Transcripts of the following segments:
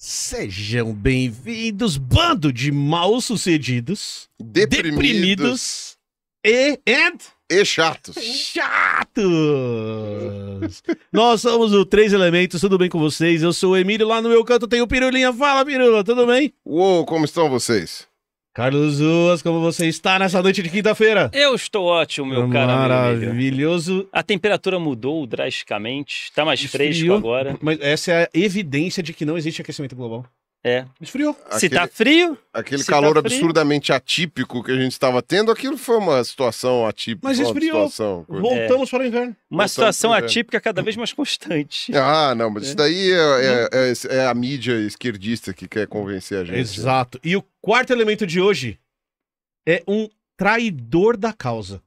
Sejam bem-vindos, bando de mal-sucedidos, deprimidos, deprimidos e, and... e chatos. Chatos! Nós somos o Três Elementos, tudo bem com vocês? Eu sou o Emílio, lá no meu canto tem o Pirulinha. Fala, Pirula, tudo bem? Uou, como estão vocês? Carlos Ruas, como você está nessa noite de quinta-feira? Eu estou ótimo, meu cara. Maravilhoso. A temperatura mudou drasticamente, está mais Esfriou, fresco agora. Mas essa é a evidência de que não existe aquecimento global. É. Esfriou. Aquele, se tá frio. Aquele calor tá frio. absurdamente atípico que a gente estava tendo, aquilo foi uma situação atípica. Mas esfriou. Situação, Voltamos é. para o inverno. É. Uma Voltamos situação atípica cada vez mais constante. Ah, não, mas é. isso daí é é, é, é, a mídia esquerdista que quer convencer a gente. Né? Exato. E o quarto elemento de hoje é um traidor da causa.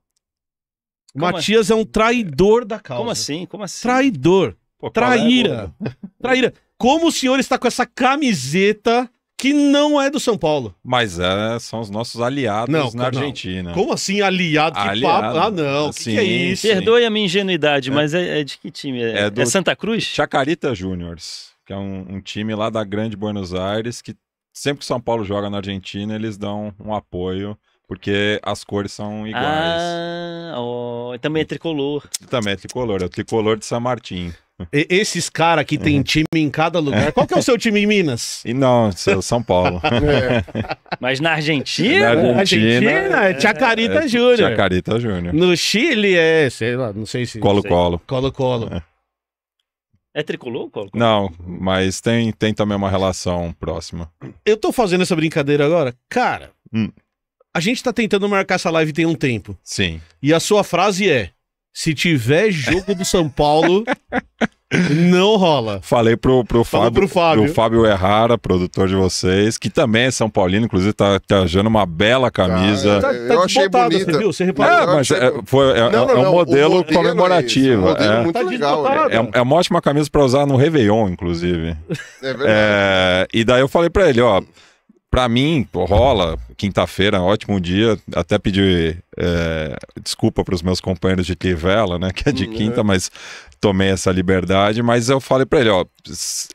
Como Matias assim? é um assim? traidor da causa. Como assim? Como assim? Traidor. Pô, traíra. Traíra. Como o senhor está com essa camiseta que não é do São Paulo. Mas é, são os nossos aliados não, na Argentina. Não. Como assim aliado? Que aliado. Papo? Ah, não. O que, é isso? Perdoe a minha ingenuidade, é. mas é, é, de que time? É, é do é Santa Cruz? Chacarita Juniors, que é um, um, time lá da Grande Buenos Aires, que sempre que São Paulo joga na Argentina, eles dão um apoio. Porque as cores são iguais. Ah, oh, também é tricolor. Também é tricolor, é o tricolor de San Martín. E, esses caras que tem uhum. time em cada lugar. Qual que é o seu time em Minas? E não, seu São Paulo. É. Mas na Argentina? Na Argentina, Argentina é, é Chacarita é, Júnior. Chacarita Júnior. No Chile é, sei lá, não sei se. Colo-Colo. Colo-Colo. É. é tricolor? Colo? Não, mas tem, tem também uma relação próxima. Eu tô fazendo essa brincadeira agora. Cara, hum. a gente tá tentando marcar essa live tem um tempo. Sim. E a sua frase é: se tiver jogo do São Paulo, não rola. Falei pro, pro, Fábio, pro Fábio. Pro Fábio Errara, produtor de vocês, que também é São Paulino, inclusive tá trajando tá uma bela camisa. Ah, tá, tá eu tá achei bonita. Você viu? Você reparou? É, mas é, foi, é, não, não, é um não, modelo, modelo, é comemorativo. É, um é. modelo muito tá legal. Né? É, é, uma ótima camisa para usar no Réveillon, inclusive. É verdade. e daí eu falei para ele, ó para mim, rola quinta-feira, ótimo dia. Até pedir é, desculpa para os meus companheiros de Tivela, né? Que é de uhum. quinta, mas tomei essa liberdade. Mas eu falei para ele: ó,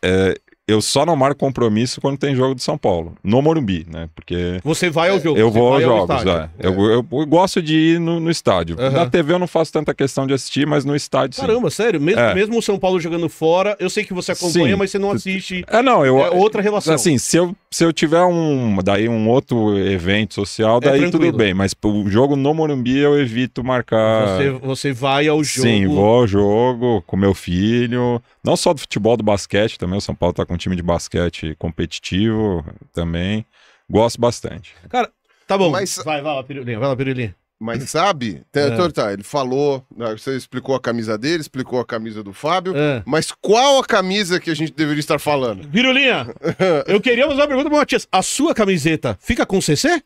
é, eu só não marco compromisso quando tem jogo de São Paulo, no Morumbi, né? Porque. Você vai ao jogo. Eu vou aos jogos, ao é. É. Eu, eu, eu, gosto de ir no, no estádio. Uhum. Na TV eu não faço tanta questão de assistir, mas no estádio Caramba, sim. sério? Mesmo, é. mesmo o São Paulo jogando fora, eu sei que você acompanha, sim. mas você não assiste. É, não, eu. É outra relação. Assim, se eu, se eu tiver um. Daí um outro evento social, é daí tudo bem, mas o jogo no Morumbi eu evito marcar. Você, você vai ao jogo. Sim, vou ao jogo com meu filho. Não só do futebol, do basquete também, o São Paulo tá com um time de basquete competitivo também. Gosto bastante. Cara, tá bom. Mas... Vai, vai lá, Pirulinha, vai lá, Pirulinha. Mas sabe, então, é. Então tá, ele falou, né, você explicou a camisa dele, explicou a camisa do Fábio, é. mas qual a camisa que a gente deveria estar falando? Virulinha, eu queria fazer uma pergunta pro Matias. A sua camiseta fica com CC?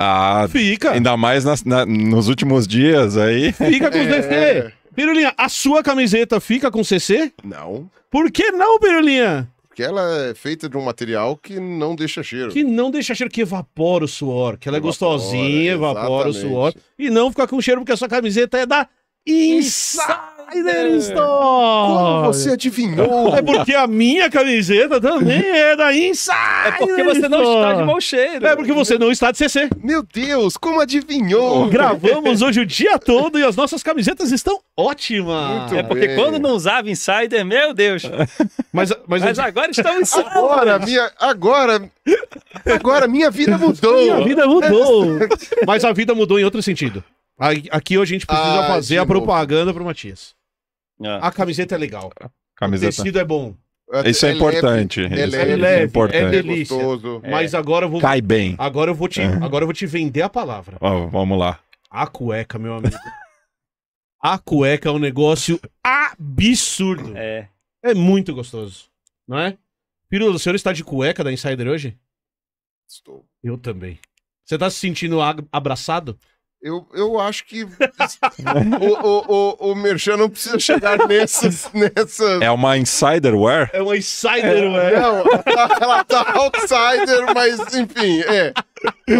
Ah, fica. Ainda mais nas, na, nos últimos dias aí. Fica com é. CC. Virulinha, a sua camiseta fica com CC? Não. Por que não, Virulinha? Porque ela é feita de um material que não deixa cheiro. Que não deixa cheiro, que evapora o suor. Que ela é evapora, é gostosinha, evapora exatamente. o suor. E não fica com cheiro porque a sua camiseta é da Inside. Raiderista! Como você adivinhou? É porque a minha camiseta também é da Insider! É porque você não está de mau cheiro. É porque você não está de CC. Meu Deus, como adivinhou? Gravamos hoje o dia todo e as nossas camisetas estão ótimas. Muito é porque bem. quando não usava Insider, meu Deus. Mas, mas, mas agora estão Insider. Agora, minha, agora, agora minha vida mudou. Minha vida mudou. mas a vida mudou em outro sentido. Aqui a gente precisa ah, fazer a propaganda pro Matias. É. A camiseta é legal. Camiseta. O tecido é bom. É, isso é, é importante. É leve, é, leve, é, importante. é delícia. Gostoso. Mas agora eu vou. Cai bem. Agora eu vou te, agora eu vou te vender a palavra. Oh, vamos lá. A cueca, meu amigo. a cueca é um negócio absurdo. É. É muito gostoso. Não é? Pirulo, o senhor está de cueca da Insider hoje? Estou. Eu também. Você está se sentindo abraçado? Eu, eu acho que o, o, o, o Merchan não precisa chegar nessas, nessas. É uma insiderware? É uma insiderware. É, não, ela tá, tá outsider, mas enfim, é.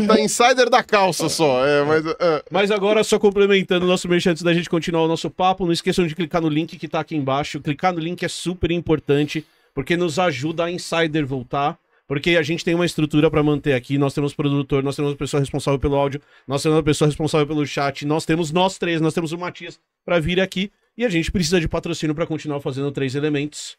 Tá insider da calça só. É, mas, é. mas agora, só complementando o nosso merchan antes da gente continuar o nosso papo, não esqueçam de clicar no link que tá aqui embaixo. Clicar no link é super importante, porque nos ajuda a insider voltar porque a gente tem uma estrutura para manter aqui, nós temos produtor, nós temos a pessoa responsável pelo áudio, nós temos a pessoa responsável pelo chat, nós temos nós três, nós temos o Matias para vir aqui e a gente precisa de patrocínio para continuar fazendo três elementos.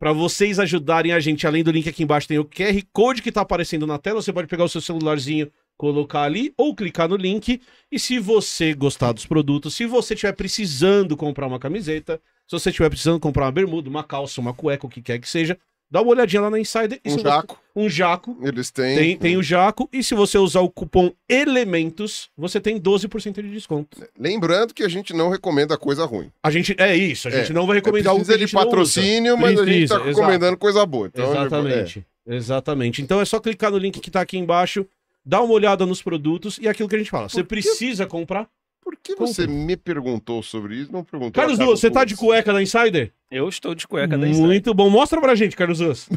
Para vocês ajudarem a gente, além do link aqui embaixo tem o QR Code que tá aparecendo na tela, você pode pegar o seu celularzinho, colocar ali ou clicar no link. E se você gostar dos produtos, se você estiver precisando comprar uma camiseta, se você estiver precisando comprar uma bermuda, uma calça, uma cueca, o que quer que seja, Dá uma olhadinha lá na Insider. um jaco. Você... Um jaco. Eles têm. Tem, tem o jaco. E se você usar o cupom ELEMENTOS, você tem 12% de desconto. Lembrando que a gente não recomenda coisa ruim. A gente, é isso, a gente é. não vai recomendar é o que a gente de patrocínio, mas Precisa, a gente está recomendando exato. coisa boa. Então, Exatamente. É. Exatamente. Então é só clicar no link que está aqui embaixo, dá uma olhada nos produtos e aquilo que a gente fala. você precisa comprar? Por que você me perguntou sobre isso? Não perguntou. Carlos Duas, você tá de cueca da Insider? Eu estou de cueca da Insider. Muito bom. Mostra pra gente, Carlos Duas.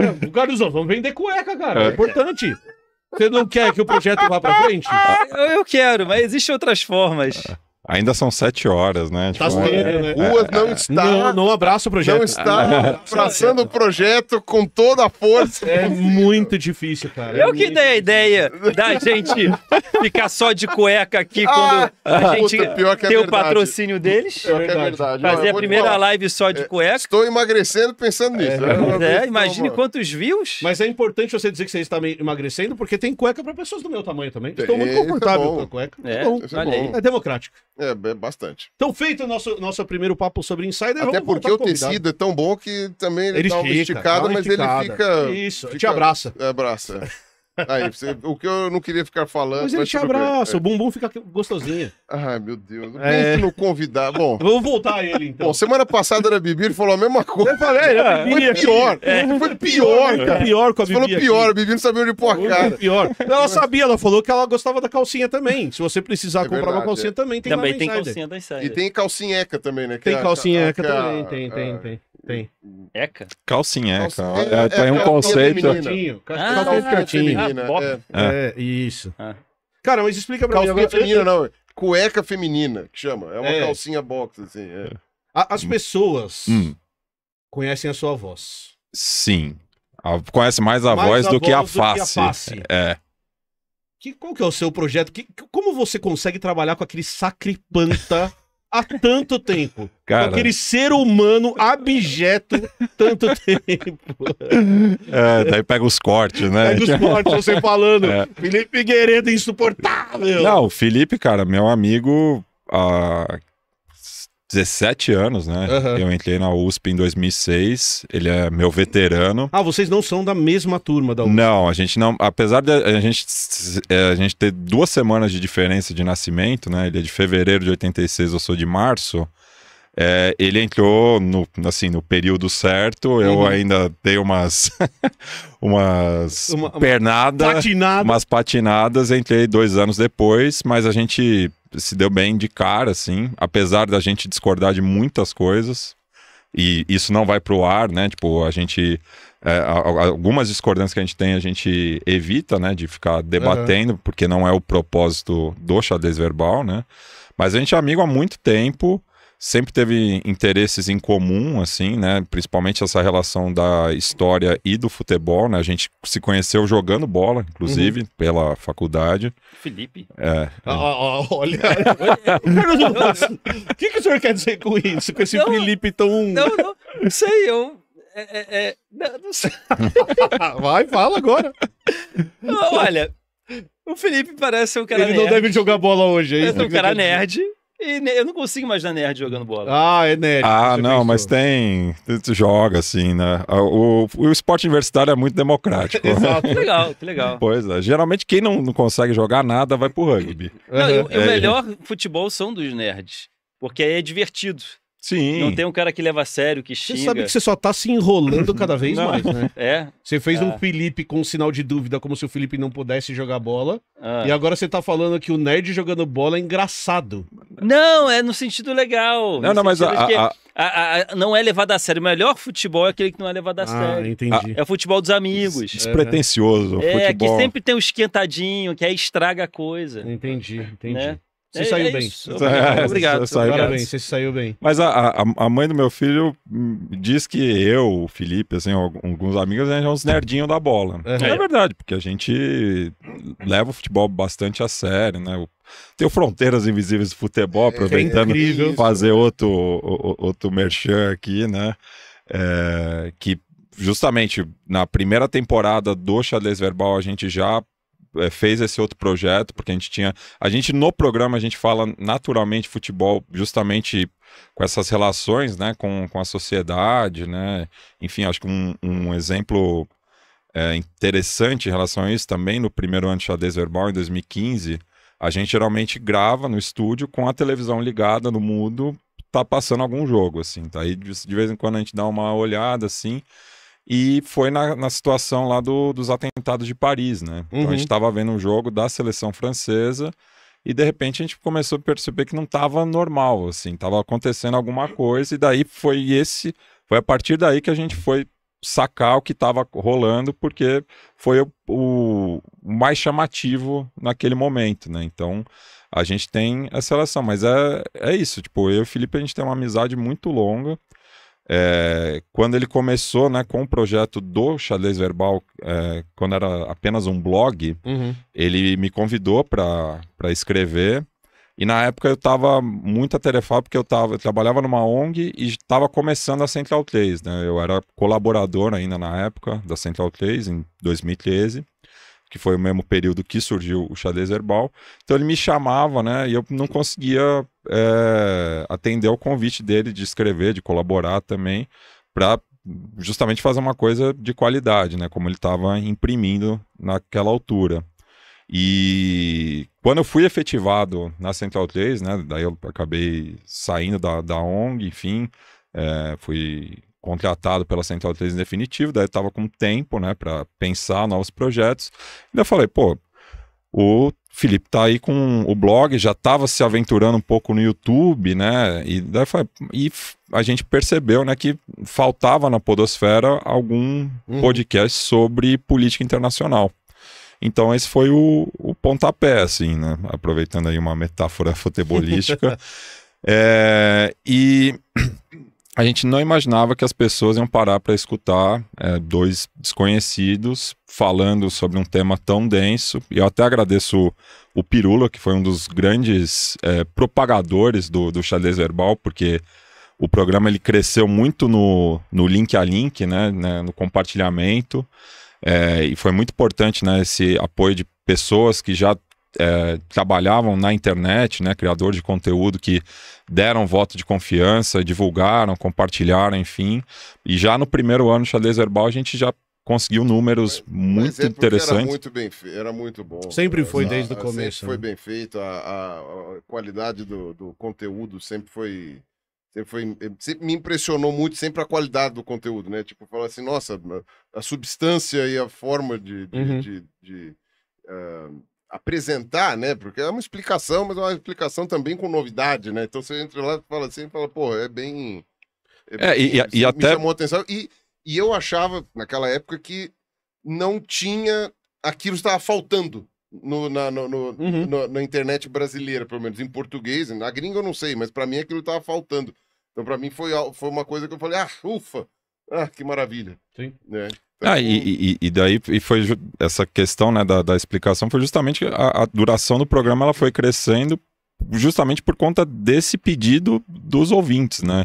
É... Carlos Duas, vamos vender cueca, cara. É, é importante. Você não quer que o projeto vá pra frente? Eu quero, mas existem outras formas. É. Ainda são sete horas, né? Tá tipo, é, né? Ruas é, não é. está. Não, não abraça o projeto. Não está abraçando o projeto com toda a força. É muito difícil, cara. Eu é que dei a ideia da gente ficar só de cueca aqui ah, quando a gente puta, é tem o patrocínio deles. Pior que é verdade. Fazer a primeira live só de é, cueca. Estou emagrecendo pensando nisso. É, imagine quantos views. Mas é importante você dizer que você está emagrecendo, porque tem cueca para pessoas do meu tamanho também. Estou muito confortável com a cueca. É, tá bom. é democrático. É, é, bastante. Então, feito o nosso, nosso primeiro papo sobre Insider, Até porque o tecido é tão bom que também ele, ele dá uma mas ele fica. Isso, fica, te abraça. Abraça. Aí, você, o que eu não queria ficar falando. Mas ele te abraça, bem. o é. bumbum fica gostosinho. Ai, meu Deus. É... no convidar. Bom. Vamos voltar a ele, então. Bom, semana passada era Bibi, ele falou a mesma coisa. Eu falei, é, foi, é pior. Assim. É, foi, pior. Foi pior, cara. pior com a Bibi. aqui. a Bibi não sabia onde pôr a cara. Pior. Ela sabia, ela falou que ela gostava da calcinha também. Se você precisar é comprar verdade, uma calcinha é. também, tem Também tem calcinha da E tem calcinheca também, né? Que tem calcinheca também, a, tem, tem, tem. Tem. Eca? Calcinha, eca. É, é, tem é, um conceito. Calcinha ah, curtinho. Ah, é. é, isso. Ah. Cara, mas explica pra calcinha mim. Calcinha feminina, não. Cueca feminina, que chama. É uma é. calcinha box, assim. É. As pessoas hum. conhecem a sua voz. Sim. A, conhece mais a mais voz, a do, voz que a do, que a face. É. Que, qual que é o seu projeto? Que, como você consegue trabalhar com aquele sacripanta há tanto tempo. Cara. Aquele ser humano abjeto tanto tempo. É, daí pega os cortes, né? Pega os cortes, você falando. É. Felipe Figueiredo é insuportável. Não, o Felipe, cara, meu amigo, ah, 17 anos, né? Uhum. Eu entrei na USP em 2006, ele é meu veterano. Ah, vocês não são da mesma turma da USP? Não, a gente não, apesar de a gente, é, a gente ter duas semanas de diferença de nascimento, né? Ele é de fevereiro de 86, eu sou de março. É, ele entrou no, assim, no período certo, eu uhum. ainda dei umas, umas uma, uma patinada. umas patinadas, entrei dois anos depois, mas a gente se deu bem de cara, assim, apesar da gente discordar de muitas coisas. E isso não vai pro ar, né? Tipo, a gente. É, algumas discordâncias que a gente tem, a gente evita, né? De ficar debatendo, uhum. porque não é o propósito do xadrez verbal, né? Mas a gente é amigo há muito tempo sempre teve interesses em comum, assim, né? Principalmente essa relação da história e do futebol, né? A gente se conheceu jogando bola, inclusive, uhum. pela faculdade. Felipe? É. é. Ah, ah, ah, olha. o que, que o senhor quer dizer com isso? Com esse não, Felipe tão. Não, não. não sei, eu. É, é, é não, não sei. Vai, fala agora. Olha, o Felipe parece um cara. Ele nerd. não deve jogar bola hoje, é isso? É um cara nerd. E eu não consigo imaginar nerd jogando bola. Ah, é nerd. Ah, não, mas tem. Tu joga, assim, né? Ah, o, o esporte universitário é muito democrático. Exato. que legal, que legal. Pois é. Geralmente quem não, não consegue jogar nada vai pro rugby. Não, uhum. e, o, é. o melhor futebol são dos nerds. Porque aí é divertido. Sim. Não tem um cara que leva a sério, que xinga. Você sabe que você só tá se enrolando cada vez não. mais, né? É. Você fez é. um Felipe com um sinal de dúvida, como se o Felipe não pudesse jogar bola. Ah. E agora você tá falando que o nerd jogando bola é engraçado. Não, é no sentido legal. Não, não, mas a, que... a... A, a, não é levado a sério. O melhor futebol é aquele que não é levado a ah, sério. Entendi. É o futebol dos amigos. Despretencioso. É, futebol. que sempre tem um esquentadinho, que aí estraga a coisa. Entendi, entendi. Né? Você é, saiu é bem. Isso. Obrigado. Saiu Parabéns, você saiu bem. Mas a, a, a, mãe do meu filho diz que eu, o Felipe, assim, alguns amigos, a gente é uns nerdinhos da bola. Uhum. É verdade, porque a gente leva o futebol bastante a sério, né? Tem o Fronteiras Invisíveis do Futebol, é, aproveitando é fazer outro, outro merchan aqui, né? É, que justamente na primeira temporada do Xadrez Verbal a gente já é, fez esse outro projeto, porque a gente tinha. A gente no programa a gente fala naturalmente futebol, justamente com essas relações né, com, com a sociedade, né? Enfim, acho que um, um exemplo é, interessante em relação a isso também, no primeiro ano de xadrez verbal, em 2015, a gente geralmente grava no estúdio com a televisão ligada no mudo, tá passando algum jogo, assim. Tá? Aí de vez em quando a gente dá uma olhada assim. E foi na, na situação lá do, dos atentados de Paris, né? Então uhum. a gente estava uhum. vendo um jogo da seleção francesa e de repente a gente começou a perceber que não estava normal, assim, estava acontecendo alguma coisa e daí foi esse, foi a partir daí que a gente foi sacar o que estava rolando porque foi o, o, mais chamativo naquele momento, né? Então a gente tem essa relação, mas é, é isso, tipo, eu e o Felipe a gente tem uma amizade muito longa é, quando ele começou né, com o projeto do Xadrez Verbal, é, quando era apenas um blog, uhum. ele me convidou para escrever. E na época eu estava muito atarefado, porque eu, tava, eu trabalhava numa ONG e estava começando a Central 3. Né? Eu era colaborador ainda na época da Central 3, em 2013 que foi o mesmo período que surgiu o xadrez herbal. Então ele me chamava, né? E eu não conseguia é, atender ao convite dele de escrever, de colaborar também, para justamente fazer uma coisa de qualidade, né? Como ele estava imprimindo naquela altura. E quando eu fui efetivado na Central 3, né? Daí eu acabei saindo da, da ONG, enfim, é, fui contratado pela Central 3 em definitivo, daí estava com tempo, né, para pensar novos projetos. E daí eu falei, pô, o Felipe tá aí com o blog, já estava se aventurando um pouco no YouTube, né? E daí foi, e a gente percebeu, né, que faltava na podosfera algum uhum. podcast sobre política internacional. Então esse foi o, o pontapé, assim, né? Aproveitando aí uma metáfora futebolística. é, e a gente não imaginava que as pessoas iam parar para escutar é, dois desconhecidos falando sobre um tema tão denso. E eu até agradeço o, o Pirula, que foi um dos grandes é, propagadores do, do xadrez verbal, porque o programa ele cresceu muito no, no link a link, né, né no compartilhamento. É, e foi muito importante né, esse apoio de pessoas que já é, trabalhavam na internet, né, criador de conteúdo que deram voto de confiança, divulgaram, compartilharam, enfim. E já no primeiro ano do xadrez verbal a gente já conseguiu números mas, muito mas é interessantes. Era muito bem era muito bom. Sempre foi desde o é, começo. Sempre foi né? bem feito, a, a, qualidade do, do, conteúdo sempre foi. Sempre, foi, sempre me impressionou muito sempre a qualidade do conteúdo, né? Tipo, falar assim, nossa, a substância e a forma de, de, uhum. de, de uh, apresentar, né? Porque é uma explicação, mas é uma explicação também com novidade, né? Então você entra lá e fala assim, fala, pô, é bem. É, é bem, e, e até. chamou atenção. E, e eu achava, naquela época, que não tinha. Aquilo estava faltando no, na, no, no, uhum. no, na internet brasileira, pelo menos em português. Na gringa eu não sei, mas para mim aquilo estava faltando. Então para mim foi, foi uma coisa que eu falei, ah, ufa! Ah, que maravilha. Sim. É. Tá ah, e, e, e, daí e foi essa questão né, da, da explicação foi justamente a, a, duração do programa ela foi crescendo justamente por conta desse pedido dos ouvintes, né?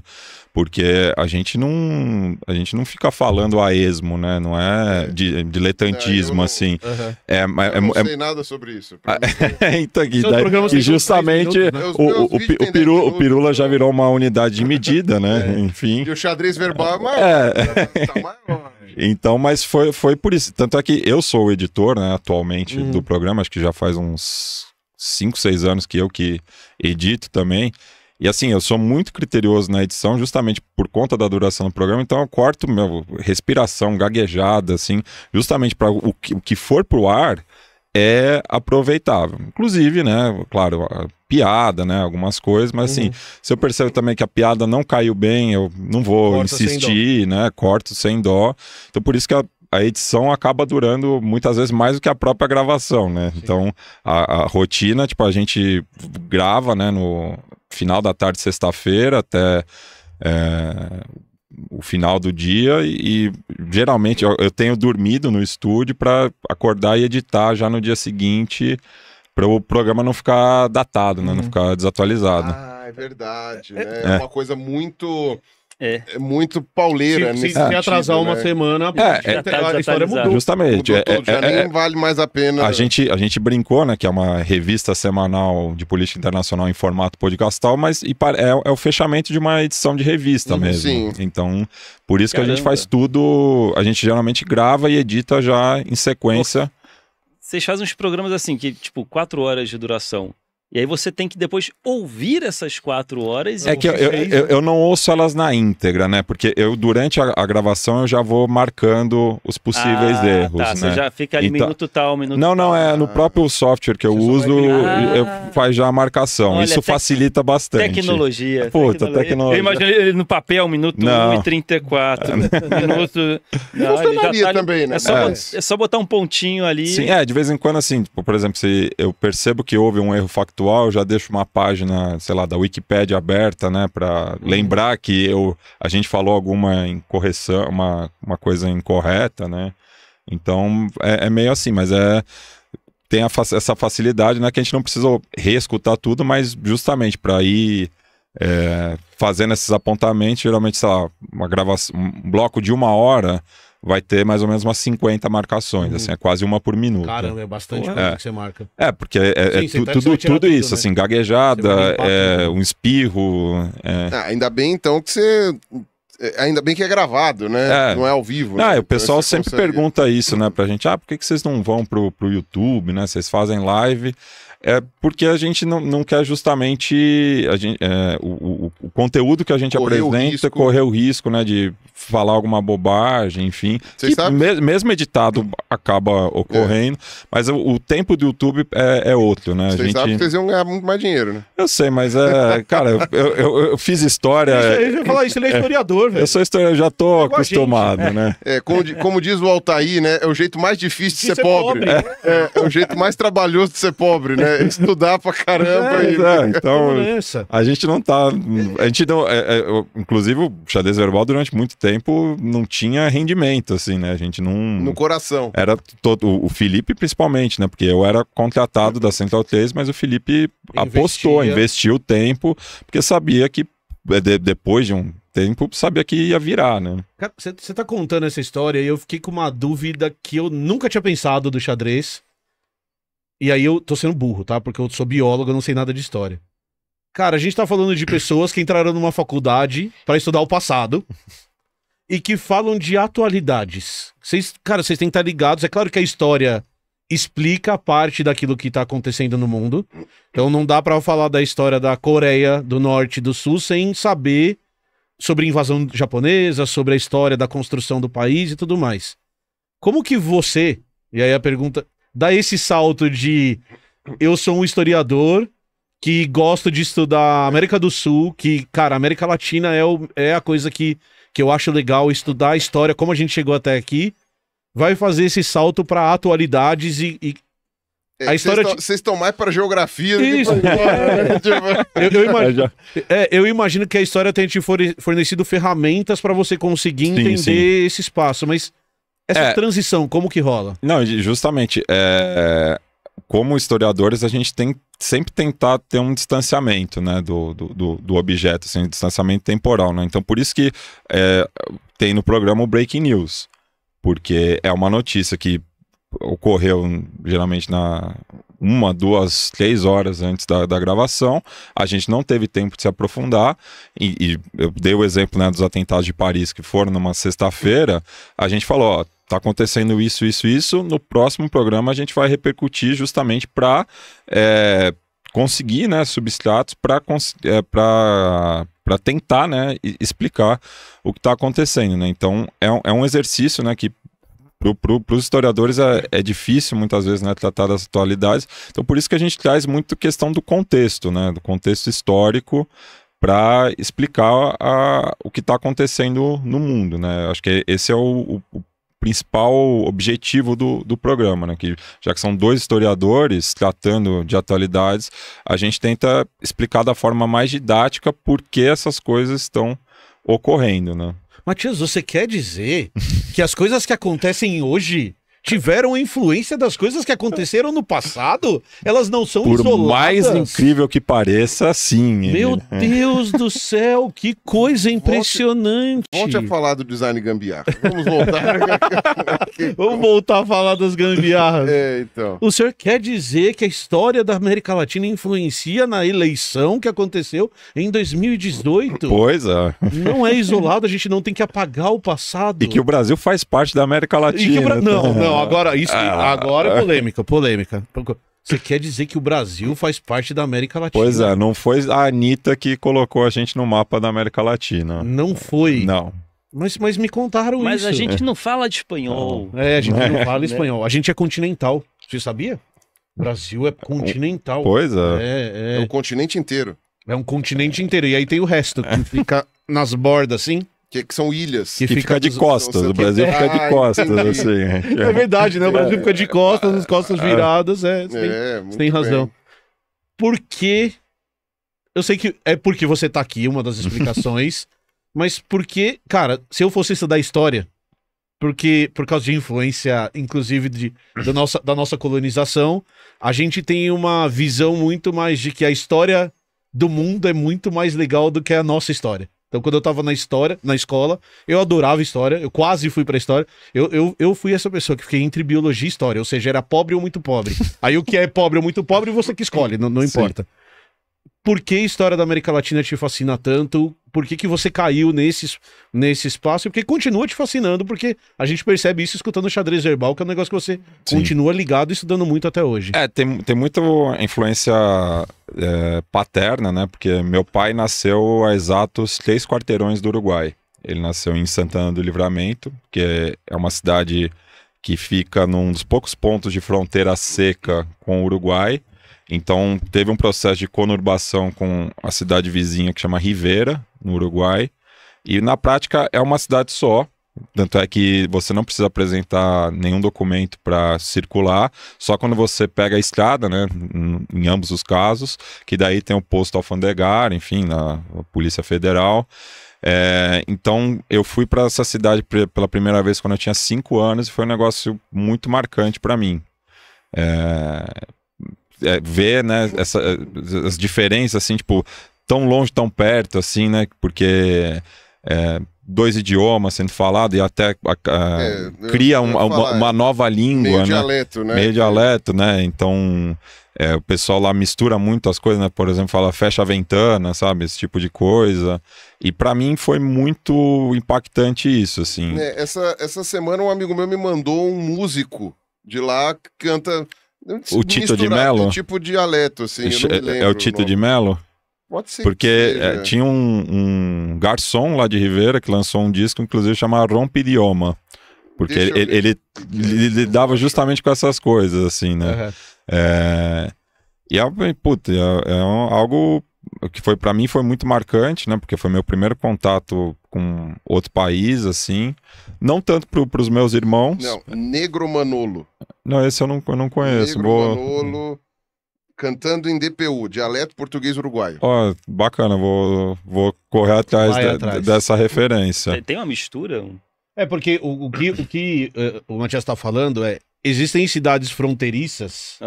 Porque a gente não, a gente não fica falando a esmo, né? Não é, é. De, diletantismo, é, não, assim. Uhum. É, é, não é sei nada sobre isso. Ah, é, então, e, daí, e justamente minutos, né? o, o, o, piru, o, Pirula já virou uma unidade de medida, né? Enfim. E o xadrez verbal é maior. Então, mas foi, foi por isso. Tanto é que eu sou o editor, né, atualmente uhum. do programa, acho que já faz uns 5, 6 anos que eu que edito também. E assim, eu sou muito criterioso na edição, justamente por conta da duração do programa, então eu corto meu respiração, gaguejada, assim, justamente para o, o, que for pro ar é aproveitável. Inclusive, né, claro, piada, né, algumas coisas, mas assim, uhum. se eu percebo também que a piada não caiu bem, eu não vou insistir, né, corto sem dó. Então por isso que a a edição acaba durando muitas vezes mais do que a própria gravação, né? Sim. Então, a, a, rotina, tipo, a gente grava, né, no final da tarde, sexta-feira, até é, o final do dia, e, e geralmente eu, eu, tenho dormido no estúdio para acordar e editar já no dia seguinte, para o programa não ficar datado, né? Não uhum. ficar desatualizado. Ah, é verdade. É, né? é. é uma coisa muito é. é muito pauleira se, se, se atrasar né? uma semana, é, é, tá, tá a história mudou. Justamente. Mudou é, já é, nem é, vale mais a pena. A gente, a gente brincou, né, que é uma revista semanal de política internacional em formato podcastal, mas e, é, é, o fechamento de uma edição de revista uhum, mesmo. Sim. Então, por isso Caramba. que a gente faz tudo, a gente geralmente grava e edita já em sequência. Vocês fazem uns programas assim, que tipo, quatro horas de duração. E aí você tem que depois ouvir essas quatro horas. É que eu, eu, eu, eu, não ouço elas na íntegra, né? Porque eu, durante a, a gravação, eu já vou marcando os possíveis ah, erros. Tá, né? você já fica ali então, minuto tal, minuto Não, não, é no próprio software que eu uso, ah, faz já a marcação. Olha, Isso facilita bastante. Tecnologia. Puta, tecnologia. tecnologia. Eu no papel, minuto não. 1 e 34. É, né? minuto. Não, já tá ali, também, né? É só, é. é só botar um pontinho ali. Sim, é, de vez em quando, assim, tipo, por exemplo, se eu percebo que houve um erro factual pessoal, já deixo uma página, sei lá, da Wikipédia aberta, né, para uhum. lembrar que eu a gente falou alguma incorreção, uma, uma coisa incorreta, né? Então é, é meio assim, mas é tem a, essa facilidade, né, que a gente não precisa reescutar tudo, mas justamente para ir é, fazendo esses apontamentos, geralmente, sei lá, uma gravação, um bloco de uma hora, vai ter mais ou menos umas 50 marcações, uhum. assim, é quase uma por minuto. Né? Caramba, é bastante coisa é. que você marca. É, porque é, é Sim, tu, tá tudo, tudo isso, né? assim, gaguejada, é, um espirro. É. Ah, ainda bem então que você é, Ainda bem que é gravado, né? É. Não é ao vivo. Ah, né? o então, pessoal sempre consegue... pergunta isso, né, pra gente. Ah, por que, que vocês não vão pro, pro YouTube, né? Vocês fazem live. É porque a gente não, não quer justamente. A gente, é, o, o, conteúdo que a gente correu apresenta risco. correr o risco, né, de falar alguma bobagem, enfim. Me, mesmo editado acaba ocorrendo, é. mas o, o, tempo do YouTube é, é outro, né? Vocês gente... sabem que vocês iam ganhar muito mais dinheiro, né? Eu sei, mas é, cara, eu, eu, eu, fiz história. Eu ia falar isso, ele é, é historiador, velho. Eu sou historiador, já tô é acostumado, gente, né? É, como, como, diz o Altair, né, é o jeito mais difícil de, de ser, é ser, pobre. pobre. É, o jeito mais trabalhoso de ser pobre, né? Estudar pra caramba. E... então, a gente não tá a gente deu, É, é, inclusive, o xadrez verbal durante muito tempo não tinha rendimento, assim, né? A gente não. No coração. Era todo. O Felipe, principalmente, né? Porque eu era contratado da Central 3, mas o Felipe Investia. apostou, investiu tempo, porque sabia que é, de, depois de um tempo, sabia que ia virar, né? você tá contando essa história e eu fiquei com uma dúvida que eu nunca tinha pensado do xadrez. E aí eu tô sendo burro, tá? Porque eu sou biólogo, eu não sei nada de história. Cara, a gente tá falando de pessoas que entraram numa faculdade para estudar o passado e que falam de atualidades. Cês, cara, vocês têm que estar tá ligados. É claro que a história explica a parte daquilo que tá acontecendo no mundo. Então não dá para falar da história da Coreia do Norte e do Sul sem saber sobre a invasão japonesa, sobre a história da construção do país e tudo mais. Como que você, e aí a pergunta, dá esse salto de eu sou um historiador que gosta de estudar América do Sul, que, cara, América Latina é, o, é a coisa que, que eu acho legal estudar a história, como a gente chegou até aqui, vai fazer esse salto para atualidades e, e... É, a história vocês estão de... mais para geografia Isso. do que pra... Né? Tipo, eu, eu, imagino, é, é, eu imagino que a história tenha te fornecido ferramentas para você conseguir entender sim. esse espaço, mas essa é, transição, como que rola? Não, justamente, é, como historiadores, a gente tem sempre tentar ter um distanciamento né, do, do, do objeto, assim, um distanciamento temporal. Né? Então, por isso que é, tem no programa o Breaking News, porque é uma notícia que ocorreu geralmente na uma, duas, três horas antes da, da gravação. A gente não teve tempo de se aprofundar. E, e eu dei o exemplo né, dos atentados de Paris que foram numa sexta-feira. A gente falou: ó, tá acontecendo isso, isso, isso. No próximo programa a gente vai repercutir justamente para é, conseguir né, substratos para é, tentar né, explicar o que está acontecendo. Né? Então é um, é um exercício né, que para pro, os historiadores é, é, difícil muitas vezes né, tratar das atualidades. Então, por isso que a gente traz muito questão do contexto, né, do contexto histórico, para explicar a, o que está acontecendo no mundo. Né? Acho que esse é o, o, principal objetivo do, do programa, né? Que, já que são dois historiadores tratando de atualidades, a gente tenta explicar da forma mais didática por que essas coisas estão ocorrendo, né? Matias, você quer dizer que as coisas que acontecem hoje tiveram influência das coisas que aconteceram no passado? Elas não são Por isoladas. Por mais incrível que pareça, sim. Meu é. Deus do céu, que coisa impressionante. Volte, volte a falar do design gambiarra. Vamos voltar. Vamos voltar a falar das gambiarras. É, então. O senhor quer dizer que a história da América Latina influencia na eleição que aconteceu em 2018? Pois é. Não é isolado, a gente não tem que apagar o passado. E que o Brasil faz parte da América Latina. Bra... Não, né? não. Não, agora, isso, ah. agora é polêmica, polêmica. Você quer dizer que o Brasil faz parte da América Latina? Pois é, não foi a Anitta que colocou a gente no mapa da América Latina. Não foi? Não. Mas, mas me contaram mas isso. Mas a gente não fala de espanhol. É, a gente não é. fala né? espanhol. A gente é continental. Você sabia? O Brasil é continental. Pois é. É, é. é um continente inteiro. É um continente inteiro. E aí tem o resto, que é. fica nas bordas, assim. Que, que são ilhas. Que, que fica, fica, de costas. O Brasil fica de ah, costas, assim. É. é verdade, né? O Brasil é. fica de costas, as costas é. viradas. É, você tem, você tem razão. Bem. Por quê? Eu sei que é porque você tá aqui, uma das explicações. mas porque, cara, se eu fosse estudar história, porque por causa de influência, inclusive de, da, nossa, da nossa colonização, a gente tem uma visão muito mais de que a história do mundo é muito mais legal do que a nossa história. Então, quando eu tava na história, na escola, eu adorava história, eu quase fui pra história. Eu, eu, eu fui essa pessoa que fiquei entre biologia e história, ou seja, era pobre ou muito pobre. Aí o que é pobre ou muito pobre, você que escolhe, não, não importa. Sim por que a história da América Latina te fascina tanto? Por que, que você caiu nesse, nesse espaço? Porque continua te fascinando, porque a gente percebe isso escutando o xadrez verbal, que é um negócio que você Sim. continua ligado e estudando muito até hoje. É, tem, tem muita influência é, paterna, né? Porque meu pai nasceu a exatos três quarteirões do Uruguai. Ele nasceu em Santana do Livramento, que é, é uma cidade que fica num dos poucos pontos de fronteira seca com o Uruguai então teve um processo de conurbação com a cidade vizinha que chama Rivera, no Uruguai. E na prática é uma cidade só. Tanto é que você não precisa apresentar nenhum documento para circular, só quando você pega a estrada, né, em ambos os casos, que daí tem o posto alfandegar, enfim, na Polícia Federal. É, então eu fui para essa cidade pela primeira vez quando eu tinha cinco anos e foi um negócio muito marcante para mim. É, é, ver, né, essa, as diferenças, assim, tipo, tão longe, tão perto, assim, né? Porque é, dois idiomas sendo falado e até a, a, é, cria um, uma, uma, nova língua, Meio né? dialeto, né? Meio dialeto, né? Então... É, o pessoal lá mistura muito as coisas, né? Por exemplo, fala fecha a ventana, sabe? Esse tipo de coisa. E para mim foi muito impactante isso, assim. É, essa, essa semana um amigo meu me mandou um músico de lá que canta o Tito de Melo? tipo dialeto, assim, é, é o Tito o de Melo? Pode ser. Porque é, tinha um, um, garçom lá de Ribeira que lançou um disco, inclusive, chamado Rompe Idioma. Porque ele, ele, ele, ele, lidava justamente com essas coisas, assim, né? Uhum. É, e é, puta, é, é algo que foi para mim foi muito marcante, né? Porque foi meu primeiro contato com outro país, assim. Não tanto para os meus irmãos. Não, Negro Manolo. Não, esse eu não, eu não conheço. Negro vou... Manolo cantando em DPU, dialeto português uruguaio. Ó, bacana, vou, vou correr atrás, de, atrás. dessa referência. É, tem uma mistura? É, porque o, o que o, que, uh, o Matias está falando é. Existem cidades fronteiriças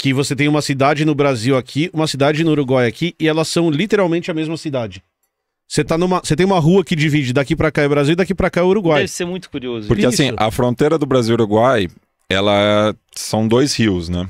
que você tem uma cidade no Brasil aqui, uma cidade no Uruguai aqui, e elas são literalmente a mesma cidade. Você tá numa, você tem uma rua que divide daqui para cá é Brasil e daqui para cá é Uruguai. Deve ser muito curioso. Porque Isso. assim, a fronteira do Brasil e Uruguai, ela é, são dois rios, né?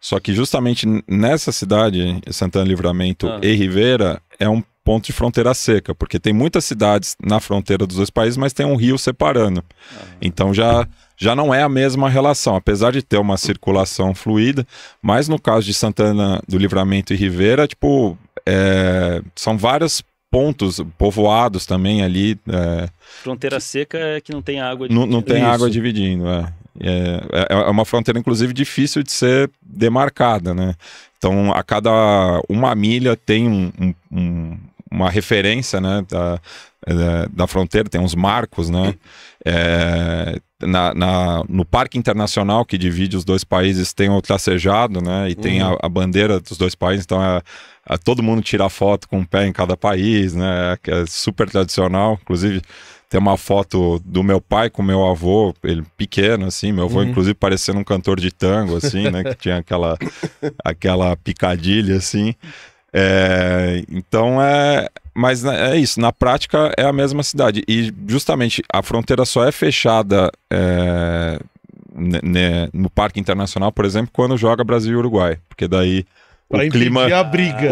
Só que justamente nessa cidade, Santana Livramento ah. e Rivera, é um ponto de fronteira seca, porque tem muitas cidades na fronteira dos dois países, mas tem um rio separando. Ah. Então já já não é a mesma relação, apesar de ter uma circulação fluida, mas no caso de Santana do Livramento e Rivera, tipo, é, são vários pontos povoados também ali. É, fronteira que, seca é que não tem água dividindo. Não, não tem Isso. água dividindo, é. é. É, é uma fronteira, inclusive, difícil de ser demarcada, né? Então, a cada uma milha tem um, um, uma referência né, da, da, é, da, fronteira, tem uns marcos, né? É, na, na, no Parque Internacional que divide os dois países tem o tracejado, né? E uhum. tem a, uhum. a, bandeira dos dois países, então é, é, todo mundo tira foto com o um pé em cada país, né? É, é super tradicional, inclusive tem uma foto do meu pai com meu avô, ele pequeno, assim, meu avô, uhum. inclusive, parecendo um cantor de tango, assim, né? que tinha aquela, aquela picadilha, assim. É, então é, mas né, é isso, na prática é a mesma cidade. E justamente a fronteira só é fechada é, né, no Parque Internacional, por exemplo, quando joga Brasil e Uruguai. Porque daí pra o clima,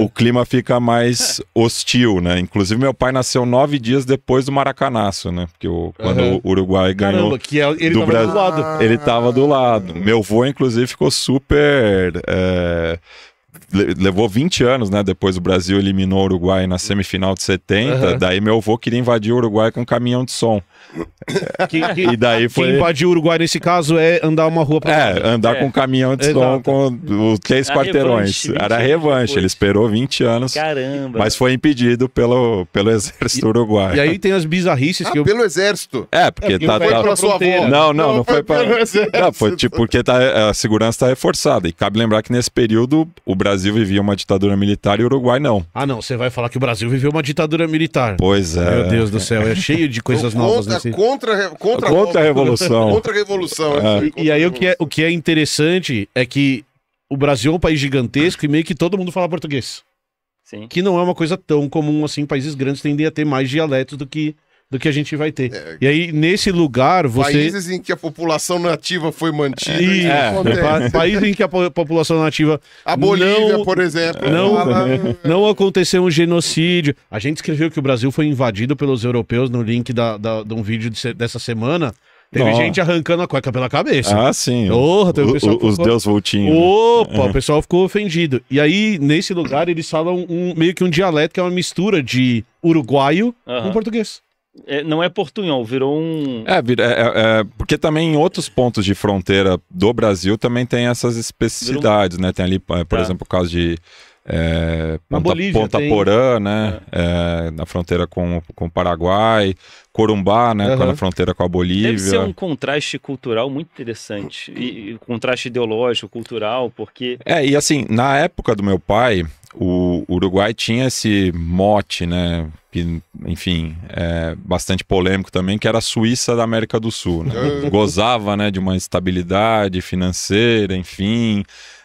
o clima fica mais hostil, né? Inclusive, meu pai nasceu nove dias depois do Maracanaço, né? Porque o, quando uhum. o Uruguai ganhou. Caramba, é ele do Brasil, do lado. Ele tava do lado. Meu vô, inclusive, ficou super. É, levou 20 anos, né? Depois o Brasil eliminou o Uruguai na semifinal de 70. Uhum. Daí meu avô queria invadir o Uruguai com um caminhão de som. Que, que, e daí foi... Quem invadir o Uruguai nesse caso é andar uma rua pra É, andar é. com um caminhão de som com os três Era quarteirões. Revanche, Era revanche, ele esperou 20 anos. Caramba. Mas foi impedido pelo, pelo exército uruguaio. E aí tem as bizarrices ah, que eu... pelo exército. É, porque, é, porque tá... Não foi tá... pra sua avó. Não, não, não, não foi, foi pra... Não, foi tipo, porque tá, a segurança tá reforçada. E cabe lembrar que nesse período o Brasil vivia uma ditadura militar e o Uruguai não. Ah não, você vai falar que o Brasil viveu uma ditadura militar. Pois é. Meu Deus do céu, é cheio de coisas novas né? Contra, contra, contra a revolução. contra a revolução. É. é e, e, aí o que, é, o que é interessante é que o Brasil é um país gigantesco e meio que todo mundo fala português. Sim. Que não é uma coisa tão comum assim. Países grandes tendem a ter mais dialetos do que do que a gente vai ter. É, e aí, nesse lugar, você. Países em que a população nativa foi mantida. é, é países em que a população nativa. A Bolívia, não, por exemplo. Não, ah, não aconteceu um genocídio. A gente escreveu que o Brasil foi invadido pelos europeus no link da, da de um vídeo de, dessa semana. Teve Nossa. gente arrancando a cueca pela cabeça. Ah, sim. o, o, ficou... Os deus voltinhos. Né? Opa, é. o pessoal ficou ofendido. E aí, nesse lugar, eles falam um, meio que um dialeto que é uma mistura de uruguaio uh -huh. com português. É, não é portunhol, virou um. É, é, é, é, porque também em outros pontos de fronteira do Brasil também tem essas especificidades, um... né? Tem ali, eh, por tá. exemplo, o caso de é, Ponta, Bolívia, Ponta tem... Porã, né? É. É, na fronteira com, com o Paraguai, Corumbá, né? Uhum. Na fronteira com a Bolívia. Deve ser um contraste cultural muito interessante. E, e contraste ideológico, cultural, porque. É, e assim, na época do meu pai, o Uruguai tinha esse mote, né? Que, enfim, é bastante polêmico também, que era a Suíça da América do Sul. Né? Gozava né, de uma estabilidade financeira, enfim.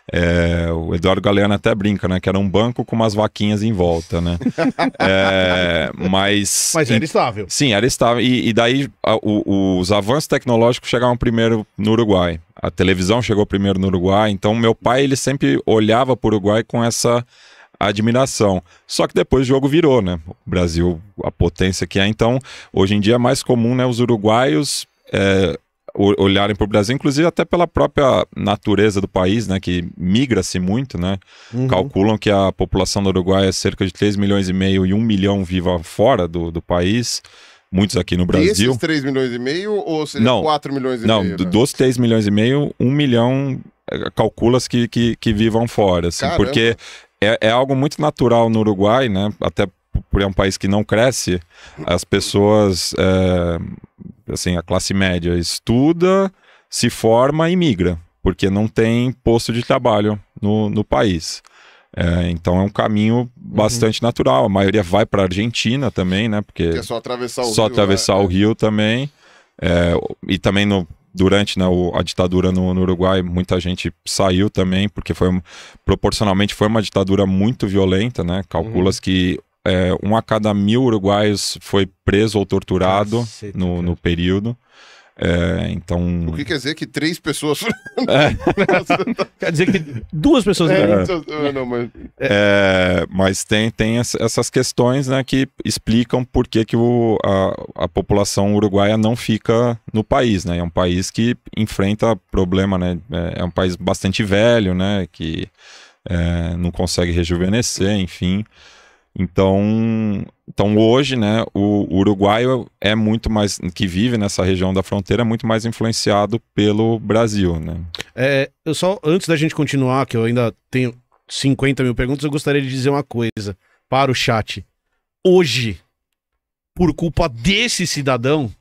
É, o Eduardo Galeano até brinca, né? Que era um banco com umas vaquinhas em volta, né? é, mas. Mas era estável. Sim, era estável. E, e daí a, o, os avanços tecnológicos chegaram primeiro no Uruguai. A televisão chegou primeiro no Uruguai. Então, meu pai, ele sempre olhava para o Uruguai com essa admiração. Só que depois o jogo virou, né? O Brasil, a potência que é. Então, hoje em dia é mais comum, né? Os uruguaios. É, olharem para o Brasil, inclusive até pela própria natureza do país, né, que migra-se muito, né? Uhum. Calculam que a população do Uruguai é cerca de 3 milhões e meio e 1 milhão viva fora do, do país. Muitos aqui no Brasil. Desses 3 milhões e meio ou seja, não, 4 milhões e não, meio? Não, né? dos 3 milhões e meio, 1 milhão é, calcula que, que, que, vivam fora, assim, porque é, é algo muito natural no Uruguai, né? Até por é um país que não cresce, as pessoas, é, assim, a classe média estuda, se forma e migra, porque não tem posto de trabalho no, no país. É, então é um caminho uhum. bastante uhum. natural. A maioria vai para a Argentina também, né? Porque, porque é só atravessar o só rio. Só atravessar né? o rio também. Eh, e também no, durante né, a ditadura no, no, Uruguai, muita gente saiu também, porque foi proporcionalmente foi uma ditadura muito violenta, né? Calculas uhum. que é, um a cada mil uruguaios foi preso ou torturado no, no período. É, então. O que quer dizer que três pessoas. É. quer dizer que duas pessoas. É, então, Não, mas... É, mas... tem, tem essas questões né, que explicam por que, que o, a, a, população uruguaia não fica no país. Né? É um país que enfrenta problema, né? é, é um país bastante velho, né? que é, não consegue rejuvenescer, enfim. Então, então hoje, né, o, o uruguaio é muito mais que vive nessa região da fronteira é muito mais influenciado pelo Brasil, né? É, eu só antes da gente continuar, que eu ainda tenho 50 mil perguntas, eu gostaria de dizer uma coisa para o chat. Hoje, por culpa desse cidadão,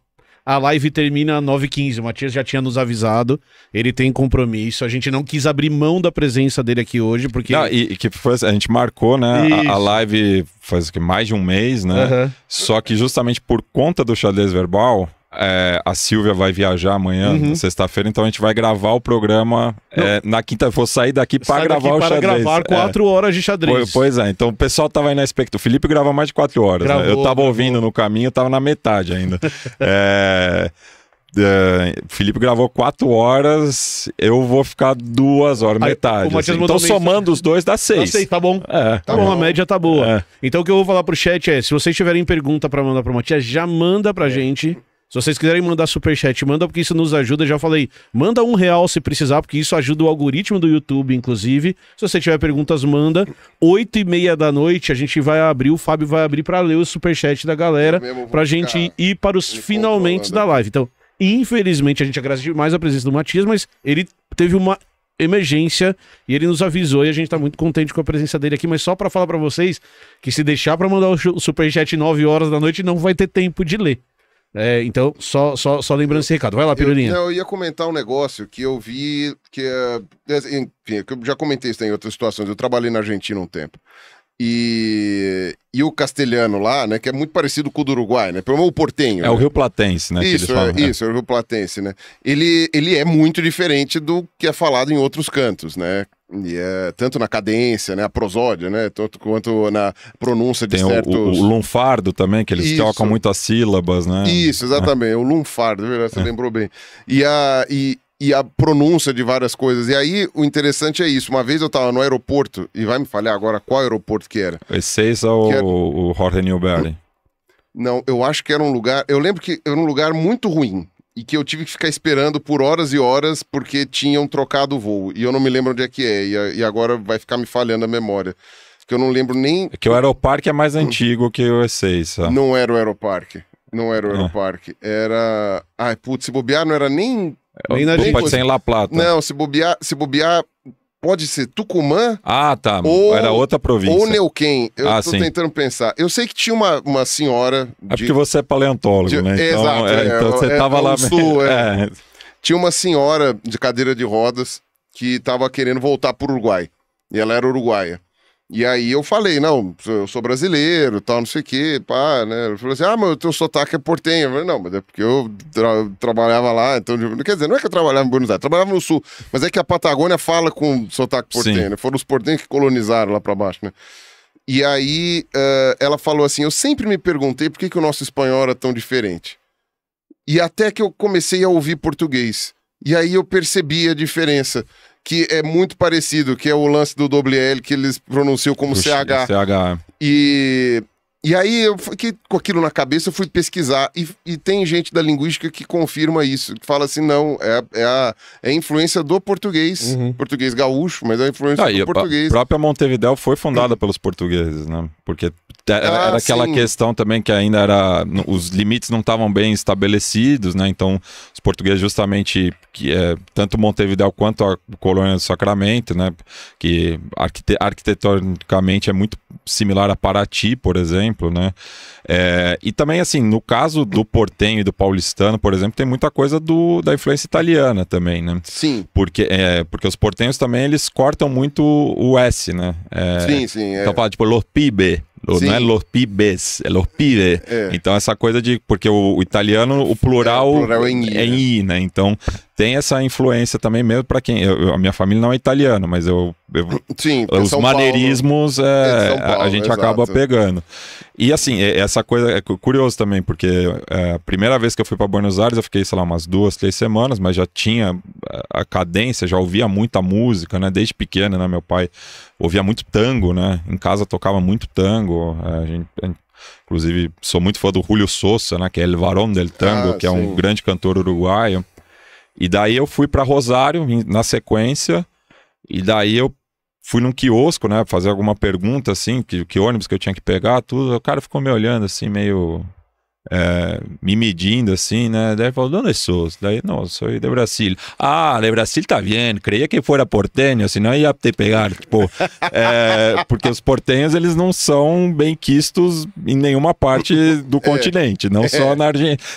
a live termina às 9h15. O Matias já tinha nos avisado, ele tem compromisso. A gente não quis abrir mão da presença dele aqui hoje, porque. Não, e, e que foi, assim, a gente marcou, né? A, a, live faz mais de um mês, né? Uhum. Só que justamente por conta do xadrez verbal, é, a Silvia vai viajar amanhã, uhum. sexta-feira, então a gente vai gravar o programa é, na quinta. Vou sair daqui para gravar o para xadrez. gravar é. quatro é. horas de xadrez. Pois, pois, é, então o pessoal tava aí na expectativa. O Felipe grava mais de quatro horas. Gravou, né? Eu tava ouvindo gravou. no caminho, tava na metade ainda. é. é Felipe gravou quatro horas, eu vou ficar duas horas, Aí, metade. Assim. Então, somando os dois, dá seis. Dá seis, tá bom. É, tá bom, a média tá boa. É. Então, o que eu vou falar pro chat é: se vocês tiverem pergunta para mandar pro Matias, já manda pra é. gente. Se vocês quiserem mandar superchat, manda, porque isso nos ajuda. Já falei, manda um real se precisar, porque isso ajuda o algoritmo do YouTube, inclusive. Se você tiver perguntas, manda. Oito e meia da noite, a gente vai abrir, o Fábio vai abrir para ler o superchat da galera, é pra gente ir para os finalmente da live. Então, infelizmente, a gente agradece demais a presença do Matias, mas ele teve uma emergência e ele nos avisou e a gente tá muito contente com a presença dele aqui, mas só para falar para vocês que se deixar para mandar o superchat 9 horas da noite não vai ter tempo de ler. É, então, só, só, só lembrando esse recado. Vai lá, Pirulinha. Eu, eu, ia comentar um negócio que eu vi, que é, é enfim, é eu já comentei isso em outras situações. Eu trabalhei na Argentina um tempo. E, e o castelhano lá, né, que é muito parecido com o do Uruguai, né, pelo menos o portenho. É né? o Rio Platense, né? Isso, é, falam, é, né? isso, é o Rio Platense, né? Ele, ele é muito diferente do que é falado em outros cantos, né? E é, tanto na cadência, né, a prosódia, né, tanto quanto na pronúncia de Tem certos... O, o, lunfardo também, que eles Isso. trocam muito as sílabas, né? Isso, é. exatamente, o lunfardo, você é. lembrou bem. E a, e, e a pronúncia de várias coisas. E aí o interessante é isso. Uma vez eu estava no aeroporto, e vai me falhar agora qual aeroporto que era. Ezeiza é ou era... o Jorge Newberry? Não, eu acho que era um lugar. Eu lembro que era um lugar muito ruim e que eu tive que ficar esperando por horas e horas porque tinham trocado o voo. E eu não me lembro onde é que é, e, e agora vai ficar me falhando a memória. Que eu não lembro nem. É que o Aeroparque é mais hum. antigo que o E6. Não era o Aeroparque. Não era o ah. Aeroparque. É. Era. Ai, putz, se bobear, não era nem. É, nem na Pode ser em La Plata. Não, se bobear, se bobear pode ser Tucumã. Ah, tá. Ou, Era outra província. Ou Neuquén. Eu ah, tô sim. tentando pensar. Eu sei que tinha uma, uma senhora. É de... É porque você é paleontólogo, de... né? Então, Exato. É, é então você é, tava é lá um sul, é. Tinha uma senhora de cadeira de rodas que estava querendo voltar para o Uruguai. E ela era uruguaia. E aí eu falei, não, eu sou brasileiro, tal, não sei o quê, pá, né? Ele falou assim, ah, mas o teu sotaque é portenho. Eu falei, não, mas é porque eu tra trabalhava lá, então... Quer dizer, não é que eu trabalhava em Buenos Aires, trabalhava no Sul, mas é que a Patagônia fala com sotaque portenho, né? Foram os portenhos que colonizaram lá para baixo, né? E aí uh, ela falou assim, eu sempre me perguntei por que, que o nosso espanhol era tão diferente. E até que eu comecei a ouvir português. E aí eu percebi a diferença que é muito parecido, que é o lance do WL que eles pronunciam como CH. CH. É. E, e aí eu fiquei com aquilo na cabeça, eu fui pesquisar. E, e tem gente da linguística que confirma isso, que fala assim: não, é, é, a, é a influência do português, uhum. português gaúcho, mas é a influência ah, do português. A própria Montevidéu foi fundada pelos portugueses, né? Porque era, ah, era aquela sim. questão também que ainda era. Os limites não estavam bem estabelecidos, né? Então, os portugueses, justamente, que, é, tanto Montevideo quanto a colônia do Sacramento, né? Que arquite arquitetonicamente é muito similar a Paraty, por exemplo, né? É, e também, assim, no caso do portenho e do paulistano, por exemplo, tem muita coisa do, da influência italiana também, né? Sim. Porque, é, porque os portenhos também, eles cortam muito o S, né? É, sim, sim. É. Então, fala, tipo, pibe, Sim. Não é los pibes, é los pibes. É. Então, essa coisa de. Porque o, o italiano, o plural, é, o plural é, em I, é em né? I, né? Então, tem essa influência também, mesmo para quem. Eu, a minha família não é italiana, mas eu. eu Sim, os São maneirismos é, Paulo, é, Paulo, a, gente exato. acaba pegando. E assim, essa coisa é curioso também, porque é, a primeira vez que eu fui para Buenos Aires, eu fiquei, sei lá, umas duas, três semanas, mas já tinha a cadência, já ouvia muita música, né? Desde pequena, né? Meu pai ouvia muito tango, né? Em casa tocava muito tango. É, a gente, a gente Inclusive, sou muito fã do Julio Souza né, que é El Varón del Tango, ah, que é um grande cantor uruguaio. E daí eu fui para Rosário na sequência, e daí eu fui num quiosco, né, fazer alguma pergunta assim, que, que ônibus que eu tinha que pegar, tudo. O cara ficou me olhando assim meio é, me medindo assim, né? Daí falou, de onde sou? Daí, não, sou de Brasil. Ah, de Brasil tá vendo creia que fora portenho, senão ia ter pegar. Tipo, é, porque os portenhos, eles não são bem quistos em nenhuma parte do é. continente, não só na,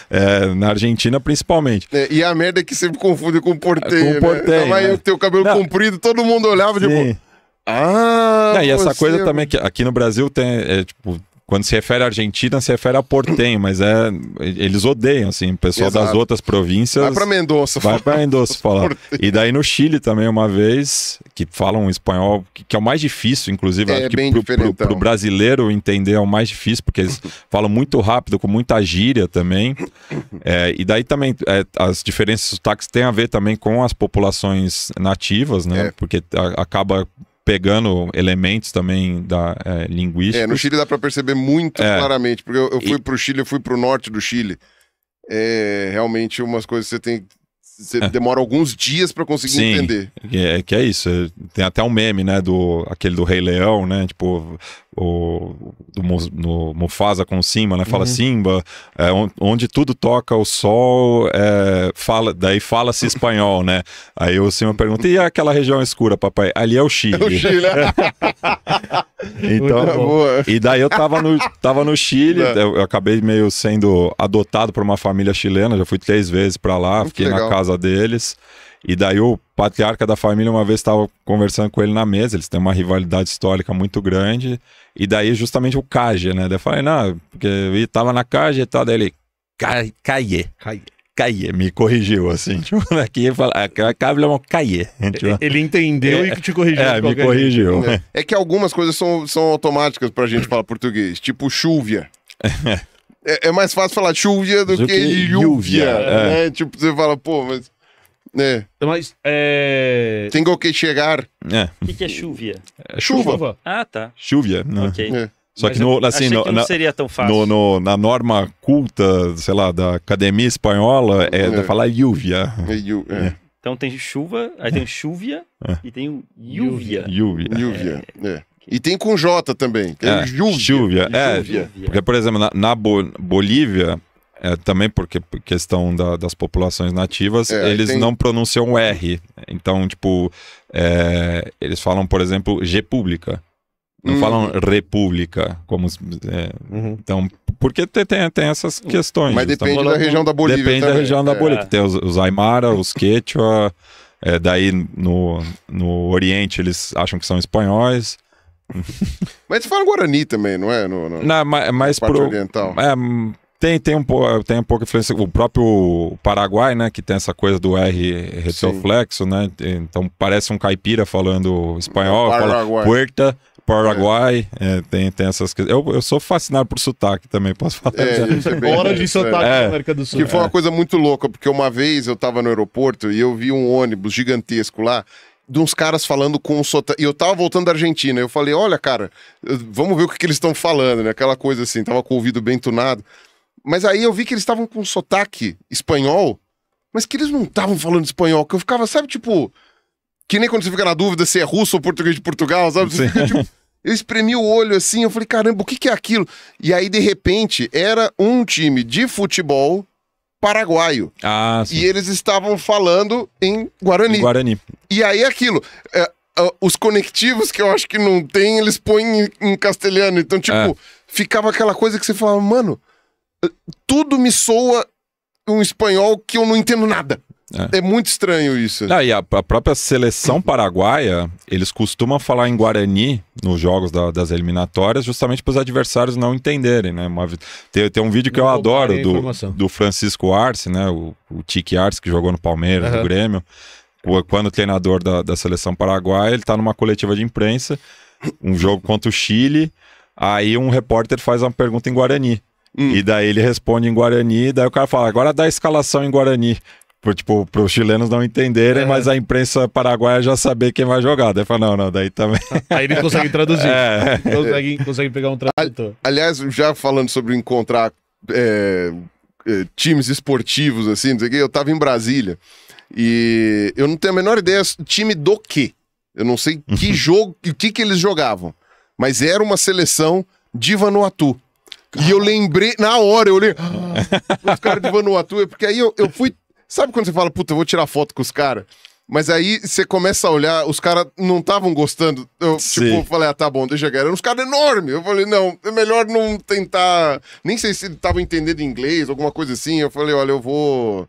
é, na Argentina principalmente. É, e a merda é que sempre confunde com portenho, Com portenho. Né? né? o cabelo não. comprido, todo mundo olhava, tipo, Sim. tipo... Ah, e essa coisa também que aqui no Brasil tem, é, tipo, quando se refere à Argentina, se refere a Portem, mas é eles odeiam, assim, o pessoal das outras províncias. Vai para Mendonça falar. Vai para Mendonça falar. E daí no Chile também, uma vez, que falam espanhol, que, que é o mais difícil, inclusive, é, acho bem que para o brasileiro entender é o mais difícil, porque eles falam muito rápido, com muita gíria também. É, e daí também, é, as diferenças de sotaques têm a ver também com as populações nativas, né? É. Porque a, acaba pegando elementos também da é, linguística. É, no Chile dá para perceber muito é, claramente, porque eu, eu fui e... para o Chile, eu fui para o norte do Chile. É realmente umas coisas que você tem você é. demora alguns dias para conseguir Sim, entender. É que é isso. Tem até um meme, né? Do aquele do Rei Leão, né? Tipo, o, do, no Mufasa com o Simba, né? Fala uhum. Simba, é, onde tudo toca o sol, é, fala, daí fala-se espanhol, né? Aí o Simba pergunta, e aquela região escura, papai? Ali é o Chile. É o Chile. Né? então, e daí eu tava no, tava no Chile, eu, eu, acabei meio sendo adotado por uma família chilena, já fui três vezes para lá, Muito fiquei legal. na casa deles. E daí o patriarca da família uma vez estava conversando com ele na mesa, eles têm uma rivalidade histórica muito grande. E daí justamente o Cage, né? Daí eu falei, não, porque ele tava na Cage e tal, daí ele, Caie. Caie. me corrigiu, assim, tipo, daqui fala, ah, cable é caie. Tipo. ele entendeu é, e te corrigiu. É, me corrigiu. É. é. que algumas coisas são, são automáticas pra gente falar português, tipo chuvia. é, é, mais fácil falar chuvia do, do que, que lluvia, né? É. Tipo, você fala, pô, mas... É. Mas é. Tenho que chegar. É. O que, que é É, chuva. chuva. Ah, tá. chuva Né? Ok. É. Só que, no, assim, no, que não seria tão fácil. No, no, na norma culta, sei lá, da academia espanhola, é, é. falar lluvia. É, é. é, Então tem chuva, aí tem chuvia é. e tem lluvia. Lluvia. Lluvia, é. E tem com J também. É, é, lluvia. É, porque, por exemplo, na, na Bolívia, é, também porque questão da, das populações nativas, é, eles tem... não pronunciam R. Então, tipo, é, eles falam, por exemplo, República. Não hum. falam república, como. É, uhum. Então, porque tem, tem, tem essas questões. Mas depende falando, da região da Bolívia. Depende também. da região da é. Bolívia. Tem os, os Aymara, os Quechua. É, daí no, no Oriente eles acham que são espanhóis. mas eles falam Guarani também, não é? No, no, não, mas, mas pro, oriental. É, tem, tem, um, tem um pouco influência. O próprio Paraguai, né? Que tem essa coisa do R retroflexo, Sim. né? Então parece um caipira falando espanhol. Paraguai. Fala Puerta, Paraguai. É. É, tem, tem essas coisas. Eu, eu sou fascinado por sotaque também, posso falar. É, é Hora de sotaque é. na América do Sul. Que foi uma é. coisa muito louca, porque uma vez eu tava no aeroporto e eu vi um ônibus gigantesco lá de uns caras falando com o sotaque. E eu tava voltando da Argentina. Eu falei, olha, cara, vamos ver o que, que eles estão falando, né? Aquela coisa assim, tava com o ouvido bem tunado. Mas aí eu vi que eles estavam com sotaque espanhol, mas que eles não estavam falando espanhol, que eu ficava, sabe, tipo. Que nem quando você fica na dúvida se é russo ou português de Portugal, sabe? Tipo, eu espremi o olho assim, eu falei, caramba, o que, que é aquilo? E aí, de repente, era um time de futebol paraguaio. Ah, sim. E eles estavam falando em Guarani. Em Guarani. E aí aquilo. É, os conectivos que eu acho que não tem, eles põem em, em castelhano. Então, tipo, é. ficava aquela coisa que você falava, mano, tudo me soa um espanhol que eu não entendo nada. É. é muito estranho isso. Ah, e a, a, própria seleção paraguaia, eles costumam falar em Guarani nos jogos da, das eliminatórias, justamente para os adversários não entenderem, né? Uma, tem, tem um vídeo que não eu adoro do, do Francisco Arce, né? O, o Tiki Arce, que jogou no Palmeiras, uhum. no Grêmio. Quando o treinador da, da seleção paraguaia, ele está numa coletiva de imprensa, um jogo contra o Chile, aí um repórter faz uma pergunta em Guarani. Hum. E daí ele responde em Guarani, daí o cara fala, agora dá a escalação em Guarani. tipo, para os chilenos não entenderem, é. mas a imprensa paraguaia já saber quem vai jogar. Daí fala, não, não, daí também. Aí eles conseguem traduzir. É. Conseguem, conseguem pegar um tradutor. Aliás, já falando sobre encontrar é, é, times esportivos, assim, não sei o quê, eu estava em Brasília e eu não tenho a menor ideia time do quê. Eu não sei que uhum. jogo, o que que eles jogavam, mas era uma seleção de Vanuatu. E eu lembrei, na hora, eu olhei. Ah, os caras de Vanuatu, é porque aí eu, eu fui. Sabe quando você fala, puta, eu vou tirar foto com os caras? Mas aí você começa a olhar, os caras não estavam gostando. Eu, tipo, Sim. tipo, falei, ah, tá bom, deixa ver Eram uns caras enormes. Eu falei, não, é melhor não tentar. Nem sei se estavam entendendo inglês, alguma coisa assim. Eu falei, olha, eu vou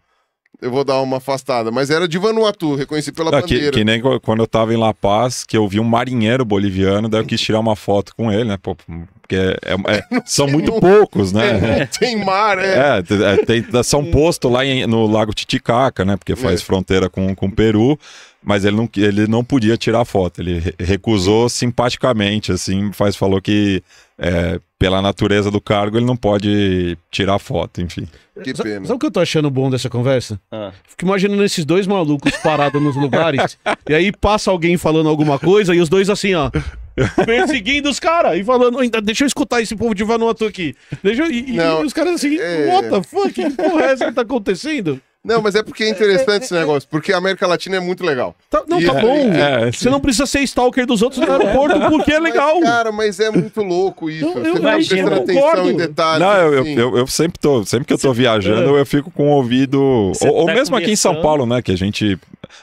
eu vou dar uma afastada. Mas era de Vanuatu, reconheci pela não, bandeira. Que, que, nem quando eu tava em La Paz, que eu vi um marinheiro boliviano, daí eu quis tirar uma foto com ele, né? Pô, porque é, é, é são muito não, poucos, né? É, tem mar, é. é, é tem, são hum. postos lá em, no Lago Titicaca, né? Porque faz fronteira com o Peru mas ele não, ele não podia tirar foto. Ele recusou simpaticamente, assim, faz falou que é, pela natureza do cargo, ele não pode tirar foto, enfim. Que pena. Sabe o que eu tô achando bom dessa conversa? Ah. Fico imaginando esses dois malucos parados nos lugares, e aí passa alguém falando alguma coisa, e os dois assim, ó. Perseguindo os caras e falando, ainda deixa eu escutar esse povo de Vanuatu aqui. Deixa eu, e, e, os caras assim, é... what the fuck? Que porra é essa que tá acontecendo? Não, mas é porque é, é interessante esse é, é, negócio, porque a América Latina é muito legal. Tá, não, e tá bom. É, você não precisa ser stalker dos outros no aeroporto, porque é legal. Mas, cara, mas é muito louco isso. Eu, eu você tá prestando atenção em detalhes. Não, eu, assim. eu, eu, sempre tô, sempre que eu tô viajando, eu fico com o ouvido. Ou, tá ou, mesmo aqui em São Paulo, né? Que a gente.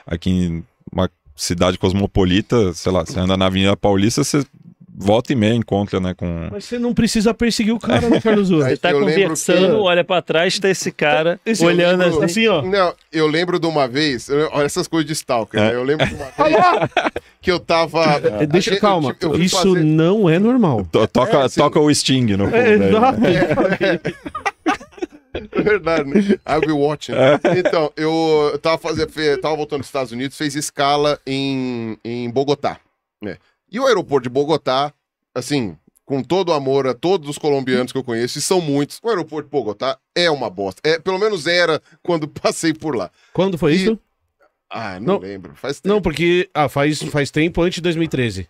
Aqui em uma cidade cosmopolita, sei lá, você anda na Avenida Paulista, você volta e meia encontra, né? Com... Mas você não precisa perseguir o cara, né, Carlos Você está conversando, que... olha para trás, está esse cara tá, esse olhando lembro, assim. assim, ó. Não, eu lembro de uma vez, olha essas coisas de stalker, né? É. Eu lembro de uma vez que eu tava. É, deixa gente, calma, tipo, eu, eu isso fazer... não é normal. toca, é, assim, toca o Sting no fundo. É, né? é Verdade, né? I'll be watching. Então, eu tava, fazendo, tava voltando dos Estados Unidos, fez escala em, em Bogotá. Né? E o aeroporto de Bogotá, assim, com todo o amor a todos os colombianos que eu conheço, e são muitos, o aeroporto de Bogotá é uma bosta. É, pelo menos era quando passei por lá. Quando foi e... isso? Ah, não, não, lembro. Faz tempo. Não, porque ah, faz, faz tempo antes de 2013.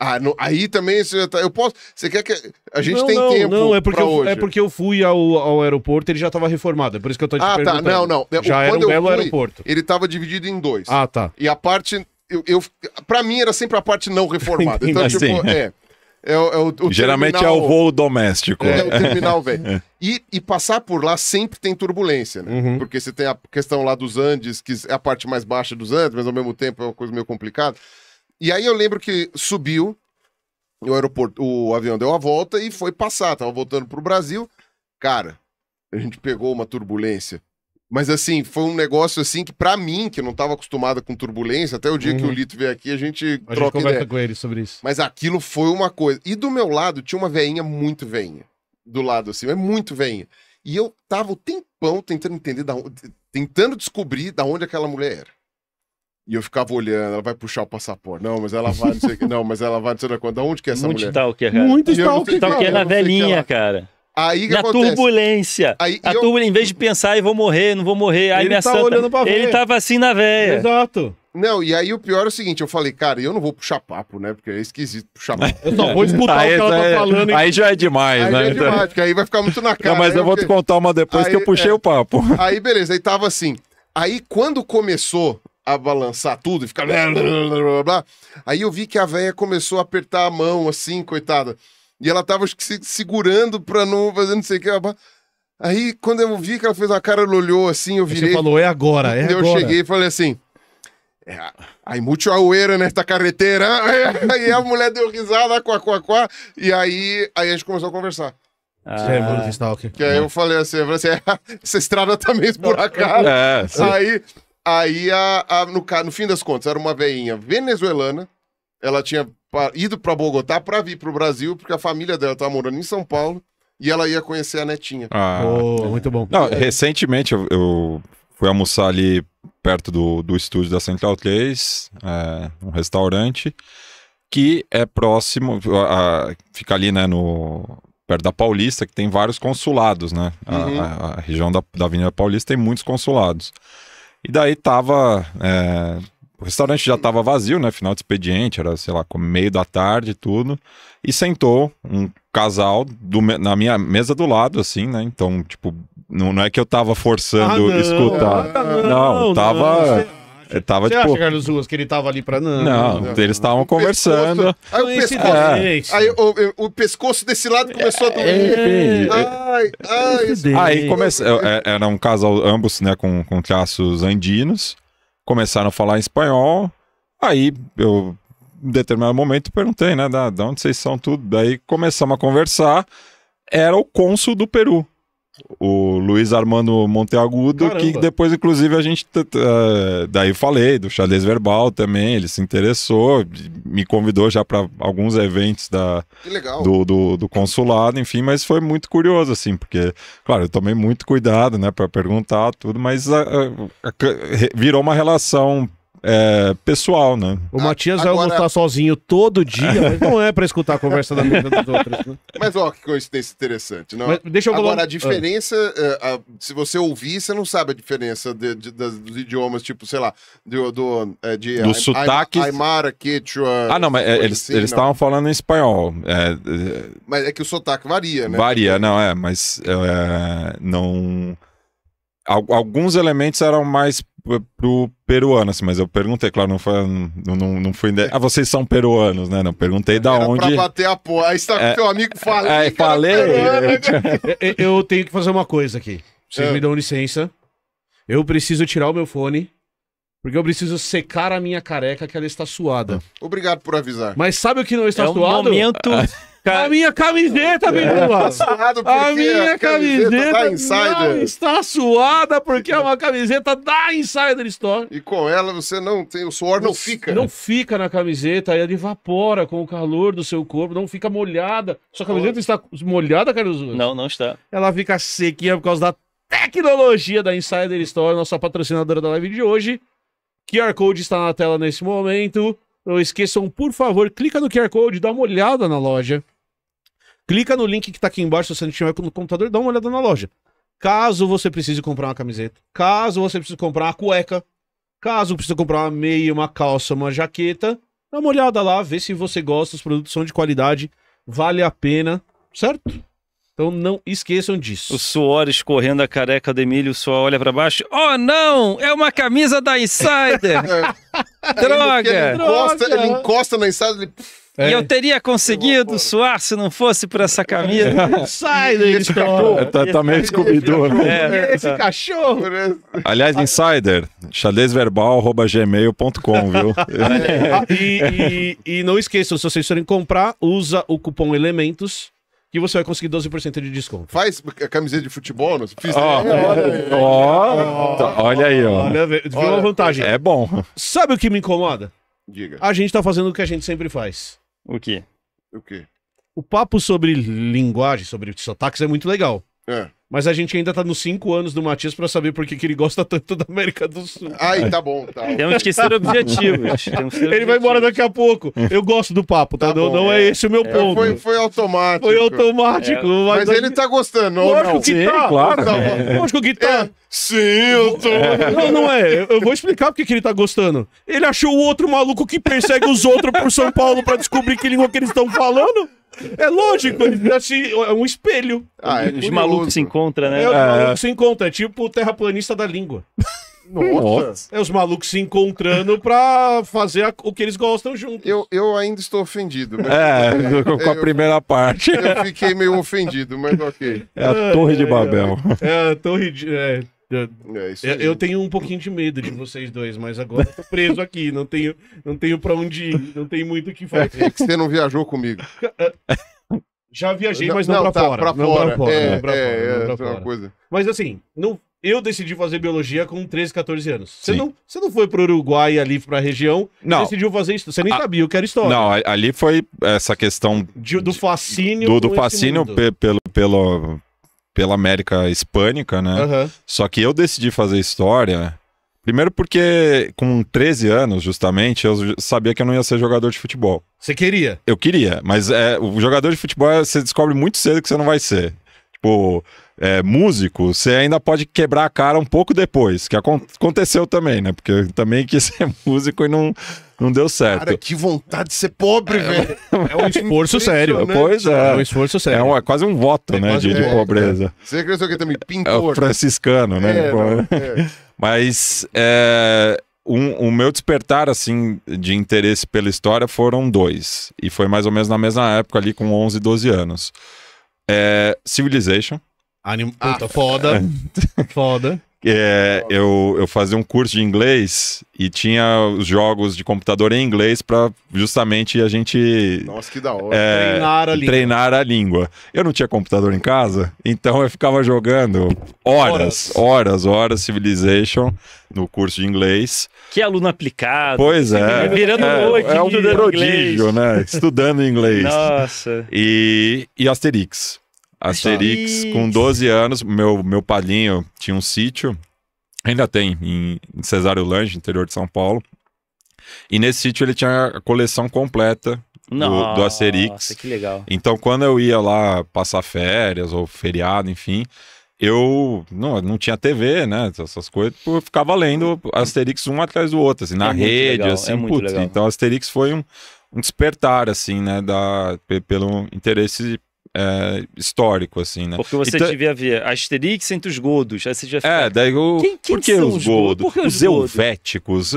Ah, não, aí também você tá, eu posso. Você quer que a gente não, tem não, tempo? Não, é porque, eu, hoje. é porque eu fui ao, ao aeroporto, ele já estava reformado, é por isso que eu tô te ah, tá, perguntando. Ah, tá, não, não. Já Quando era um belo fui, aeroporto. Ele estava dividido em dois. Ah, tá. E a parte eu, eu para mim era sempre a parte não reformada. Então, tipo, assim. tipo, é. É, é o, é o Geralmente terminal, é o voo doméstico. É, é o terminal, velho. É. E, e, passar por lá sempre tem turbulência, né? Uhum. Porque você tem a questão lá dos Andes, que é a parte mais baixa dos Andes, mas ao mesmo tempo é uma coisa meio complicada. E aí eu lembro que subiu, o aeroporto, o avião deu a volta e foi passar, tava voltando pro Brasil. Cara, a gente pegou uma turbulência mas assim, foi um negócio assim que para mim, que não estava acostumada com turbulência, até o dia uhum. que o uhum. Lito veio aqui, a gente a troca gente conversa ideia. com ele sobre isso. Mas aquilo foi uma coisa. E do meu lado tinha uma veinha muito veinha. Do lado assim, é muito veinha. E eu tava o tempão tentando entender da onde, tentando descobrir da onde aquela mulher era. E eu ficava olhando, ela vai puxar o passaporte. Não, mas ela vai, não sei o que. Não, mas ela vai, não sei o que. Da onde que é essa muito mulher? Muito stalker, cara. Muito stalker. Stalker na velhinha, cara. Aí que Na acontece? turbulência. Aí, a eu... turbulência, em vez de pensar, eu vou morrer, não vou morrer, aí ele minha tá santa... olhando pra ver. Ele tava assim na veia. Exato. Não, e aí o pior é o seguinte, eu falei, cara, eu não vou puxar papo, né? Porque é esquisito puxar papo. Eu só vou escutar aí, o que ela tá falando. Aí, já é demais, aí né? Aí é demais, porque aí vai ficar muito na cara. Não, mas eu, eu vou te contar uma depois aí, que eu puxei é... o papo. Aí beleza, aí tava assim. Aí quando começou a balançar tudo e ficar... Aí eu vi que a véia começou a apertar a mão assim, coitada. E ela tava se segurando pra não fazer não sei o que. Aí, quando eu vi que ela fez uma cara, ela olhou assim, eu virei. Você falou, é agora, é eu agora. Eu cheguei e falei assim. É, aí, muito aueira nesta carreteira. Aí a mulher deu risada, quá, quá, quá. E aí, aí a gente começou a conversar. Ah. É que aí eu falei assim, eu falei assim é, essa estrada tá meio esburacada. É, aí, aí a, a no, no fim das contas, era uma veinha venezuelana. Ela tinha pra, ido para Bogotá para vir para o Brasil, porque a família dela estava tá morando em São Paulo e ela ia conhecer a netinha. Ah, oh, muito bom. Não, recentemente eu, eu, fui almoçar ali perto do, do estúdio da Central 3, é, um restaurante que é próximo, a, a, fica ali, né, no perto da Paulista, que tem vários consulados, né? Uhum. A, a, região da, da Avenida Paulista tem muitos consulados. E daí tava é, o restaurante já estava vazio, né? Final de expediente, era, sei lá, meio da tarde tudo. E sentou um casal do, na minha mesa do lado, assim, né? Então, tipo, não, não é que eu tava forçando ah, não, escutar. Ah, não, não, tava. Não, ele tava, Você eh, tipo... acha, Carlos Ruas, que ele tava ali pra... Não, não, não eles estavam conversando. Aí, o, pescoço... É. aí o, o, pescoço desse lado começou a doer. É. Ai, ai, aí começa... É, é, era um casal, ambos, né, com, com traços andinos começaram a falar espanhol. Aí eu, em determinado momento, perguntei, né, da, da onde vocês são tudo. Daí começamos a conversar. Era o cônsul do Peru o Luiz Armando Monteagudo, Caramba. que depois, inclusive, a gente. Uh, daí falei do xadrez verbal também, ele se interessou, me convidou já para alguns eventos da, do, do, do, consulado, enfim, mas foi muito curioso, assim, porque, claro, eu tomei muito cuidado, né, para perguntar tudo, mas uh, uh, virou uma relação é, pessoal, né? O Matias Agora... vai almoçar sozinho todo dia, é. mas não é para escutar a conversa da vida dos outros. Né? Mas olha que coincidência interessante, não? É? Mas deixa eu Agora, colocar... a ah. diferença, ah. É, a, a, se você ouvir, você não sabe a diferença de, de, de, dos idiomas, tipo, sei lá, do, do, de, do a, sotaque... Aymara, Quechua... Ah, não, mas eles assim, estavam falando em espanhol. É, mas é que o sotaque varia, né? Varia, não, é, mas é, não... Alguns elementos eram mais pro peruano, assim, mas eu perguntei, claro, não foi. Não, não, não fui. Ah, vocês são peruanos, né? Não perguntei Era da onde. Pra bater a porra. Aí tá é, seu é, com teu amigo falando. É, falei. Né? Eu... eu tenho que fazer uma coisa aqui. Vocês é. me dão licença. Eu preciso tirar o meu fone. Porque eu preciso secar a minha careca que ela está suada. Obrigado por avisar. Mas sabe o que não está suado? É um momento Cara... A minha camiseta, é. Biruba! Tá a minha camiseta, camiseta tá está suada porque é uma camiseta da Insider Store. E com ela você não tem, o suor não, não fica. Não fica na camiseta, ela evapora com o calor do seu corpo, não fica molhada. Sua camiseta oh. está molhada, Carlos? Não, não está. Ela fica sequinha por causa da tecnologia da Insider Store, nossa patrocinadora da live de hoje. QR Code está na tela nesse momento. Não esqueçam, por favor, clica no QR Code, dá uma olhada na loja. Clica no link que tá aqui embaixo, se você não tiver no computador, dá uma olhada na loja. Caso você precise comprar uma camiseta, caso você precise comprar uma cueca, caso precise comprar uma meia, uma calça, uma jaqueta, dá uma olhada lá, vê se você gosta, os produtos são de qualidade, vale a pena, certo? Então não esqueçam disso. O suor escorrendo a careca do Emílio só olha para baixo. Oh não! É uma camisa da Insider! Droga! Ele encosta, ele encosta na Insider, ele... É. E eu é. teria conseguido eu suar se não fosse por essa camisa. Sai daí, esse cachorro. É, tá, tá meio descobridor. Né? É, é, esse tá. cachorro, né? Aliás, insider, xadrezverbal.gmail.com, viu? ah, e, e, e, não esqueçam, se vocês forem comprar, usa o cupom Elementos. que você vai conseguir 12% de desconto. Faz camiseta de futebol? Não? Fiz oh, olha, oh, oh, olha aí, ó. Olha, viu olha, uma vantagem. É bom. Sabe o que me incomoda? Diga. A gente tá fazendo o que a gente sempre faz. O quê? O quê? O papo sobre linguagem, sobre sotaques é muito legal. É mas a gente ainda tá nos cinco anos do Matias para saber por que, que ele gosta tanto da América do Sul. Ai, tá bom, tá. Temos que ser objetivos. ele vai embora daqui a pouco. Eu gosto do papo, tá? tá não, bom, não é. é, esse o meu é, ponto. Foi, foi, automático. Foi automático. É. Mas, mas, ele tá gostando, lógico não. Que Sim, tá. tá claro. Tá lógico que tá. Sim, eu tô. Não, não é. Eu vou explicar porque que ele tá gostando. Ele achou o outro maluco que persegue os outros por São Paulo para descobrir que língua que eles estão falando. É lógico, Ele tá é um espelho. Ah, é Os malucos se encontram encontra, né? É, os é. malucos se encontram, é tipo o terraplanista da língua. Nossa. É os malucos se encontrando pra fazer a, o que eles gostam juntos. Eu, eu ainda estou ofendido. Mas... É, com a primeira parte. Eu fiquei meio ofendido, mas ok. É a é, Torre é, de Babel. É, a Torre de. É. Eu, eu tenho um pouquinho de medo de vocês dois, mas agora eu tô preso aqui, não tenho, não tenho pra onde ir, não tem muito o que fazer. É que você não viajou comigo. Já viajei, mas não, não, não pra, tá, fora, pra não Pra fora. É, não pra fora. É, não pra é, é fora. coisa. Mas assim, não, eu decidi fazer biologia com 13, 14 anos. Você não, você não foi pro Uruguai ali pra região, não. decidiu fazer isso. Você nem sabia o que era história. Não, ali foi essa questão de, do fascínio. Do, do fascínio pe, pelo, pelo, pela América Hispânica, né? Uhum. Só que eu decidi fazer história Primeiro porque com 13 anos, justamente, eu sabia que eu não ia ser jogador de futebol. Você queria? Eu queria, mas é, o jogador de futebol é, você descobre muito cedo que você não vai ser. Tipo, é, músico, você ainda pode quebrar a cara um pouco depois, que aconteceu também, né? Porque eu também quis ser músico e não, não deu certo. Cara, que vontade de ser pobre, é, velho. É um esforço é sério. Pois é. É um esforço sério. É, um, é quase um voto, é né? De, de, pobreza. Você cresceu que também pintou. É o franciscano, né? Tipo, mas é, um, o meu despertar, assim, de interesse pela história foram dois. E foi mais ou menos na mesma época ali, com 11, 12 anos. É, Civilization. Anim... Ah, puta, foda. foda. É, eu, eu fazia um curso de inglês e tinha os jogos de computador em inglês para justamente a gente Nossa, que da hora. É, treinar, a treinar, a língua. Eu não tinha computador em casa, então eu ficava jogando horas, horas, horas, horas Civilization no curso de inglês. Que aluno aplicado. Pois é. Virando é, é um prodígio, inglês. né? Estudando inglês. Nossa. E, e Asterix. Asterix, Asterix, com 12 anos, meu, meu palhinho tinha um sítio, ainda tem, em Cesário Lange, interior de São Paulo. E nesse sítio ele tinha a coleção completa do, do Asterix. que legal. Então quando eu ia lá passar férias ou feriado, enfim, eu não, não tinha TV, né? Essas coisas, eu ficava lendo Asterix um atrás do outro, assim, na é rede, legal, assim, é putz, Então Asterix foi um, um despertar, assim, né? Da, pelo interesse é, histórico, assim, né? Porque você então, devia ver Asterix entre os godos. Aí você já é, daí o... Quem, quem por que os godos? Por que os, os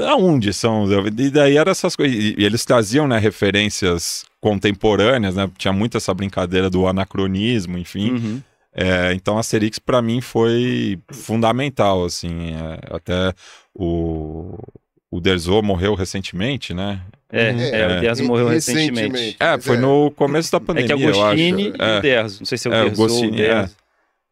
aonde são? E daí eram essas coisas. E eles traziam, né, referências contemporâneas, né? Tinha muito essa brincadeira do anacronismo, enfim. Uhum. É, então, Asterix, para mim, foi fundamental, assim. É, até o, o Derzô morreu recentemente, né? É, uhum. é, é, o Derzo morreu recentemente. É, foi é. no começo da pandemia. É que é Agostini e é. o Derzo. Não sei se é o é, Derzo Agostini, ou o Derzo.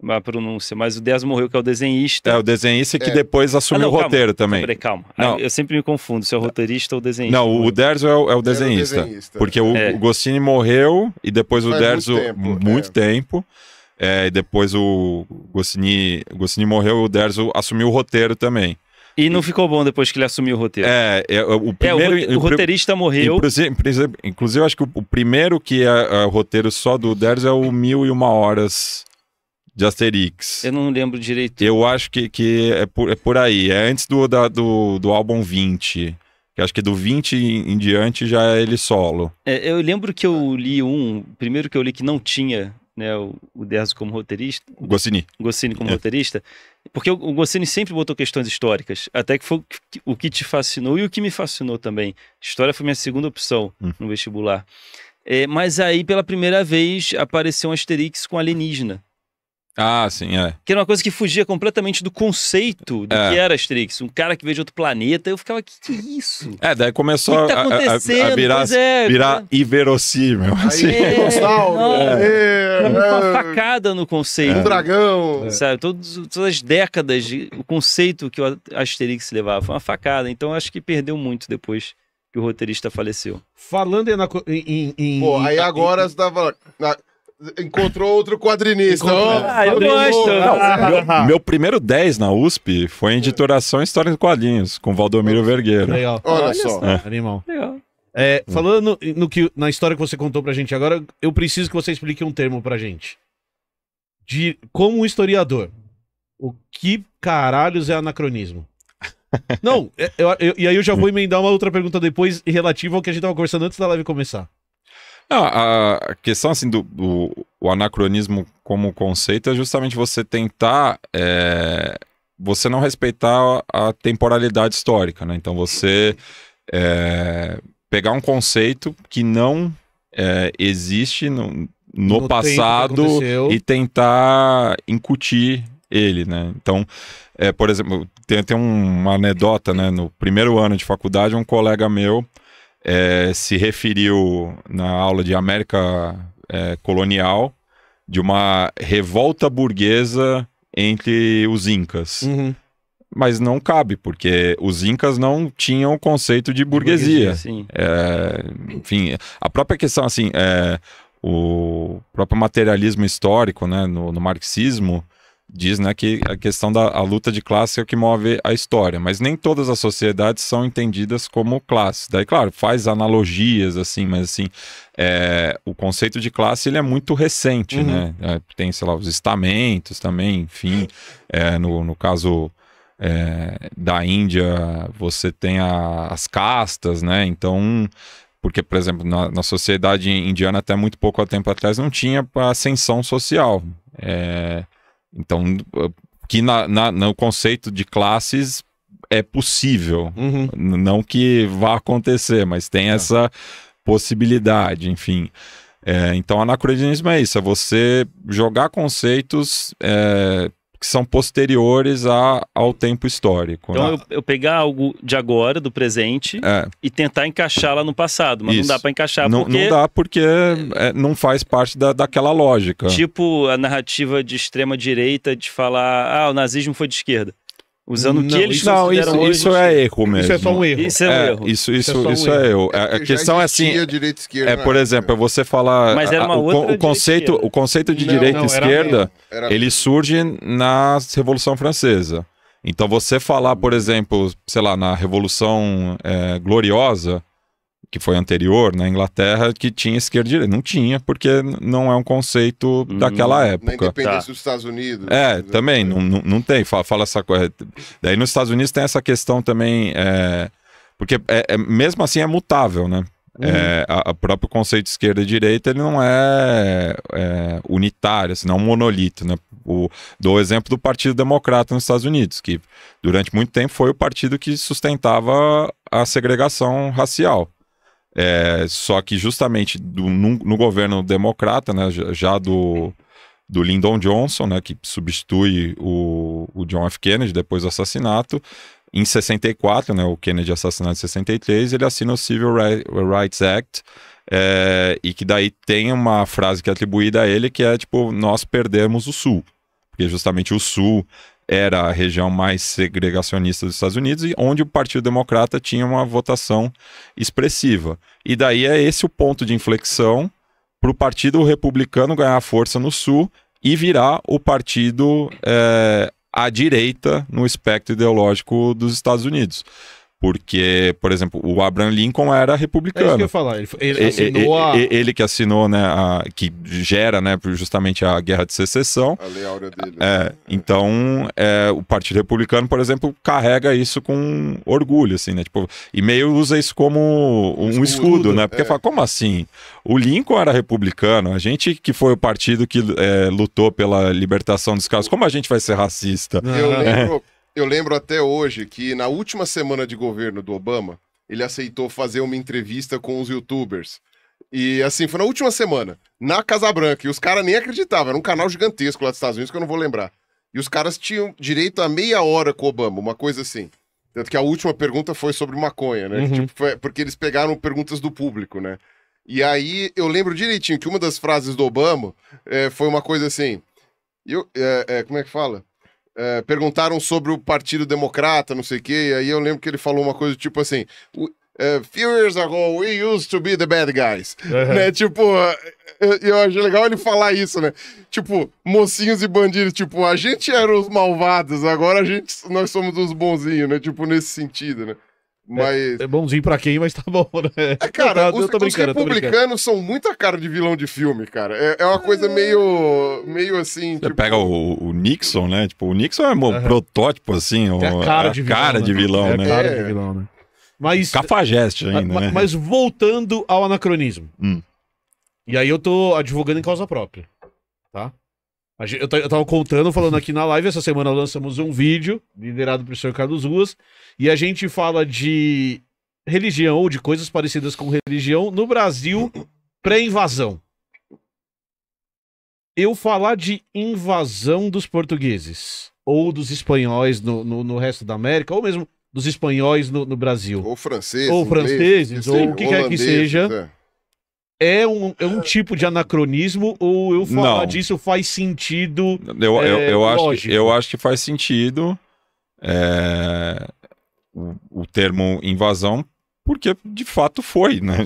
É. pronúncia, mas o Derzo morreu, que é o desenhista. É, o desenhista que é. depois ah, assumiu ah, não, o roteiro também. Peraí, calma. Não. Eu sempre me confundo se é o roteirista ou o desenhista. Não, o, o Derzo é o, é o desenhista, desenhista. Porque o, é. Gostini morreu e depois Faz o Derzo. Muito tempo. Muito tempo e depois o Gostini, Gostini morreu e o Derzo assumiu o roteiro também. E não ficou bom depois que ele assumiu o roteiro. É, é o primeiro. É, o, roteirista morreu. Inclusive, inclusive, eu acho que o, primeiro que é, é roteiro só do Darius é o Mil e Uma Horas de Asterix. Eu não lembro direito. Eu acho que, que é, por, é por aí. É antes do, da, do, do álbum 20. Que acho que do 20 em, em diante já é ele solo. É, eu lembro que eu li um, primeiro que eu li que não tinha né, o, o Derzo como roteirista. O Goscinny. Goscinny como é. roteirista. Porque o Goscinny sempre botou questões históricas, até que foi o que te fascinou e o que me fascinou também. História foi minha segunda opção hum. no vestibular. É, mas aí, pela primeira vez, apareceu um Asterix com alienígena. Ah, sim, é. Que era uma coisa que fugia completamente do conceito do é. que era Asterix. Um cara que veio de outro planeta. Eu ficava, que que é isso? É, daí começou que que tá acontecendo? a, a, a virar, é, virar né? inverossímil. Assim. É, é, uma é. facada no conceito. Um dragão. É. Sabe, todas, todas as décadas, de, o conceito que o Asterix levava foi uma facada. Então acho que perdeu muito depois que o roteirista faleceu. Falando em... em, em Pô, aí agora em, você tá falando... Encontrou outro quadrinista. Encontrou. Ah, eu gosto. Não, meu, ah, ah, ah. meu, primeiro 10 na USP foi em editoração História de Quadrinhos, com Valdomiro Vergueiro. Legal. Olha, Olha só. É. Animal. Legal. É, falando no, no que, na história que você contou pra gente agora, eu preciso que você explique um termo pra gente. De, como historiador, o que caralhos é anacronismo? Não, é, eu, eu, e aí eu já vou emendar uma outra pergunta depois relativa ao que a gente tava conversando antes da live começar a questão assim do, do o anacronismo como conceito é justamente você tentar é, você não respeitar a temporalidade histórica, né? Então você é, pegar um conceito que não é, existe no, no, no passado e tentar incutir ele, né? Então, é, por exemplo, tem, tem uma anedota, né? No primeiro ano de faculdade, um colega meu é, se referiu na aula de América é, Colonial de uma revolta burguesa entre os incas. Uhum. Mas não cabe, porque os incas não tinham o conceito de burguesia. burguesia é, enfim, a própria questão, assim, é, o próprio materialismo histórico, né, no, no marxismo, diz né, que a questão da a luta de classe é o que move a história, mas nem todas as sociedades são entendidas como classe. Daí, claro, faz analogias, assim, mas assim, é, o conceito de classe ele é muito recente, uhum. né? É, tem, sei lá, os estamentos também, enfim, é, no, no caso... É, da Índia, você tem a, as castas, né? Então, porque, por exemplo, na, na, sociedade indiana, até muito pouco tempo atrás, não tinha ascensão social. É, então, ah, que na, na, no conceito de classes é possível, uhum. não que vá acontecer, mas tem é. essa possibilidade, enfim. É, então, anacronismo é isso: é você jogar conceitos é, que são posteriores a, ao tempo histórico. Então, né? eu, eu, pegar algo de agora, do presente, é. e tentar encaixar lá no passado, mas Isso. não dá para encaixar não, porque... Não dá porque é, não faz parte da, daquela lógica. Tipo a narrativa de extrema-direita de falar, ah, o nazismo foi de esquerda. Usando o que eles não, isso, hoje, isso é erro mesmo. Isso é só um erro. Isso é, um é erro. Isso, isso, isso é, um isso erro. é erro. É, a questão é assim. é, por exemplo, você falar. Mas era uma outra o, o conceito, o conceito de não, direita não, e esquerda, era... ele surge na Revolução Francesa. Então você falar, por uhum. exemplo, sei lá, na Revolução eh, Gloriosa, que foi anterior, na Inglaterra, que tinha esquerda e direita. Não tinha, porque não é um conceito hum, daquela época. Na independência tá. dos Estados Unidos. É, né? também, é. não, não tem, fala, fala, essa coisa. Daí nos Estados Unidos tem essa questão também, é, porque é, é, mesmo assim é mutável, né? Hum. É, a, a, próprio conceito de esquerda e direita ele não é, é unitário, assim, não é um monolito. Né? O, dou o exemplo do Partido Democrata nos Estados Unidos, que durante muito tempo foi o partido que sustentava a segregação racial. É, só que justamente do, no, no, governo democrata, né, já do, do Lyndon Johnson, né, que substitui o, o John F. Kennedy depois do assassinato, em 64, né, o Kennedy assassinado em 63, ele assina o Civil Rights Act, é, e que daí tem uma frase que é atribuída a ele que é tipo, nós perdemos o Sul. Porque justamente o Sul era a região mais segregacionista dos Estados Unidos e onde o Partido Democrata tinha uma votação expressiva. E daí é esse o ponto de inflexão para o Partido Republicano ganhar força no Sul e virar o partido é, à direita no espectro ideológico dos Estados Unidos. Porque, por exemplo, o Abraham Lincoln era é republicano. É que eu ia falar. Ele, ele, assinou a... ele, que assinou, né, a, que gera, né, justamente a Guerra de Secessão. A lei áurea dele. É, né? então, é, o Partido Republicano, por exemplo, carrega isso com orgulho, assim, né, tipo, e meio usa isso como um, escudo, escudo né, porque é. fala, como assim? O Lincoln era republicano, a gente que foi o partido que é, lutou pela libertação dos caras, como a gente vai ser racista? Eu é. lembro eu lembro até hoje que na última semana de governo do Obama, ele aceitou fazer uma entrevista com os youtubers. E assim, foi na última semana, na Casa Branca. E os caras nem acreditavam, era um canal gigantesco lá dos Estados Unidos que eu não vou lembrar. E os caras tinham direito a meia hora com o Obama, uma coisa assim. Tanto que a última pergunta foi sobre maconha, né? Uhum. Tipo, foi porque eles pegaram perguntas do público, né? E aí eu lembro direitinho que uma das frases do Obama é, foi uma coisa assim. Eu, é, é, como é que fala? é, perguntaram sobre o Partido Democrata, não sei o quê, e aí eu lembro que ele falou uma coisa tipo assim. Uh, few years ago, we used to be the bad guys. Uhum. Né? Tipo, eu, é, é, eu acho legal ele falar isso, né? Tipo, mocinhos e bandidos, tipo, a gente era os malvados, agora a gente, nós somos os bonzinhos, né? Tipo, nesse sentido, né? Mas... É, é bonzinho pra quem, mas tá bom, né? É, cara, os, os republicanos são muita cara de vilão de filme, cara. É, é uma coisa meio, meio assim. Você tipo... pega o, o, Nixon, né? Tipo, o Nixon é um uhum. protótipo, assim. Né? é a né? cara, de, vilão, cara de vilão, né? É cara de vilão, né? Mas, Cafajeste ainda, mas, né? Mas voltando ao anacronismo. Hum. E aí eu tô advogando em causa própria, tá? Eu tava contando, falando aqui na live, essa semana lançamos um vídeo liderado pelo senhor Carlos Ruas, e a gente fala de religião ou de coisas parecidas com religião no Brasil pré-invasão. Eu falar de invasão dos portugueses ou dos espanhóis no, no, no resto da América, ou mesmo dos espanhóis no, no Brasil. Ou franceses Ou franceses, inglês, ou o que quer que seja. É é um, é um tipo de anacronismo ou eu falar não. disso faz sentido? Eu, é, eu, eu acho que, eu acho que faz sentido é, o, o, termo invasão, porque de fato foi né,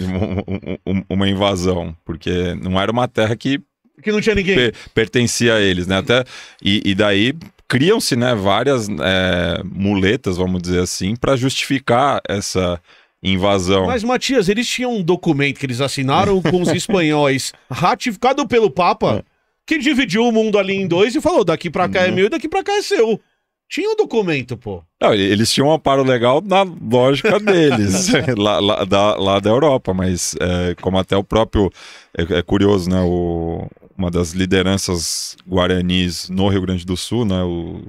uma invasão, porque não era uma terra que. Que não tinha ninguém. Per, pertencia a eles, né? Até, e, e daí criam-se né, várias é, muletas, vamos dizer assim, para justificar essa invasão. Mas, Matias, eles tinham um documento que eles assinaram com os espanhóis, ratificado pelo Papa, é. que dividiu o mundo ali em dois e falou: daqui pra cá é uhum. meu e daqui pra cá é seu. Tinha um documento, pô. Não, eles tinham um amparo legal na lógica deles, lá, lá, da, lá da Europa, mas é, como até o próprio. É, é curioso, né? O, uma das lideranças guaranis no Rio Grande do Sul, né? O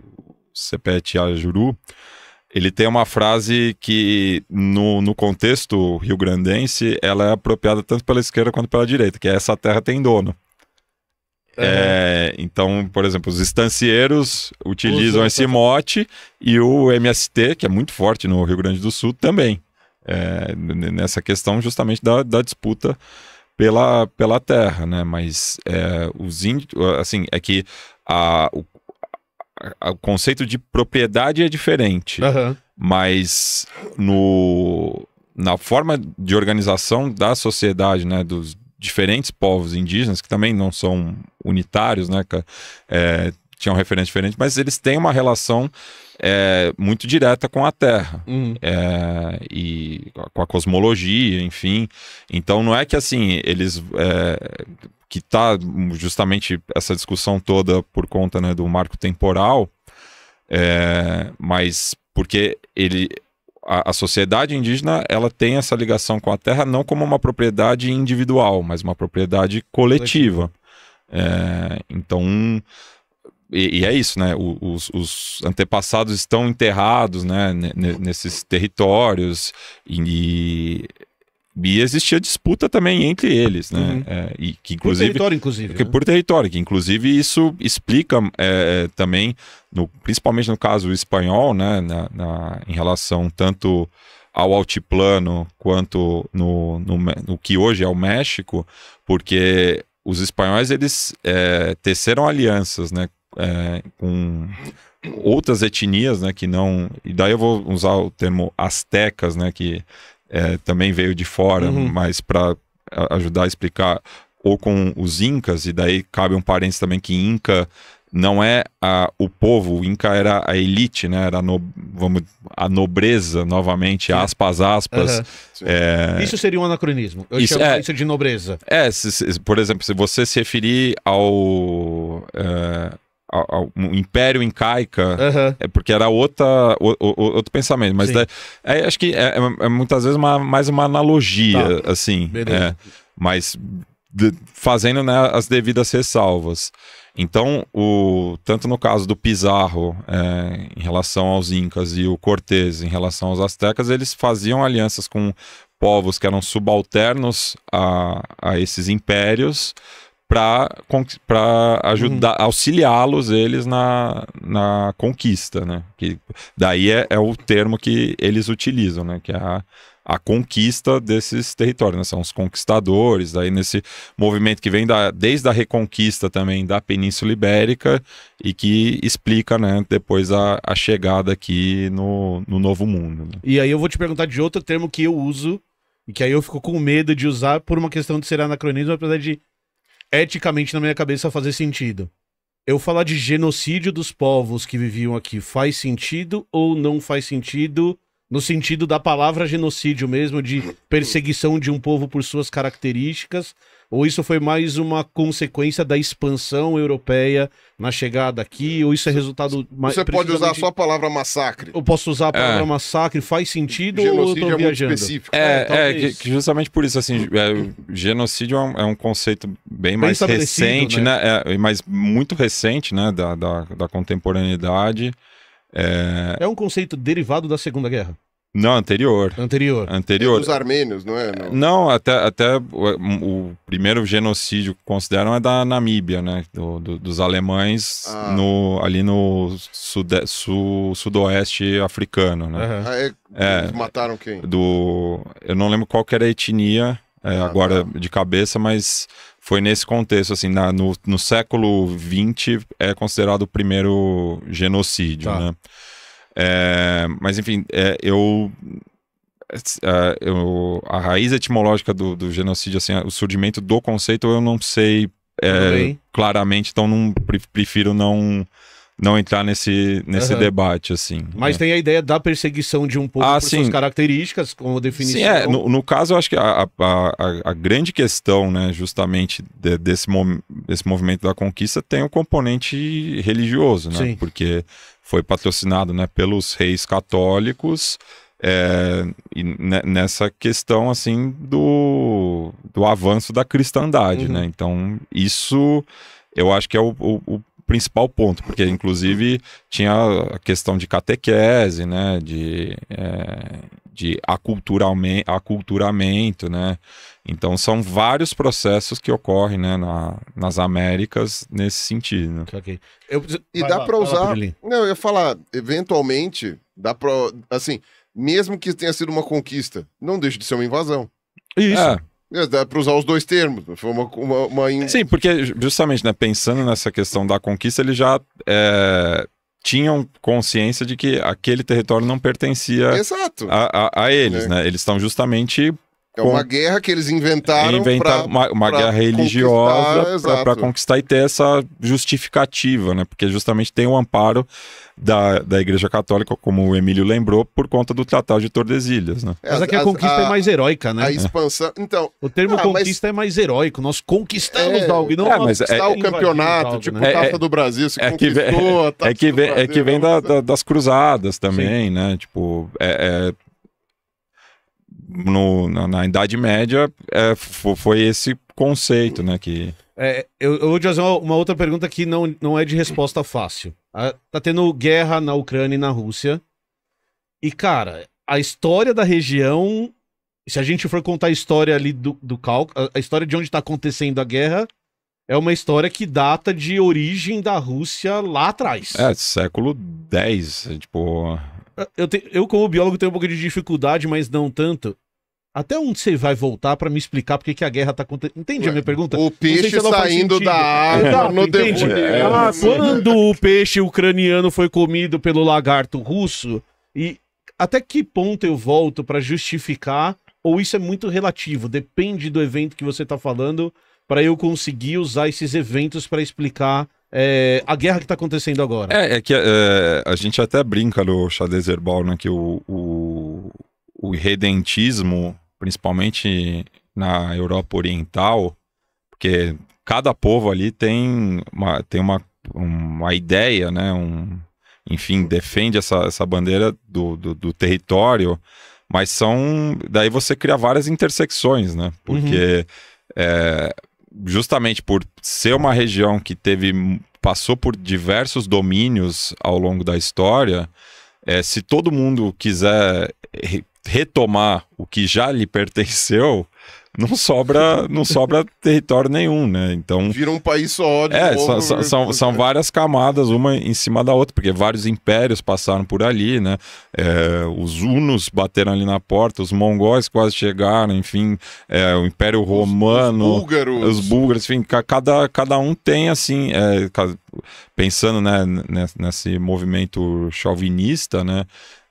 Sepete Ajuru ele tem uma frase que, no, no contexto rio-grandense, ela é apropriada tanto pela esquerda quanto pela direita, que é essa terra tem dono. É, então, por exemplo, os estancieiros utilizam Usa, esse mote e o MST, que é muito forte no Rio Grande do Sul, também. É, nessa questão justamente da, da, disputa pela, pela terra, né? Mas é, os índios, assim, é que a, o a, o conceito de propriedade é diferente, uhum. mas no, na forma de organização da sociedade, né, dos diferentes povos indígenas, que também não são unitários, né, é, tinham referência diferente, mas eles têm uma relação é, muito direta com a Terra uhum. é, e com a cosmologia, enfim. Então não é que assim eles é, que está justamente essa discussão toda por conta né, do marco temporal, é, mas porque ele a, a, sociedade indígena ela tem essa ligação com a terra não como uma propriedade individual, mas uma propriedade coletiva. É, então e, e, é isso, né? Os, os, antepassados estão enterrados, né? Nesses territórios e e existia disputa também entre eles, né? Uhum. É, e que inclusive por território, inclusive, que, né? por território, que inclusive isso explica é, é, também, no, principalmente no caso espanhol, né? Na, na, em relação tanto ao altiplano quanto no, no, no que hoje é o México, porque os espanhóis eles é, teceram alianças, né? É, com outras etnias, né, que não. E daí eu vou usar o termo astecas, né, que é, também veio de fora, uhum. mas para ajudar a explicar, ou com os incas, e daí cabe um parênteses também que inca não é a, o povo, o Inca era a elite, né? Era a, no, vamos, a nobreza, novamente, Sim. aspas, aspas. Uhum. É... Isso seria um anacronismo. Eu isso, é... isso de nobreza. É, se, se, por exemplo, se você se referir ao. É a, um império incaica, uhum. é porque era outra, o, o, outro pensamento. Mas é, acho que é, é, é, muitas vezes uma, mais uma analogia, tá. assim. É. mas de, fazendo né, as devidas ressalvas. Então, o, tanto no caso do Pizarro é, em relação aos Incas e o Cortés em relação aos Aztecas, eles faziam alianças com povos que eram subalternos a, a esses impérios para ajudar, uhum. auxiliá-los eles na, na conquista, né? Que daí é, é, o termo que eles utilizam, né? Que é a, a conquista desses territórios, né? São os conquistadores, daí nesse movimento que vem da, desde a reconquista também da Península Ibérica e que explica, né? Depois a, a chegada aqui no, no Novo Mundo. Né? E aí eu vou te perguntar de outro termo que eu uso e que aí eu fico com medo de usar por uma questão de ser anacronismo, apesar de eticamente na minha cabeça fazer sentido. Eu falar de genocídio dos povos que viviam aqui faz sentido ou não faz sentido? No sentido da palavra genocídio mesmo, de perseguição de um povo por suas características, ou isso foi mais uma consequência da expansão europeia na chegada aqui? Ou isso é resultado... Você pode usar só a palavra massacre. Eu posso usar a é. palavra é. massacre? Faz sentido genocídio ou eu tô é viajando? É, específico. é, é, é que, justamente por isso, assim, é, genocídio um, é um, conceito bem, bem mais recente, né? né? mas muito recente, né, da, da, da contemporaneidade. É... é um conceito derivado da Segunda Guerra. Não, anterior. Anterior. Anterior. É dos armênios, não é? Não, não até, até o, o, primeiro genocídio que consideram é da Namíbia, né? Do, do, dos alemães ah. no, ali no sude, su, sudoeste africano, né? Uhum. Ah, é, é, eles mataram quem? Do, eu não lembro qual era a etnia é, ah, agora tá. de cabeça, mas foi nesse contexto, assim, na, no, no século XX é considerado o primeiro genocídio, tá. né? É, mas enfim, é, eu, é, eu, a raiz etimológica do, do, genocídio, assim, o surgimento do conceito, eu não sei é, claramente, então não prefiro não não entrar nesse, nesse uhum. debate, assim. Mas né? tem a ideia da perseguição de um povo ah, por sim. suas características, como definição. Sim, é, no, no caso, eu acho que a, a, a, grande questão, né, justamente de, desse, desse movimento da conquista tem o um componente religioso, né? Sim. Porque foi patrocinado né, pelos reis católicos é, nessa questão assim do, do avanço da cristandade, né? uhum. né? Então isso eu acho que é o, o, o, principal ponto, porque inclusive tinha a questão de catequese, né? De é, de aculturamento, né? Então são vários processos que ocorrem né, na, nas Américas nesse sentido. Né? Okay. Eu, e vai dá para usar. não, eu ia falar, eventualmente, dá para. Assim, mesmo que tenha sido uma conquista, não deixa de ser uma invasão. Isso. É. É, dá para usar os dois termos. Foi uma, uma, uma in... Sim, porque justamente né, pensando nessa questão da conquista, ele já é, tinham consciência de que aquele território não pertencia a, a, a, eles, é. né? Eles estão justamente é uma guerra que eles inventaram. É pra, uma, uma pra guerra religiosa para conquistar e ter essa justificativa, né? Porque justamente tem o um amparo da, da Igreja Católica, como o Emílio lembrou, por conta do Tratado de Tordesilhas. Né? Mas aqui é a conquista é a, é mais heróica, né? A expansão. Então, o termo ah, conquista mas... é mais heróico. Nós conquistamos é, algo e não é, mas é, tá o né? campeonato, algo, é, tipo né? Taça do Brasil, se é que vem, tá tipo é, que vem, Brasil, é né? que vem da, da, das cruzadas também, Sim. né? Tipo, é, no, na, na, Idade Média é, foi esse conceito, né? Que... É, eu, eu, vou te fazer uma, uma, outra pergunta que não, não é de resposta fácil tá tendo guerra na Ucrânia e na Rússia. E, cara, a história da região. Se a gente for contar a história ali do, do Cáucaso, a história de onde tá acontecendo a guerra, é uma história que data de origem da Rússia lá atrás. É, século X, tipo. Eu, te, eu, como biólogo, tenho um pouco de dificuldade, mas não tanto. Até onde você vai voltar para me explicar por que a guerra está acontecendo? Entende a minha pergunta? O peixe se saindo da água no entende? É, ah, é, quando o peixe ucraniano foi comido pelo lagarto russo, e até que ponto eu volto para justificar? Ou isso é muito relativo? Depende do evento que você está falando para eu conseguir usar esses eventos para explicar é, a guerra que está acontecendo agora. É, é que é, a gente até brinca no xadrez herbal, né, que o, o, o redentismo principalmente na Europa Oriental, porque cada povo ali tem uma, tem uma, uma ideia, né? Um, enfim, defende essa, essa bandeira do, do, do território, mas são. Daí você cria várias intersecções, né? Porque. Uhum. É, justamente por ser uma região que teve passou por diversos domínios ao longo da história, é, se todo mundo quiser retomar o que já lhe pertenceu, não sobra, não sobra território nenhum, né? Então vira um país só. De é, novo, são, são, são, né? várias camadas, uma em cima da outra, porque vários impérios passaram por ali, né? É, os hunos bateram ali na porta, os mongóis quase chegaram, enfim, é, o Império Romano, os, os, búlgaros, os búlgaros, enfim, cada, cada um tem assim, é, pensando né, nesse movimento chauvinista, né?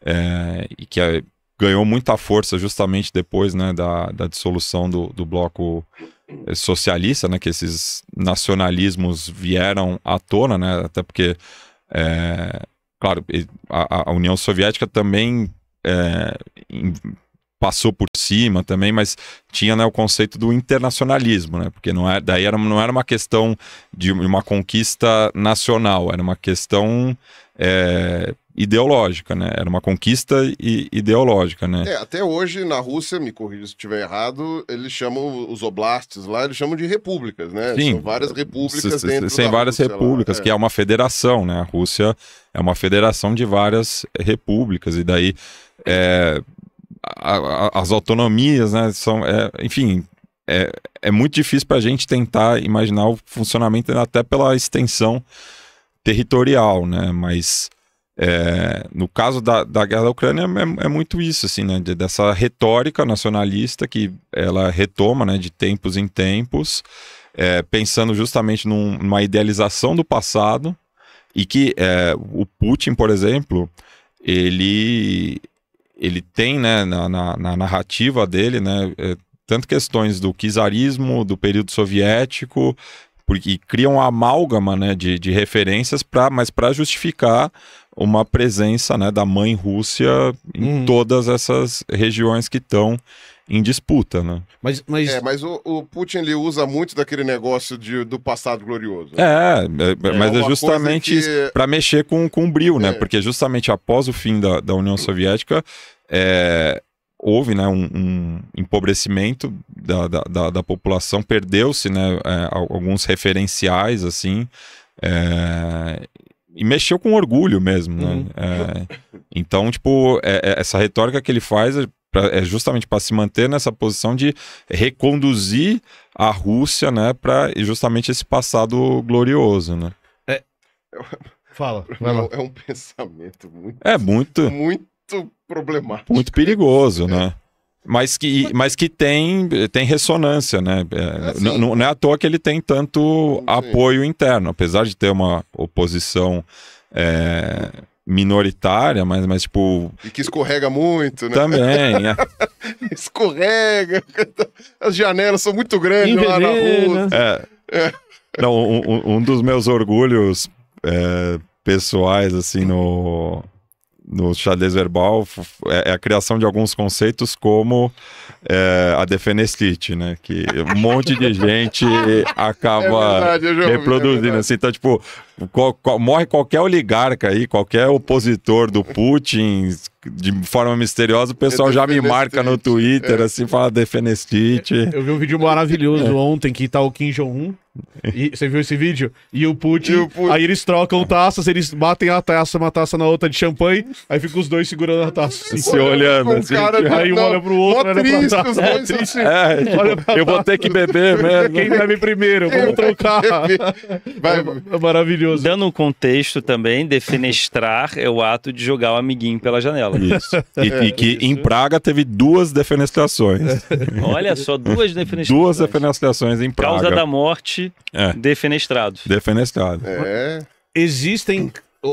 É, e que é ganhou muita força justamente depois né, da, da dissolução do, do bloco eh, socialista, né, que esses nacionalismos vieram à tona, né, até porque, é, claro, a, a, União Soviética também é, passou por cima também, mas tinha né, o conceito do internacionalismo, né, porque não é daí era, não era uma questão de uma conquista nacional, era uma questão é, ideológica, né? Era uma conquista ideológica, né? É, até hoje na Rússia, me corrija se estiver errado, eles chamam os oblastes lá, eles chamam de repúblicas, né? Sim, São várias repúblicas dentro Sem várias Rússia, repúblicas, é. que é uma federação, né? A Rússia é uma federação de várias eh, repúblicas e daí é, a, a, as autonomias, né? São, é, enfim, é, é muito difícil para a gente tentar imaginar o funcionamento até pela extensão territorial, né? Mas é, no caso da, da guerra da Ucrânia é, é muito isso assim né de, dessa retórica nacionalista que ela retoma né de tempos em tempos é, pensando justamente num, numa idealização do passado e que é, o Putin por exemplo ele ele tem né na, na, na narrativa dele né é, tanto questões do czarismo do período soviético porque criam uma amálgama né, de, de referências para mas para justificar uma presença né, da mãe Rússia em hum. todas essas regiões que estão em disputa, né? Mas, mas... É, mas o, o, Putin ele usa muito daquele negócio de, do passado glorioso. É, é, é, é mas é justamente que... para mexer com, com o bril, né? É. Porque justamente após o fim da, da União Soviética, é, houve né, um, um empobrecimento da, da, da, da população, perdeu-se né, alguns referenciais, assim, é, e mexeu com orgulho mesmo, né? Uhum. É, então, tipo, é, é, essa retórica que ele faz é pra, é, justamente para se manter nessa posição de reconduzir a Rússia, né, para justamente esse passado glorioso, né? É. Fala, é um pensamento muito. É muito. Muito problemático. Muito perigoso, né? mas que, mas que tem, tem ressonância, né? É, assim. não, é à toa que ele tem tanto apoio interno, apesar de ter uma oposição é, minoritária, mas, mas tipo. E que escorrega muito, né? Também. É. escorrega, as janelas são muito grandes Inverena. lá na rua. É. é. Não, um, um dos meus orgulhos é, pessoais, assim, no no xadrez verbal é, é, a criação de alguns conceitos como é, a defenestrite, né? Que um monte de gente é acaba é verdade, reproduzindo, é assim. Então, tipo, qual, qual, morre qualquer oligarca aí, qualquer opositor do Putin, de forma misteriosa, o pessoal é já me marca no Twitter, é. assim, fala defenestite. Eu vi um vídeo maravilhoso é. ontem que tá o Kim Jong-un. você viu esse vídeo? E o, Putin, e o Putin. Aí eles trocam taças, eles batem a taça, uma taça na outra de champanhe, aí ficam os dois segurando a taça. Assim. se olhando. Assim, cara, aí um olha pro outro, olha triste, pra taça. É, triste. Assim. É, tipo, eu vou ter que beber mesmo. Quem bebe primeiro? Vamos trocar. Vai, é, é maravilhoso maravilhoso. Dando um contexto também, defenestrar é o ato de jogar o amiguinho pela janela. Isso. E, é, e que isso. em Praga teve duas defenestrações. Olha só, duas defenestrações. Duas defenestrações em Praga. Causa da morte, é. defenestrado. Defenestrado. É. Existem.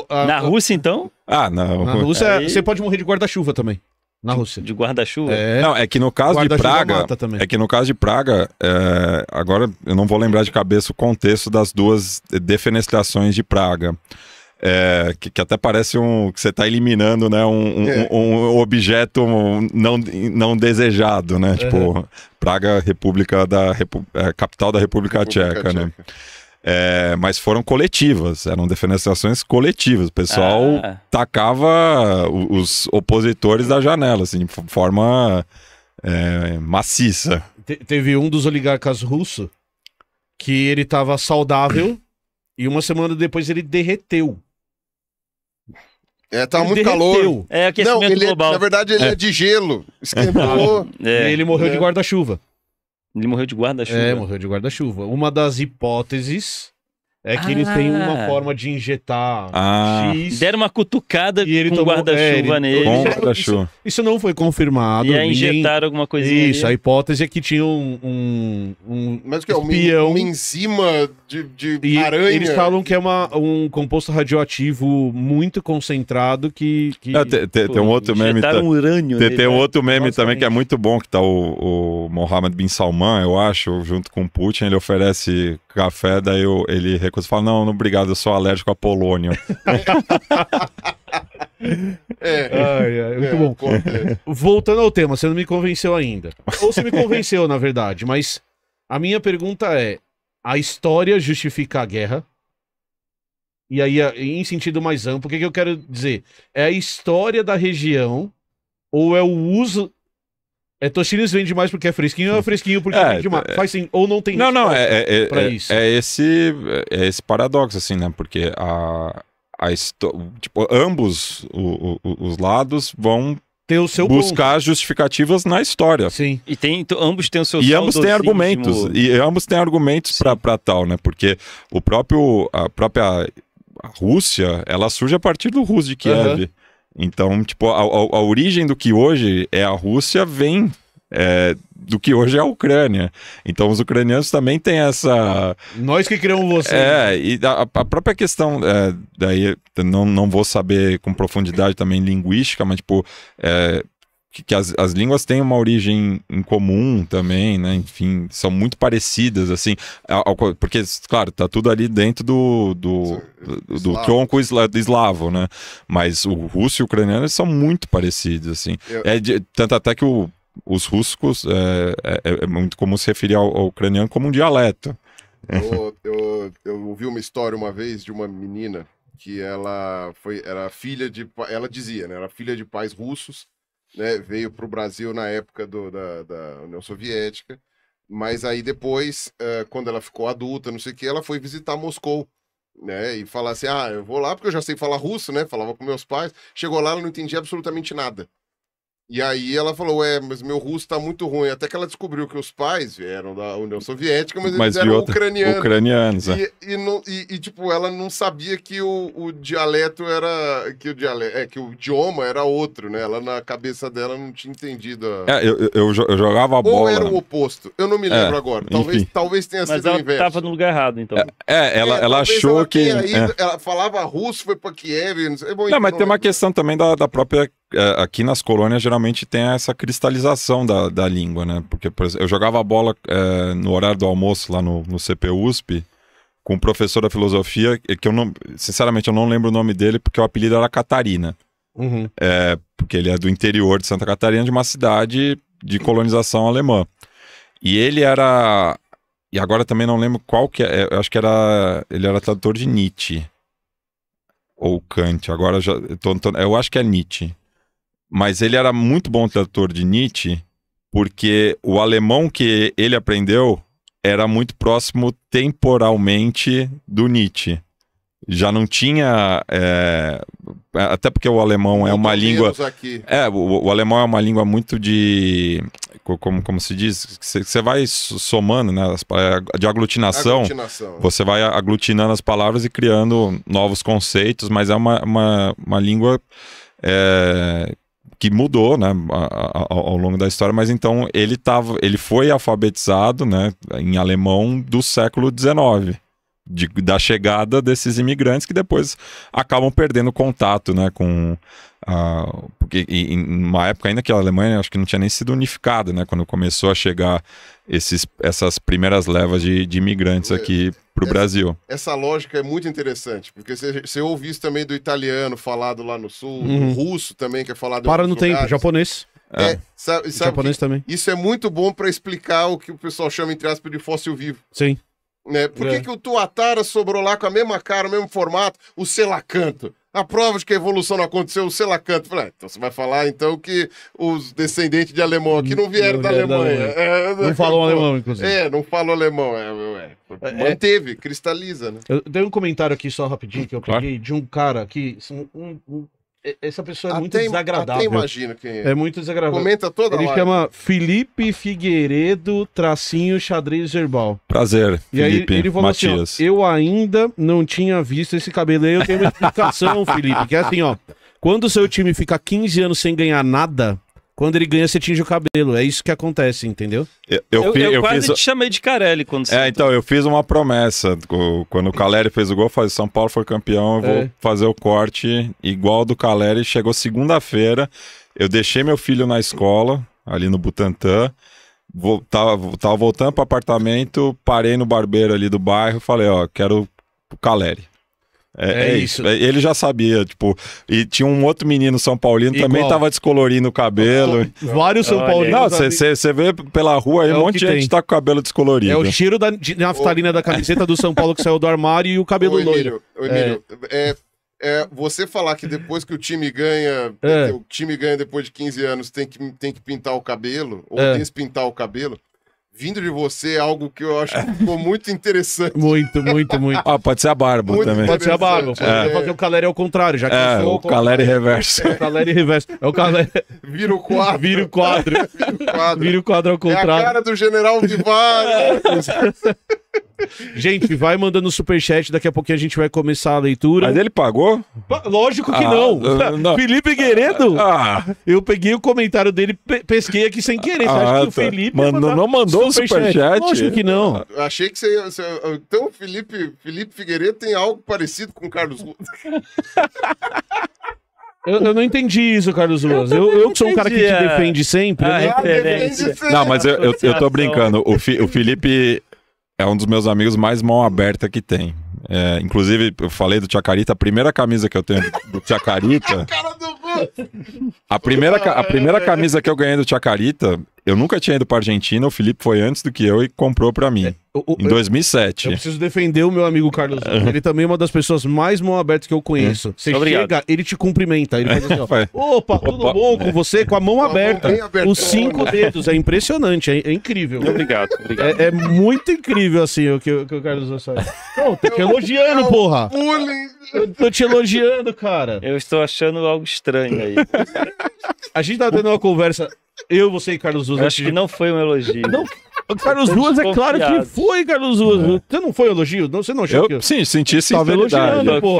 Na Rússia, então? Ah, não. Na Rússia, Aí... você pode morrer de guarda-chuva também. Na Rússia. De guarda-chuva? É. Não, é que no caso de Praga. É que no caso de Praga, é, agora eu não vou lembrar de cabeça o contexto das duas defenestrações de Praga. É, que, que, até parece um que você está eliminando né, um, é. um, um objeto não, não desejado, né? Uhum. Tipo, Praga, República da Repu, é, capital da República, República Tcheca, né? Tcheca, né? É, mas foram coletivas, eram defenestrações coletivas. O pessoal ah. tacava os opositores da janela, assim, de forma é, maciça. Te teve um dos oligarcas russos que ele estava saudável e uma semana depois ele derreteu. É, tava ele muito derreteu. calor. É aquecimento Não, ele, é, global. Na verdade, ele é, é de gelo. Esquentou. É. Ele morreu de é. guarda-chuva. Ele morreu de guarda-chuva. É, morreu de guarda-chuva. Uma das hipóteses é que ah. eles têm uma ah. forma de injetar ah. X. Deram uma cutucada e ele com tomou... guarda-chuva é, nele. Com guarda Isso, isso, não foi confirmado. E aí injetaram alguma coisinha. Isso, ali. a hipótese é que tinha um. um, um Mas que é espião. uma, uma enzima de, de e aranha. Eles falam que é uma, um composto radioativo muito concentrado que. que pô, ah, tem um outro meme. urânio. tem um né? outro meme Nossa, também que é muito bom, que tá o, o Mohammed bin Salman, eu acho, junto com o Putin. Ele oferece café, daí eu, ele recusa e fala: não, não, obrigado, eu sou alérgico a polônio. É, ai, ai, muito é, bom. Voltando ao tema, você não me convenceu ainda. Ou você me convenceu, na verdade, mas a minha pergunta é: a história justifica a guerra? E aí, em sentido mais amplo, o que, que eu quero dizer? É a história da região ou é o uso é, Toshines vende mais porque é fresquinho, ou é fresquinho porque é, vende mais. É. Faz ou não tem. Não, não, é, é, é, é, isso. é, esse, é esse paradoxo, assim, né? Porque a, a tipo, ambos o, o, os lados vão buscar ponto. justificativas na história. Sim. E tem então, ambos têm o seu e ambos têm assim, argumentos e ambos têm argumentos para tal, né? Porque o próprio a própria Rússia ela surge a partir do Rus de Kiev. Uhum. Então, tipo, a, a, a origem do que hoje é a Rússia vem é, do que hoje é a Ucrânia. Então os ucranianos também têm essa. Nós que criamos você. É, e a, a, própria questão, é, daí não, não vou saber com profundidade também linguística, mas tipo, é, que, que as, as, línguas têm uma origem em comum também, né? Enfim, são muito parecidas, assim. É ao, ao, porque, claro, tá tudo ali dentro do, do, do, do tronco eslavo, né? Mas o russo e o ucraniano são muito parecidos, assim. Eu... É de, tanto até que o, os russos é, é, é, é, muito comum se referir ao, ao ucraniano como um dialeto. Eu, eu, eu ouvi uma história uma vez de uma menina que ela foi era filha de ela dizia né era filha de pais russos né, veio para o Brasil na época do, da, da, União Soviética, mas aí depois, uh, quando ela ficou adulta, não sei o que, ela foi visitar Moscou. Né, e falar assim, ah, eu vou lá porque eu já sei falar russo, né? Falava com meus pais. Chegou lá, ela não entendia absolutamente nada. E aí ela falou, é, mas meu russo tá muito ruim. Até que ela descobriu que os pais vieram da União Soviética, mas eles mas eram outra, ucranianos. ucranianos é. e, é. e, não, e, e, tipo, ela não sabia que o, o dialeto era... Que o, dialeto, é, que o idioma era outro, né? Ela, na cabeça dela, não tinha entendido. A... É, eu, eu, eu, jogava a bola... Ou era né? o oposto. Eu não me lembro é, agora. Talvez, talvez tenha mas sido o inverso. tava no lugar errado, então. É, é ela, ela achou ela que... É. Ido, ela falava russo, foi pra Kiev... Não, sei, bom, não mas então não tem lembro. uma questão também da, da própria é, aqui nas colônias geralmente tem essa cristalização da, da língua, né? Porque, por exemplo, eu jogava bola é, no horário do almoço lá no, no CPUSP com um professor da filosofia, que eu não, sinceramente, eu não lembro o nome dele, porque o apelido era Catarina. Uhum. É, porque ele é do interior de Santa Catarina, de uma cidade de colonização alemã. E ele era. E agora também não lembro qual que é. é eu acho que era. Ele era tradutor de Nietzsche. Ou Kant. Agora já. Tô, tô, eu acho que é Nietzsche. Mas ele era muito bom tradutor de Nietzsche, porque o alemão que ele aprendeu era muito próximo temporalmente do Nietzsche. Já não tinha. É, até porque o alemão é uma tá língua. É, o, o, alemão é uma língua muito de. Como, como se diz? Você vai somando, né? É, de aglutinação, aglutinação. Você vai aglutinando as palavras e criando novos conceitos, mas é uma, uma, uma língua é, que mudou, né, ao, longo da história, mas então ele tava, ele foi alfabetizado, né, em alemão do século XIX. De, da chegada desses imigrantes que depois acabam perdendo contato, né, com porque em uma época ainda que a Alemanha acho que não tinha nem sido unificada, né, quando começou a chegar esses, essas primeiras levas de, de imigrantes aqui para o Brasil. Essa lógica é muito interessante, porque você ouve isso também do italiano falado lá no sul, uhum. do russo também que é falado Para no lugares. tempo, japonês. É, é. Sabe, sabe japonês também. Isso é muito bom para explicar o que o pessoal chama, entre aspas, de fóssil vivo. Sim. Né? Por é. que, que o Tuatara sobrou lá com a mesma cara, o mesmo formato, o Selacanto? a prova de que a evolução não aconteceu, o Selacanto. Falei, ah, então você vai falar então que os descendentes de alemão aqui não vieram não, da Alemanha. Da é, não né? falam alemão, inclusive. É, não falam alemão. É é, é. é, é, manteve, cristaliza, né? Eu dei um comentário aqui só rapidinho que eu claro. peguei de um cara que um, um, essa pessoa é muito até, desagradável. Até imagino quem é. É muito desagradável. Comenta toda Ele hora. chama Felipe Figueiredo Tracinho Xadrez Herbal. Prazer, e Felipe, aí ele falou Matias. Assim, ó, eu ainda não tinha visto esse cabelo aí. Eu tenho uma explicação, Felipe, que é assim, ó. Quando o seu time fica 15 anos sem ganhar nada, quando ele ganha, você tinge o cabelo. É isso que acontece, entendeu? Eu, eu, eu, eu quase fiz... te chamei de Carelli quando é, você. É, então, eu fiz uma promessa. Quando o Caleri fez o gol, eu falei: São Paulo foi campeão, eu vou é. fazer o corte igual do Caleri. Chegou segunda-feira, eu deixei meu filho na escola, ali no Butantã. Vou, tava, tava voltando pro apartamento, parei no barbeiro ali do bairro, falei: Ó, quero o Caleri. É, é, é, isso. é, isso. Ele já sabia, tipo. E tinha um outro menino São Paulino Igual. também tava descolorindo o cabelo. Ah, vários São Paulinos. Não, você vê pela rua aí é um monte de gente tá com o cabelo descolorido. É o cheiro da naftalina da camiseta do São Paulo que saiu do armário e o cabelo Ô, Emílio, loiro. Emílio, é. é. É, você falar que depois que o time ganha, é. o time ganha depois de 15 anos, tem que, tem que pintar o cabelo, ou despintar o cabelo vindo de você é algo que eu acho que ficou muito interessante. muito, muito, muito. Ah, pode ser a barba muito também. Pode ser a barba. Pode é. fazer o Caleri ao contrário, já que é, eu sou o Caleri reverso. É, o Caleri reverso. É o Caleri... Vira o quadro. Vira o quadro. Vira o quadro. Vira o quadro ao contrário. É a cara do General Vivar. É. Gente, vai mandando superchat, daqui a pouquinho a gente vai começar a leitura. Mas ele pagou? Lógico que ah, não. não. Felipe Gueredo, ah, ah. eu peguei o comentário dele, pe pesquei aqui sem querer. Ah, Você acha que ah, o tá. Felipe Mano, não mandou superchat? superchat? Lógico que não. Achei que você, você. Então, Felipe, Felipe Figueiredo tem algo parecido com o Carlos Lula. Eu, eu, não entendi isso, Carlos Luas. Eu, eu, que sou um cara que te defende sempre. Ah, né? É ah, não, mas eu, eu, eu tô brincando. O, Fi, o Felipe é um dos meus amigos mais mão aberta que tem. É, inclusive, eu falei do Chacarita, a primeira camisa que eu tenho do Chacarita. a, primeira, a primeira é. camisa que eu ganhei do Chacarita, eu nunca tinha ido para Argentina, o Felipe foi antes do que eu e comprou para mim. É, o, em 2007. Eu, eu, preciso defender o meu amigo Carlos. ele também é uma das pessoas mais mão abertas que eu conheço. É. Você Obrigado. chega, ele te cumprimenta. Ele faz assim, ó, Opa, tudo bom com você? Com a mão aberta. A mão aberta. Os cinco dedos. É impressionante, é, é incrível. Obrigado, obrigado. É, é, muito incrível, assim, o que, o, que o Carlos faz. Não, tô te elogiando, é porra. Eu tô te elogiando, cara. Eu estou achando algo estranho aí. A gente tá tendo uma conversa eu, você e Carlos Ruas. Acho que não foi um elogio. Não. Carlos Ruas, é claro que foi, Carlos Ruas. É. Você não foi um elogio? você não achou eu, que eu... Sim, senti estava elogiando pô.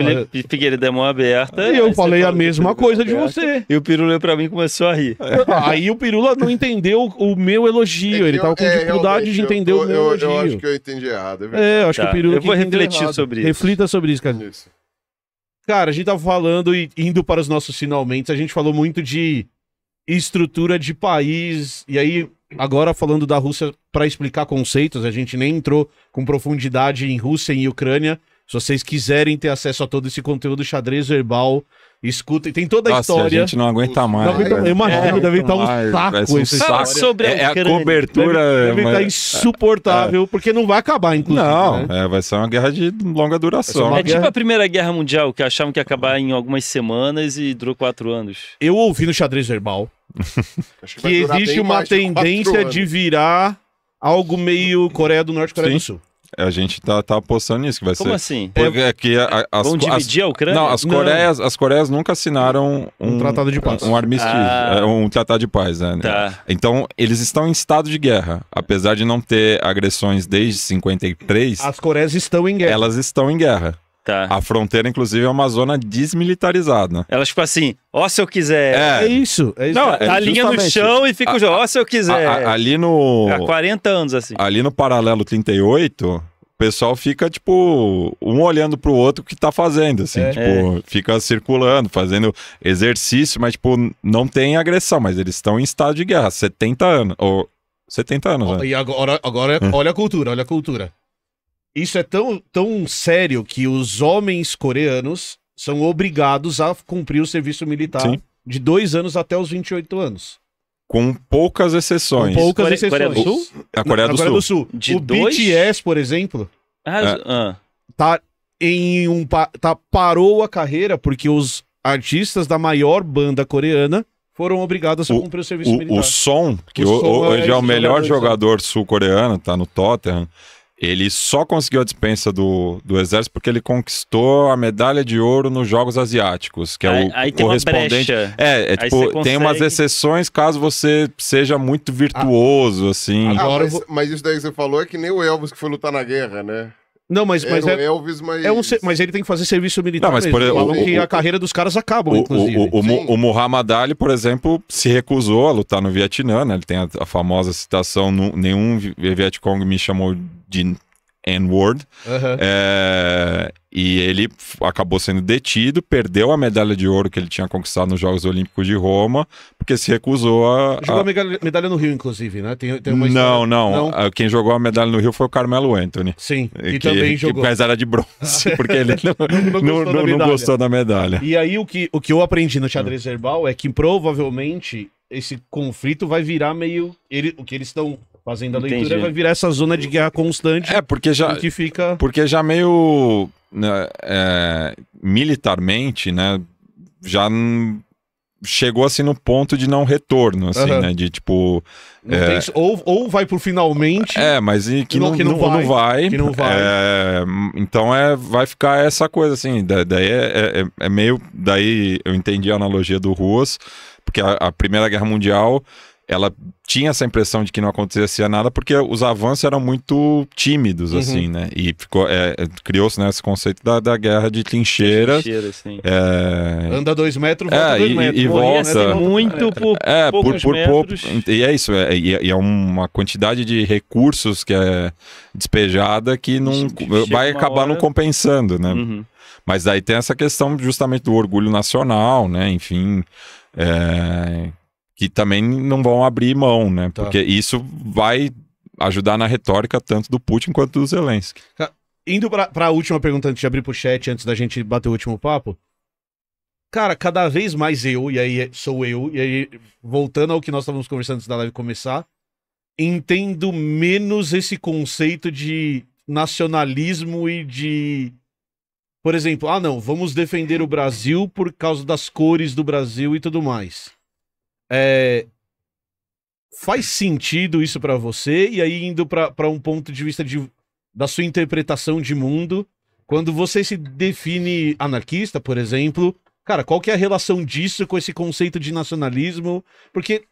Figueiredo é mão aberta. E eu falei a mesma coisa de você. E o Pirula, pra mim, começou a rir. É. Aí o Pirula não entendeu o meu elogio. Ele tava com é, dificuldade de entender o meu elogio. Eu acho que eu entendi errado. É, é eu acho que o tá, Pirula Eu vou refletir sobre isso. Reflita sobre isso, cara. Isso. Cara, a gente tava falando e indo para os nossos finalmente, a gente falou muito de estrutura de país. E aí, agora falando da Rússia, para explicar conceitos, a gente nem entrou com profundidade em Rússia e Ucrânia. Se vocês quiserem ter acesso a todo esse conteúdo xadrez verbal, Escutem, tem toda a Nossa, história. A gente não aguenta mais. Não aguenta, né? eu imagino, é, deve estar tá um saco esse saco. Sobre é, a, é, a cobertura. Deve, estar tá é, insuportável, é. porque não vai acabar, inclusive. Não, né? é, vai ser uma guerra de longa duração. É tipo guerra... tipo a Primeira Guerra Mundial, que achavam que ia acabar em algumas semanas e durou quatro anos. Eu ouvi no xadrez verbal que, que existe uma tendência de virar algo meio Coreia do Norte Coreia Sim. do Sul. A gente tá, tá apostando nisso que vai Como ser. assim? Porque é, é, que a, a, vão as, dividir a Ucrânia? Não, as Coreias, não. as Coreias nunca assinaram um, um tratado de paz. Um armistício, ah. É, um tratado de paz, né? Tá. Então, eles estão em estado de guerra, apesar de não ter agressões desde 53. As Coreias estão em guerra. Elas estão em guerra. Tá. A fronteira, inclusive, é uma zona desmilitarizada. Elas ficam tipo assim, ó, se eu quiser. É, é isso. É isso. Não, é, a linha no chão e fica o ó, se eu quiser. A, a, ali no. Há 40 anos, assim. Ali no paralelo 38, o pessoal fica, tipo, um olhando pro outro o que tá fazendo, assim, é. tipo, é. fica circulando, fazendo exercício, mas, tipo, não tem agressão, mas eles estão em estado de guerra, 70 anos, ou 70 anos, né? E agora, agora é. olha a cultura, olha a cultura. Isso é tão, tão sério que os homens coreanos são obrigados a cumprir o serviço militar Sim. de dois anos até os 28 anos. Com poucas exceções. Com poucas Core... exceções. Coreia do Sul? A Coreia do, a Coreia do Sul. Do Sul. o dois? BTS, por exemplo, ah, é. Ah. tá em um tá parou a carreira porque os artistas da maior banda coreana foram obrigados a cumprir o, o serviço o, militar. O som que o o, som hoje é, é o melhor jogador sul-coreano, tá no Tottenham. Ele só conseguiu a dispensa do, do exército porque ele conquistou a medalha de ouro nos Jogos Asiáticos, que é aí, é o aí correspondente. É, é tipo, consegue... tem umas exceções caso você seja muito ah, virtuoso, assim. ah, assim. Agora, mas, mas isso daí que você falou é que nem o Elvis que foi lutar na guerra, né? Não, mas, mas é, Elvis, mas... É um, mas ele tem que fazer serviço militar. Não, mas por Falam que a carreira dos caras acaba, o, inclusive. O, o, o, Muhammad Ali, por exemplo, se recusou a lutar no Vietnã, né? Ele tem a, a famosa citação: nenhum Vietcong me chamou de N-word. Uhum. É, e ele acabou sendo detido, perdeu a medalha de ouro que ele tinha conquistado nos Jogos Olímpicos de Roma, porque se recusou a. Jogou a, a medalha no Rio, inclusive, né? Tem, tem uma não, não, não, Quem jogou a medalha no Rio foi o Carmelo Anthony. Sim, que, também jogou. Mas era de bronze, porque ele não, não, gostou não, não, gostou da medalha. E aí o que, o que eu aprendi no xadrez hum. verbal é que provavelmente esse conflito vai virar meio. Ele, o que eles estão Fazendo a leitura vai virar essa zona de guerra constante. É, porque já. Que fica... Porque já meio. Né, é, militarmente, né? Já chegou assim no ponto de não retorno, assim, uhum. né? De tipo. É... Tem... ou, ou vai por finalmente. É, mas e que, não, que não, não, vai, não vai. Que não vai. É... então é, vai ficar essa coisa, assim. Daí é é, é, é meio. Daí eu entendi a analogia do Ruas, porque a, a Primeira Guerra Mundial ela tinha essa impressão de que não acontecia nada porque os avanços eram muito tímidos, uhum. assim, né? E ficou, é, é criou-se né, esse conceito da, da guerra de trincheiras. trincheiras é... Anda dois metros, é, volta é, dois e, metros. E, volta. Né? Muito é. por é, por, por pouco. E é isso, é, e, é uma quantidade de recursos que é despejada que não Chega vai acabar hora... não compensando, né? Uhum. Mas daí tem essa questão justamente do orgulho nacional, né? Enfim... É, que também não vão abrir mão, né? Tá. Porque isso vai ajudar na retórica tanto do Putin quanto do Zelensky. Indo para a última pergunta antes de abrir pro chat, antes da gente bater o último papo. Cara, cada vez mais eu, e aí é, sou eu, e aí voltando ao que nós estávamos conversando antes da live começar, entendo menos esse conceito de nacionalismo e de por exemplo, ah não, vamos defender o Brasil por causa das cores do Brasil e tudo mais. É, faz sentido isso para você? E aí, indo para um ponto de vista de, da sua interpretação de mundo, quando você se define anarquista, por exemplo, cara, qual que é a relação disso com esse conceito de nacionalismo? Porque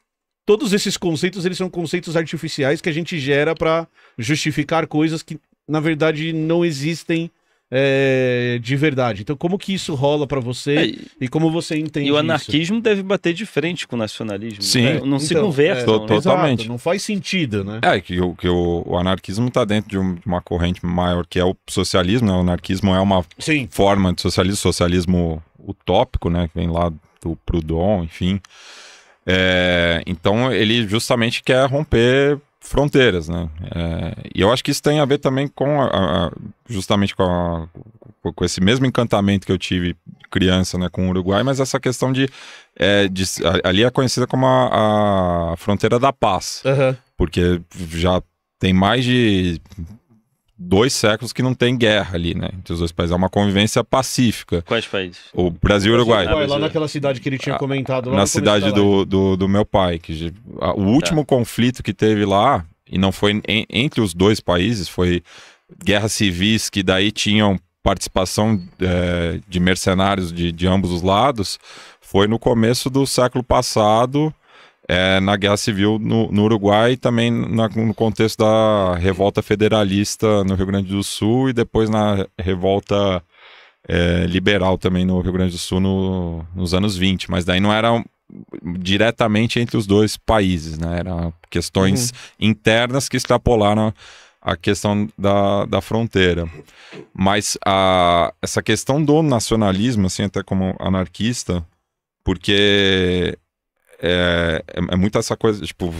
todos esses conceitos, eles são conceitos artificiais que a gente gera para justificar coisas que, na verdade, não existem é, de verdade. Então, como que isso rola para você é, e como você entende E o anarquismo isso? deve bater de frente com o nacionalismo. Sim. Né? Não então, se conversa. É, não, né? totalmente. Exato, não faz sentido, né? É, que, que o, o anarquismo está dentro de uma corrente maior que é o socialismo, né? O anarquismo é uma Sim. forma de socialismo, socialismo utópico, né? Que vem lá do Proudhon, enfim. É, então ele justamente quer romper fronteiras, né? É, e eu acho que isso tem a ver também com a, a, justamente com, a, com, esse mesmo encantamento que eu tive criança, né, com o Uruguai, mas essa questão de, é, de ali é conhecida como a, fronteira da paz, uhum. porque já tem mais de dois séculos que não tem guerra ali, né? Entre os dois países. É uma convivência pacífica. Quais países? O Brasil e o Uruguai. Ah, lá naquela cidade que ele tinha ah, comentado. na cidade do, do, do, meu pai. Que, a, o tá. último tá. conflito que teve lá, e não foi entre os dois países, foi guerras civis que daí tinham participação é, de mercenários de, de ambos os lados, foi no começo do século passado, é, na Guerra Civil no, no Uruguai e também na, no contexto da revolta federalista no Rio Grande do Sul e depois na revolta é, liberal também no Rio Grande do Sul no, nos anos 20. Mas daí não era diretamente entre os dois países, né? Eram questões uhum. internas que extrapolaram a questão da, da fronteira. Mas a, essa questão do nacionalismo, assim, até como anarquista, porque é, é, é muito essa coisa, tipo,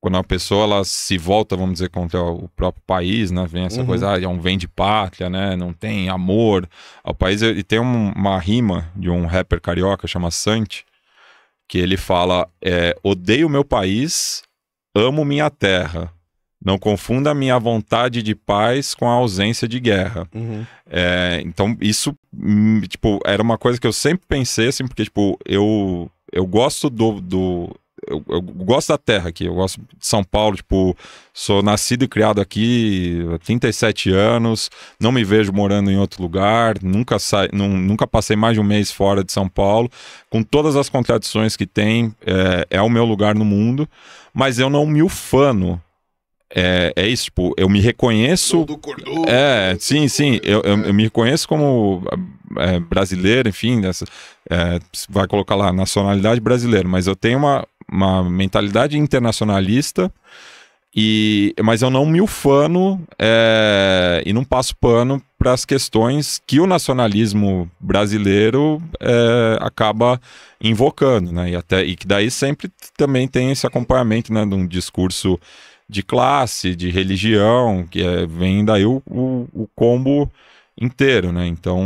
quando uma pessoa ela se volta, vamos dizer, contra o próprio país, né? Vem essa uhum. coisa, ah, é um vem de pátria, né? Não tem amor ao país. E tem um, uma rima de um rapper carioca, chama Santi, que ele fala: é, odeio meu país, amo minha terra. Não confunda a minha vontade de paz com a ausência de guerra. Uhum. É, então, isso, hum, tipo, era uma coisa que eu sempre pensei, assim, porque, tipo, eu eu gosto do. do eu, eu, gosto da terra aqui, eu gosto de São Paulo, tipo, sou nascido e criado aqui há 37 anos, não me vejo morando em outro lugar, nunca, sa... nunca passei mais de um mês fora de São Paulo, com todas as contradições que tem, é, é o meu lugar no mundo, mas eu não me ufano é, é isso, tipo, eu me reconheço. Do cordô, é, sim, sim. Eu, eu, é. eu me reconheço como é, é brasileiro, enfim, dessa, é, vai colocar lá, nacionalidade brasileira, mas eu tenho uma, uma mentalidade internacionalista. E, mas eu não me ufano é, e não passo pano para as questões que o nacionalismo brasileiro é, acaba invocando, né? E, até, e que daí sempre também tem esse acompanhamento né, de um discurso de classe, de religião, que é, vem daí o, o, o combo inteiro, né? Então,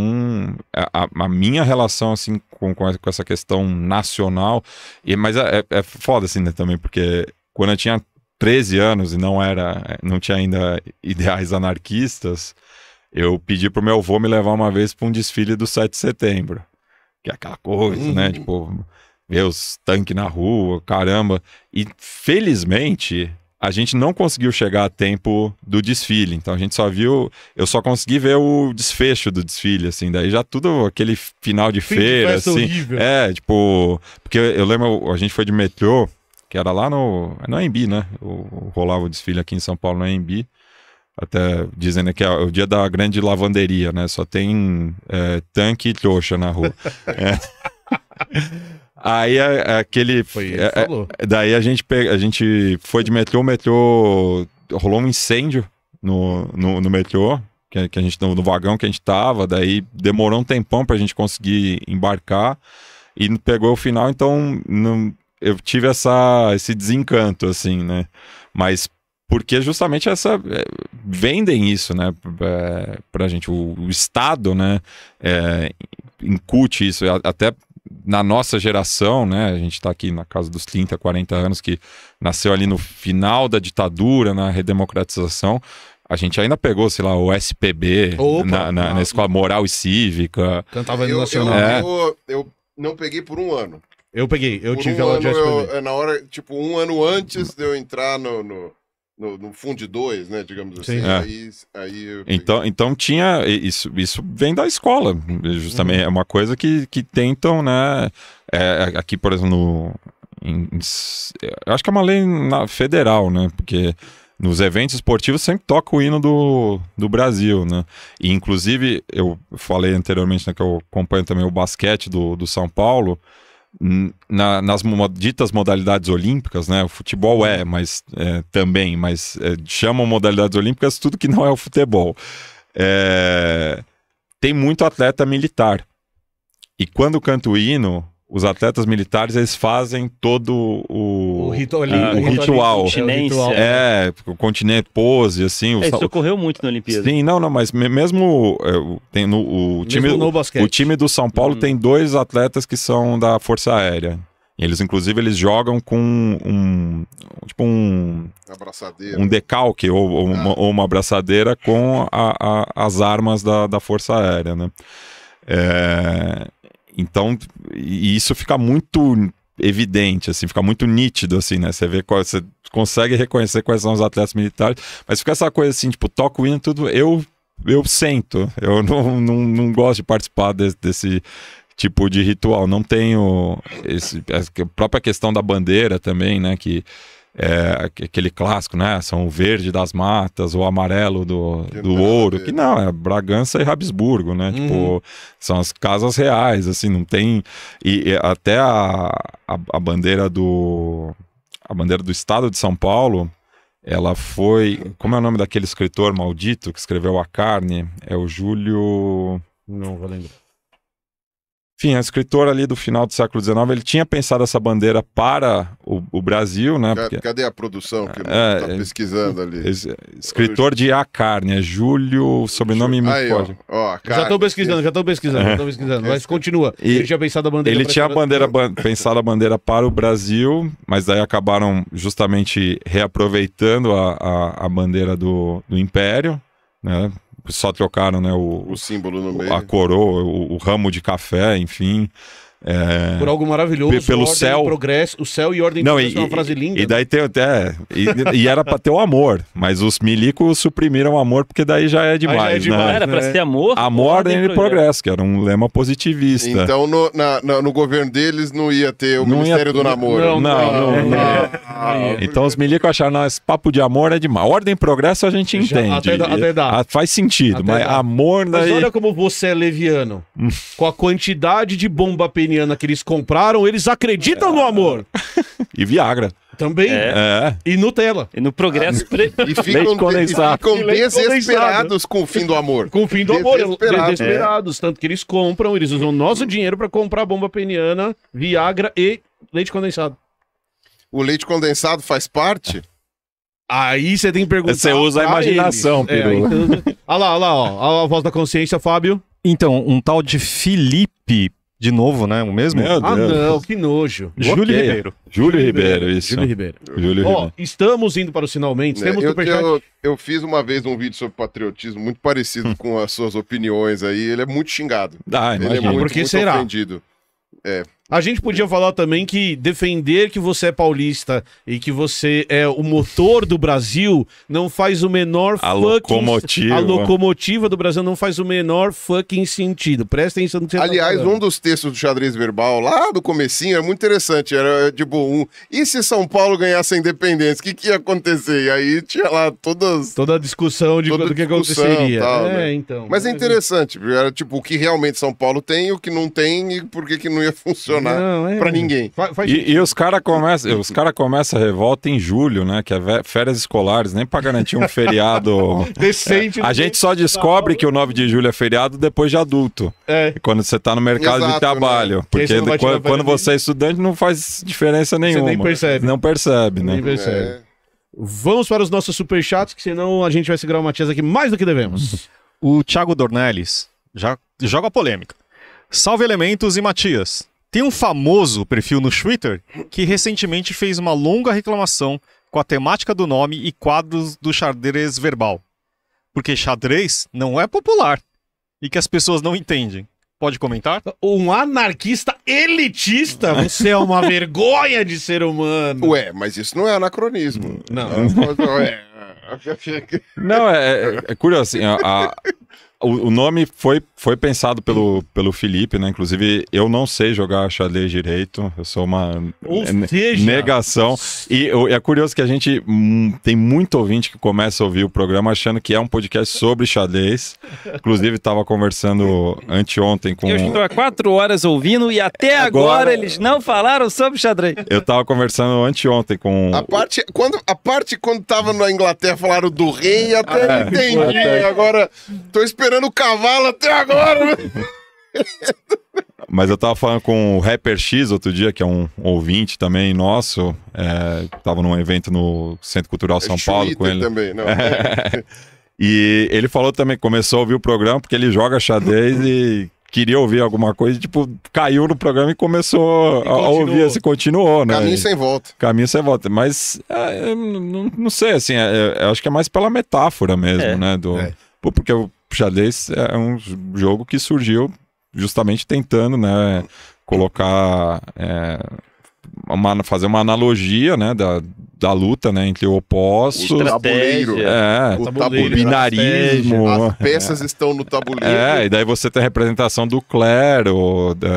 a, a, minha relação, assim, com, com essa questão nacional, e, mas é, é, é foda, assim, né, também, porque quando eu tinha 13 anos e não era, não tinha ainda ideais anarquistas, eu pedi pro meu avô me levar uma vez para um desfile do 7 de setembro, que é aquela coisa, né, uhum. tipo, ver os tanques na rua, caramba, e felizmente a gente não conseguiu chegar a tempo do desfile. Então a gente só viu, eu só consegui ver o desfecho do desfile, assim, daí já tudo aquele final de Fim feira, de assim. Horrível. É, tipo, porque eu lembro, a gente foi de metrô, que era lá no, no AMB, é né? O rolava o desfile aqui em São Paulo no AMB. É Até dizendo que é o dia da grande lavanderia, né? Só tem é, tanque e trouxa na rua. é. Aí a, aquele. Foi ele é, que é, falou. Daí a gente, pe... a gente foi de metrô, o metrô. Rolou um incêndio no, no, no metrô, que, que, a gente, no, no, vagão que a gente tava, daí demorou um tempão pra gente conseguir embarcar e pegou o final, então não, eu tive essa, esse desencanto, assim, né? Mas porque justamente essa é, vendem isso, né, para gente o, o, estado, né, é, incute isso até na nossa geração, né? A gente está aqui na casa dos 30, 40 anos, que nasceu ali no final da ditadura, na redemocratização. A gente ainda pegou, sei lá, o SPB Opa, na, na, na, ah. escola moral e cívica. Cantava eu, nacional. Eu, é. eu, eu, não peguei por um ano. Eu peguei, eu por tive um aula de SPB. Eu, é, na hora, tipo, um ano antes de eu entrar no, no no, no Fundo 2, né, digamos assim. Aí, aí então, então tinha isso, isso vem da escola, justamente uhum. é uma coisa que, que tentam, né? É, aqui, por exemplo, no, em, acho que é uma lei na, federal, né? Porque nos eventos esportivos sempre toca o hino do, do Brasil, né? E inclusive eu falei anteriormente né, que eu acompanho também o basquete do, do São Paulo na, nas ditas modalidades olímpicas, né? O futebol é, mas é, também, mas é, chamam modalidades olímpicas tudo que não é o futebol. É, tem muito atleta militar. E quando canta o hino, os atletas militares eles fazem todo o, o, rito, o, o ritual. Continência. É, o continente pose, assim. O, é, isso ocorreu muito na Olimpíada. Sim, não, não, mas mesmo é, tem no, o, time, mesmo no o time do São Paulo hum. tem dois atletas que são da Força Aérea. Eles, inclusive, eles jogam com um. Tipo um. Abraçadeira. Um decalque ou, ou, ah. uma, ou uma, abraçadeira com a, a, as armas da, da Força Aérea, né? É, então, e isso fica muito evidente, assim, fica muito nítido, assim, né? Você vê qual, você consegue reconhecer quais são os atletas militares, mas fica essa coisa assim, tipo, toco o hino, tudo, eu, eu sento, eu não, não, não gosto de participar desse, desse tipo de ritual, não tenho esse, a própria questão da bandeira também, né, que é, aquele clássico, né? São o verde das matas, o amarelo do, que do ouro, que não, é Bragança e Habsburgo, né? Tipo, uhum. Tipo, são as casas reais, assim, não tem. E, e até a, a, a, bandeira do. A bandeira do estado de São Paulo, ela foi. Como é o nome daquele escritor maldito que escreveu A Carne? É o Júlio. Não vou lembrar enfim, a é escritora ali do final do século XIX, ele tinha pensado essa bandeira para o, o Brasil, né? Porque... Cadê a produção que é, tá é, pesquisando ali? Escritor de A Carne, é Júlio, sobrenome Júlio. Aí, ó, ó, já estou pesquisando, já estou pesquisando, já estou pesquisando. Mas continua. E ele tinha pensado a bandeira. Ele tinha a bandeira ban... pensado a bandeira para o Brasil, mas daí acabaram justamente reaproveitando a, a, a bandeira do, do Império, né? só trocaram né, o, o símbolo no meio. A coroa, o, o ramo de café, enfim. É, por algo maravilhoso, pelo ordem céu, progresso, o céu e ordem não, progresso e, é uma frase linda. E daí né? tem até e, e, era para ter o amor, mas os milicos suprimiram o amor porque daí já é demais, já é demais né? Era para né? ter amor, amor ordem, e progresso. que era um lema positivista. Então no, na, na, no governo deles não ia ter o não ministério ia, do namoro. Não, não, ah, não. não ah, ah, Então os milicos acharam não, esse papo de amor é demais. Ordem e progresso a gente entende. Já, até, dá, até dá. Faz sentido, até mas dá. amor daí... Mas olha como você é leviano. Hum. com a quantidade de bomba penal virginiana que eles compraram, eles acreditam no amor. E Viagra. Também. É. é. E Nutella. E no progresso. Ah, pre... E ficam, Leite condensado. e ficam desesperados com o fim do amor. Com o fim do amor. Desesperados. Tanto que eles compram, eles usam nosso dinheiro para comprar bomba peniana, Viagra e leite condensado. O leite condensado faz parte? Aí você tem que perguntar. Você usa a imaginação, Pedro. É, então... olha lá, olha lá, ó. Olha a voz da consciência, Fábio. Então, um tal de Felipe de novo, né? O mesmo? Meu ah, não, que nojo. Júlio okay. Ribeiro. Júlio Ribeiro, isso. Júlio Ribeiro. Júlio Ó, oh, estamos indo para o sinalmente. É, temos eu, Eu, eu fiz uma vez um vídeo sobre patriotismo muito parecido com as suas opiniões aí. Ele é muito xingado. Ah, Ele é muito, Por que muito será? ofendido. É, a gente podia falar também que defender que você é paulista e que você é o motor do Brasil não faz o menor a fucking... locomotiva. A locomotiva do Brasil não faz o menor fucking sentido. Presta atenção no que você tá Aliás, tá um dos textos do xadrez verbal lá do comecinho era é muito interessante. Era tipo um. E se São Paulo ganhasse a independência, o que, que ia acontecer? E aí tinha lá todas. Toda a discussão de o do que aconteceria. Tal, é, né? então. É mas é interessante, era tipo o que realmente São Paulo tem, o que não tem e por que, que não ia funcionar funcionar não, é... para ninguém. Faz, faz e, e, os caras começam os cara começa a revolta em julho, né? Que é férias escolares, nem para garantir um feriado decente. É, a gente só descobre que o 9 de julho é feriado depois de adulto. É. Quando você está no mercado Exato, né? de trabalho. Né? Porque quando, quando, quando você é estudante não faz diferença nenhuma. Você nem percebe. Não percebe, né? Nem percebe. É. Vamos para os nossos superchats, que senão a gente vai segurar o Matias aqui mais do que devemos. o Thiago Dornelles já joga polêmica. Salve elementos e Matias. Tem um famoso perfil no Twitter que recentemente fez uma longa reclamação com a temática do nome e quadros do xadrez verbal. Porque xadrez não é popular e que as pessoas não entendem. Pode comentar? Um anarquista elitista. Você é uma vergonha de ser humano. Ué, mas isso não é anacronismo. Não. Não, é. É, é, é curioso assim. A, o, nome foi, foi pensado pelo, pelo Felipe, né? Inclusive, eu não sei jogar xadrez direito, eu sou uma seja... negação. E, é curioso que a gente hum, tem muito ouvinte que começa a ouvir o programa achando que é um podcast sobre xadrez. Inclusive, estava conversando anteontem com. Eu estou há quatro horas ouvindo e até agora, agora eles não falaram sobre xadrez. Eu estava conversando anteontem com. A parte quando, a parte quando na Inglaterra falaram do rei, até ah, entendi. Até... Agora, tô esperando esperando o cavalo até agora. Né? Mas eu tava falando com o Rapper X outro dia, que é um ouvinte também nosso. É, tava num evento no Centro Cultural é São é Paulo com ele. também, não. É. e ele falou também que começou a ouvir o programa porque ele joga xadrez e queria ouvir alguma coisa, tipo, caiu no programa e começou e a ouvir, assim, continuou, né? Caminho sem volta. Caminho sem volta. Mas é, não, não, sei, assim, é, é, acho que é mais pela metáfora mesmo, é. né? Do, Porque eu Xadrez é um jogo que surgiu justamente tentando, né, colocar é, uma, fazer uma analogia, né, da, da luta, né, entre o oposto... O tabuleiro. É, o tabuleiro. binarismo. As peças é. estão no tabuleiro. É, e daí você tem a representação do clero, da,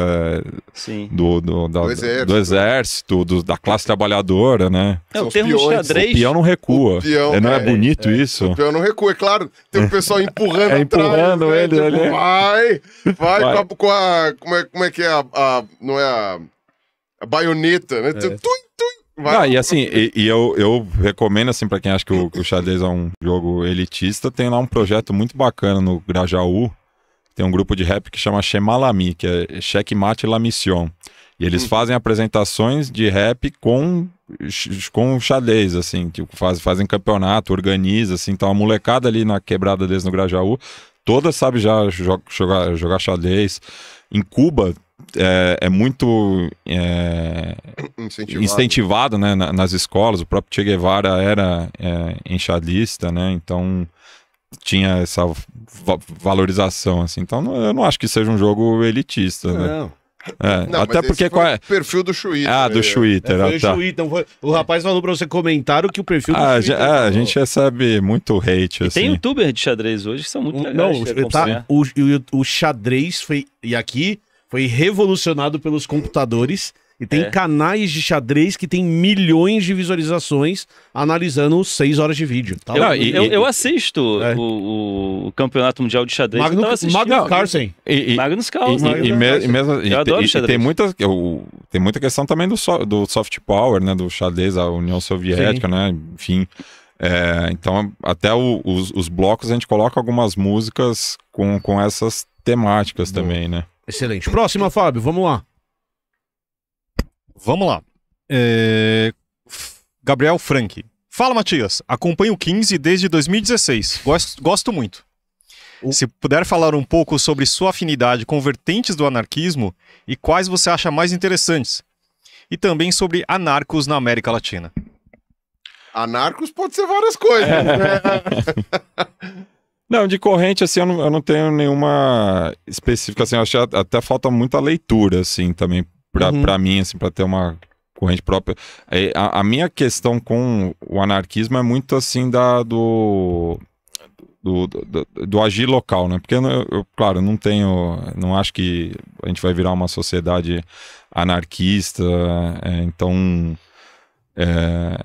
Sim. Do, do, da, do exército, do exército do, da classe trabalhadora, né. É, o xadrez... O peão não recua. Peão, é, não é, é bonito é. isso? O peão não recua, é claro. Tem o um pessoal empurrando é, empurrando atrás, né? ele, né, tipo, ele. É. Vai, vai, vai. Com, a, com a... como, é, como é que é a, a não é a a baioneta, né? É. Tui, tui, vai. Ah, e assim, e, e, eu, eu recomendo, assim, para quem acha que o, que o xadrez é um jogo elitista, tem lá um projeto muito bacana no Grajaú, tem um grupo de rap que chama Chemalami, que é Mate La Mission. E eles hum. fazem apresentações de rap com com xadrez, assim, tipo, faz, fazem campeonato, organiza, assim, então a molecada ali na quebrada deles no Grajaú, toda sabe já jogar, jogar xadrez. Em Cuba é, é muito é, incentivado. incentivado, né, nas escolas. O próprio Che Guevara era é, enxadista, né? Então tinha essa valorização, assim. Então eu não acho que seja um jogo elitista, né. Não. Né? É, não, até porque qual é? O perfil do Twitter. Ah, do Twitter. É, é ah, tá. Então o rapaz falou para você comentar o que o perfil do ah, Twitter. é, a gente recebe muito hate. E assim. Tem youtuber de xadrez hoje que são muito legais. Não, é tá, o, o, o xadrez foi. E aqui foi revolucionado pelos computadores. E tem é. canais de xadrez que tem milhões de visualizações analisando seis horas de vídeo. Tá eu, eu, eu, assisto é. o, o, Campeonato Mundial de Xadrez. Magno, Magnus Carlsen. E, e, Magnus Carlsen. E, mesmo, eu adoro xadrez. Tem muita, eu, tem muita questão também do, so, do soft power, né? Do xadrez, a União Soviética, Sim. né? Enfim... É, então, até o, os, os blocos a gente coloca algumas músicas com, com essas temáticas Bom. também, né? Excelente. Próxima, Fábio, vamos lá. Vamos lá. É... Gabriel Frank. Fala, Matias. Acompanho o 15 desde 2016. Gosto, gosto muito. Se puder falar um pouco sobre sua afinidade com vertentes do anarquismo e quais você acha mais interessantes. E também sobre anarcos na América Latina. Anarcos pode ser várias coisas. É. Né? Não, de corrente, assim, eu não, eu não tenho nenhuma específica, assim, eu acho que até falta muita leitura, assim, também, pra, uhum. Pra mim, assim, pra ter uma corrente própria. É, a, a, minha questão com o anarquismo é muito, assim, da, do, do, do, do agir local, né? Porque, eu, eu, claro, não tenho, não acho que a gente vai virar uma sociedade anarquista, é, então... É,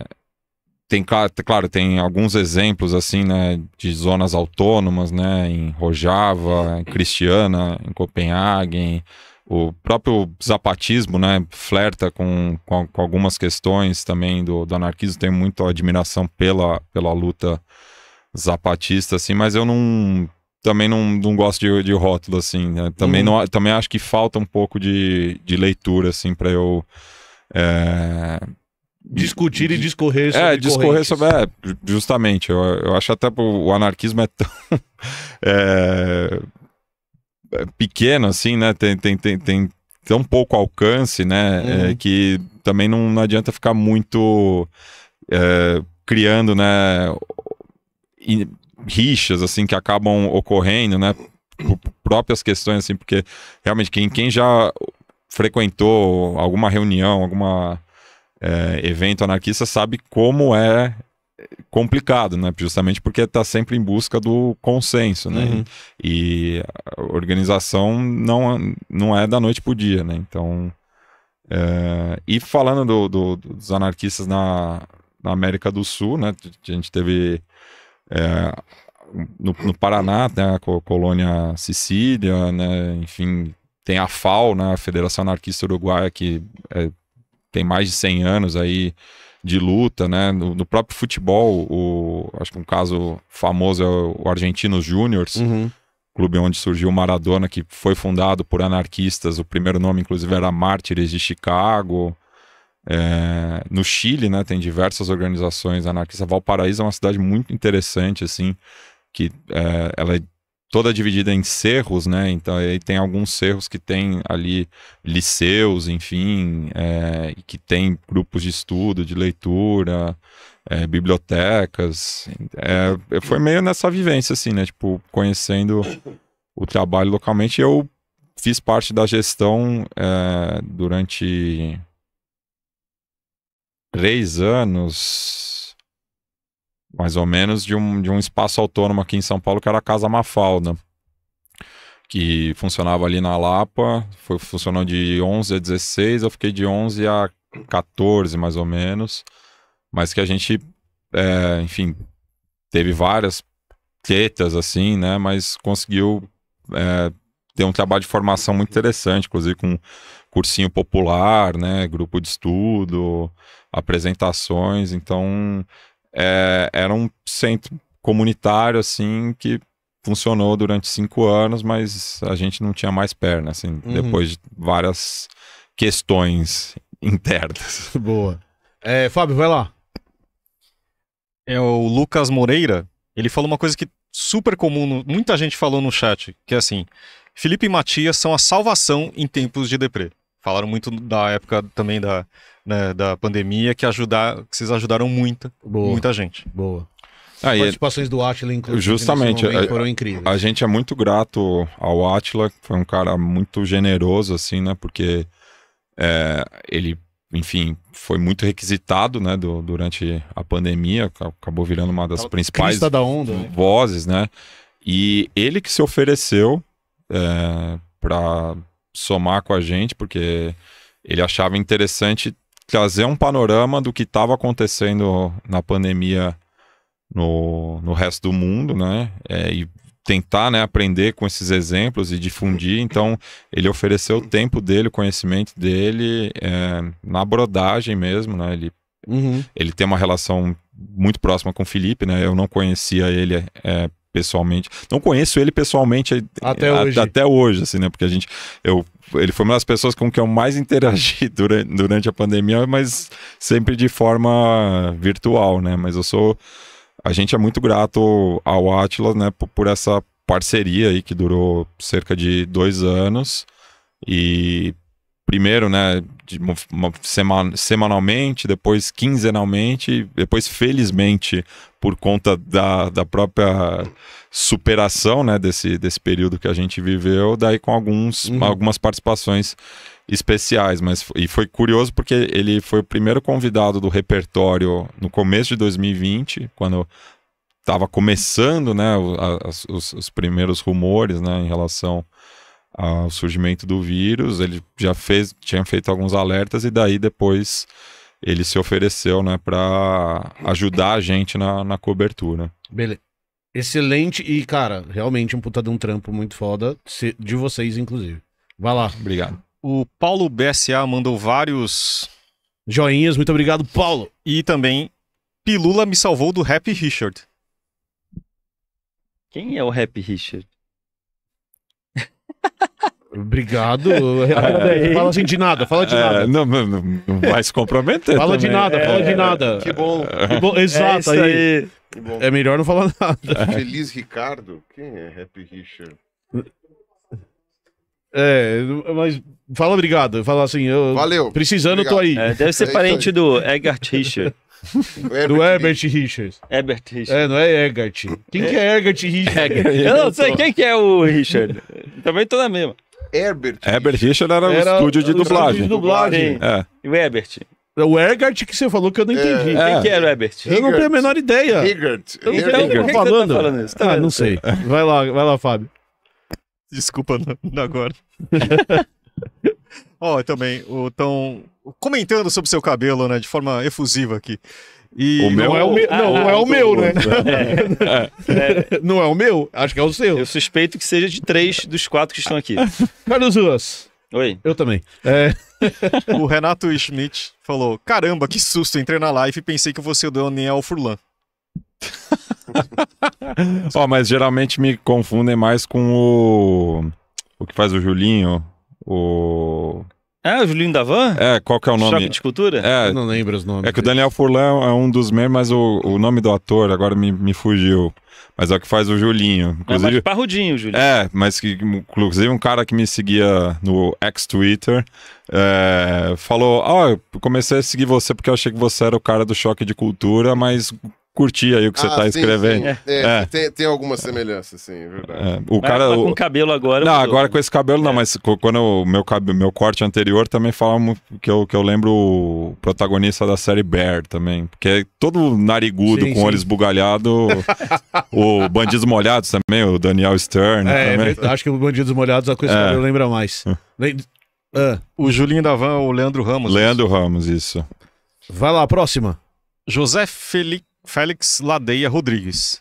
tem claro tem alguns exemplos assim né de zonas autônomas né em Rojava em Cristiana em Copenhague o próprio zapatismo né flerta com, com, com algumas questões também do, do anarquismo tem muito admiração pela pela luta zapatista assim mas eu não também não, não gosto de, de rótulo assim né? também uhum. não também acho que falta um pouco de, de leitura assim para eu é, discutir e discorrer é, sobre. É, discorrer correntes. sobre. É, justamente. Eu, eu acho até o anarquismo é tão. é, é pequeno, assim, né? Tem, tem, tem, tem tão pouco alcance, né? É, uhum. É, que também não, não, adianta ficar muito. É, criando, né? Rixas, assim, que acabam ocorrendo, né? Por próprias questões, assim, porque realmente quem, quem já frequentou alguma reunião, alguma é, evento anarquista sabe como é complicado, né? Justamente porque está sempre em busca do consenso, né? Uhum. E, a organização não, não é da noite pro dia, né? Então, é... e falando do, do, dos anarquistas na, na, América do Sul, né? A gente teve é, no, no, Paraná, né? A colônia Sicília, né? Enfim, tem a FAO, né? A Federação Anarquista Uruguaia que é tem mais de 100 anos aí de luta, né? No, no próprio futebol, o, acho que um caso famoso é o Argentinos Júniors, uhum. clube onde surgiu o Maradona, que foi fundado por anarquistas. O primeiro nome, inclusive, era Mártires de Chicago. É, no Chile, né, tem diversas organizações anarquistas. Valparaíso é uma cidade muito interessante, assim, que é, ela é toda dividida em cerros, né? Então aí tem alguns cerros que tem ali liceus, enfim, é, que tem grupos de estudo, de leitura, é, bibliotecas. É, foi meio nessa vivência, assim, né? Tipo, conhecendo o trabalho localmente. Eu fiz parte da gestão é, durante três anos mais ou menos, de um, de um espaço autônomo aqui em São Paulo, que era a Casa Mafalda, que funcionava ali na Lapa, foi, funcionou de 11 a 16, eu fiquei de 11 a 14, mais ou menos, mas que a gente, é, enfim, teve várias tetas, assim, né, mas conseguiu é, ter um trabalho de formação muito interessante, inclusive com cursinho popular, né, grupo de estudo, apresentações, então é, era um centro comunitário, assim, que funcionou durante cinco anos, mas a gente não tinha mais perna, assim, uhum. depois de várias questões internas. Boa. É, Fábio, vai lá. É o Lucas Moreira. Ele falou uma coisa que super comum, no, muita gente falou no chat, que é assim: Felipe e Matias são a salvação em tempos de deprê. Falaram muito da época também da né, da pandemia que ajudar, que vocês ajudaram muita boa, muita gente. Boa. As ah, é participações do Atila, inclusive, justamente, momento, foram incríveis. A gente é muito grato ao Atila, foi um cara muito generoso, assim, né? Porque é, ele, enfim, foi muito requisitado, né? Do, durante a pandemia, acabou virando uma das principais da onda, né? vozes, né? né? E ele que se ofereceu é, para somar com a gente, porque ele achava interessante trazer um panorama do que estava acontecendo na pandemia no, no resto do mundo, né? É, e tentar né, aprender com esses exemplos e difundir. Então, ele ofereceu o tempo dele, o conhecimento dele é, na brodagem mesmo, né? Ele, uhum. ele tem uma relação muito próxima com o Felipe, né? Eu não conhecia ele é, pessoalmente. Não conheço ele pessoalmente eh, até, a, hoje. até hoje, assim, né? Porque a gente. Eu, ele foi uma das pessoas com quem eu mais interagi durante, durante a pandemia, mas sempre de forma virtual, né? Mas eu sou. A gente é muito grato ao Atlas, né? Por, por essa parceria aí que durou cerca de dois anos. E primeiro, né, de, uma, semana semanalmente, depois quinzenalmente, depois felizmente por conta da, da própria superação, né, desse, desse período que a gente viveu, daí com alguns, uhum. algumas participações especiais, mas e foi curioso porque ele foi o primeiro convidado do repertório no começo de 2020, quando estava começando, né, os, os, os primeiros rumores, né, em relação ao surgimento do vírus, ele já fez, tinha feito alguns alertas e daí depois ele se ofereceu, né, para ajudar a gente na, na cobertura. Beleza. Excelente e, cara, realmente um puta de um trampo muito foda, de vocês, inclusive. Vai lá. Obrigado. O Paulo BSA mandou vários joinhas, muito obrigado, Paulo. E também, Pilula me salvou do Happy Richard. Quem é o Happy Richard? Obrigado, ah, É, fala assim de nada, fala de é, nada. Não, não, não, vai se comprometer. fala também. de nada, é, fala de nada. Que bom. Que bom é exato, aí. aí. Bom. É melhor não falar nada. Feliz Ricardo? Quem é Happy Richard? É, mas fala obrigado. Fala assim, eu. Valeu. Precisando, obrigado. tô aí. É, deve ser é parente do Edgar Richard. Herbert do Herbert Richards. Herbert Richards. É, não é Egert. Quem que é Egert é, Richards? Eu não sei quem que é o Richard. Também tô na mesma. Herbert. Herbert Richard era, era um estúdio de dublagem. de dublagem. É. E o Herbert? O Ergart que você falou que eu não é. entendi. É. Quem que era o Herbert? Eu não tenho a menor ideia. Eu não sei o que, falando. Tá, tá falando isso. Tá ah, não sei. É. Vai lá, vai lá, Fábio. Desculpa, não, agora. Ó, oh, também, estão comentando sobre seu cabelo, né, de forma efusiva aqui. E o meu é é não é o meu, ah, não, não é o meu né? É. é. É. Não é o meu? Acho que é o seu. Eu suspeito que seja de três dos quatro que estão aqui. Carlos Ruas. Oi. Eu também. É. o Renato Schmidt falou: Caramba, que susto, entrei na live e pensei que você é o Daniel Furlan. Ó, oh, mas geralmente me confundem mais com o. O que faz o Julinho, o. Ah, o Julinho da Van? É, qual que é o nome? Choque de Cultura? É, eu não lembro os nomes. É que o Daniel Furlan é um dos membros, mas o, o nome do ator agora me, me fugiu. Mas é o que faz o Julinho. Ah, inclusive, é mais parrudinho, Julinho. É, mas que, inclusive um cara que me seguia no ex-Twitter é, falou: Ó, oh, ah, eu comecei a seguir você porque eu achei que você era o cara do Choque de Cultura, mas curtir aí o que você ah, tá sim, escrevendo. Sim. É, é. Tem, tem, alguma semelhança, sim, é verdade. É, o mas, cara, tá com o cabelo agora. Não, mudou, agora né? com esse cabelo não, é. mas quando o meu, cab... meu corte anterior também falamos que eu, que eu lembro o protagonista da série Bear também, porque é todo narigudo, sim, com olho esbugalhado. o Bandidos Molhados também, o Daniel Stern. É, também. acho que o Bandidos Molhados é a coisa que eu lembro mais. Ah. O Julinho da Van, o Leandro Ramos. Leandro isso. Ramos, isso. Vai lá, próxima. José Felipe Félix Ladeia Rodrigues.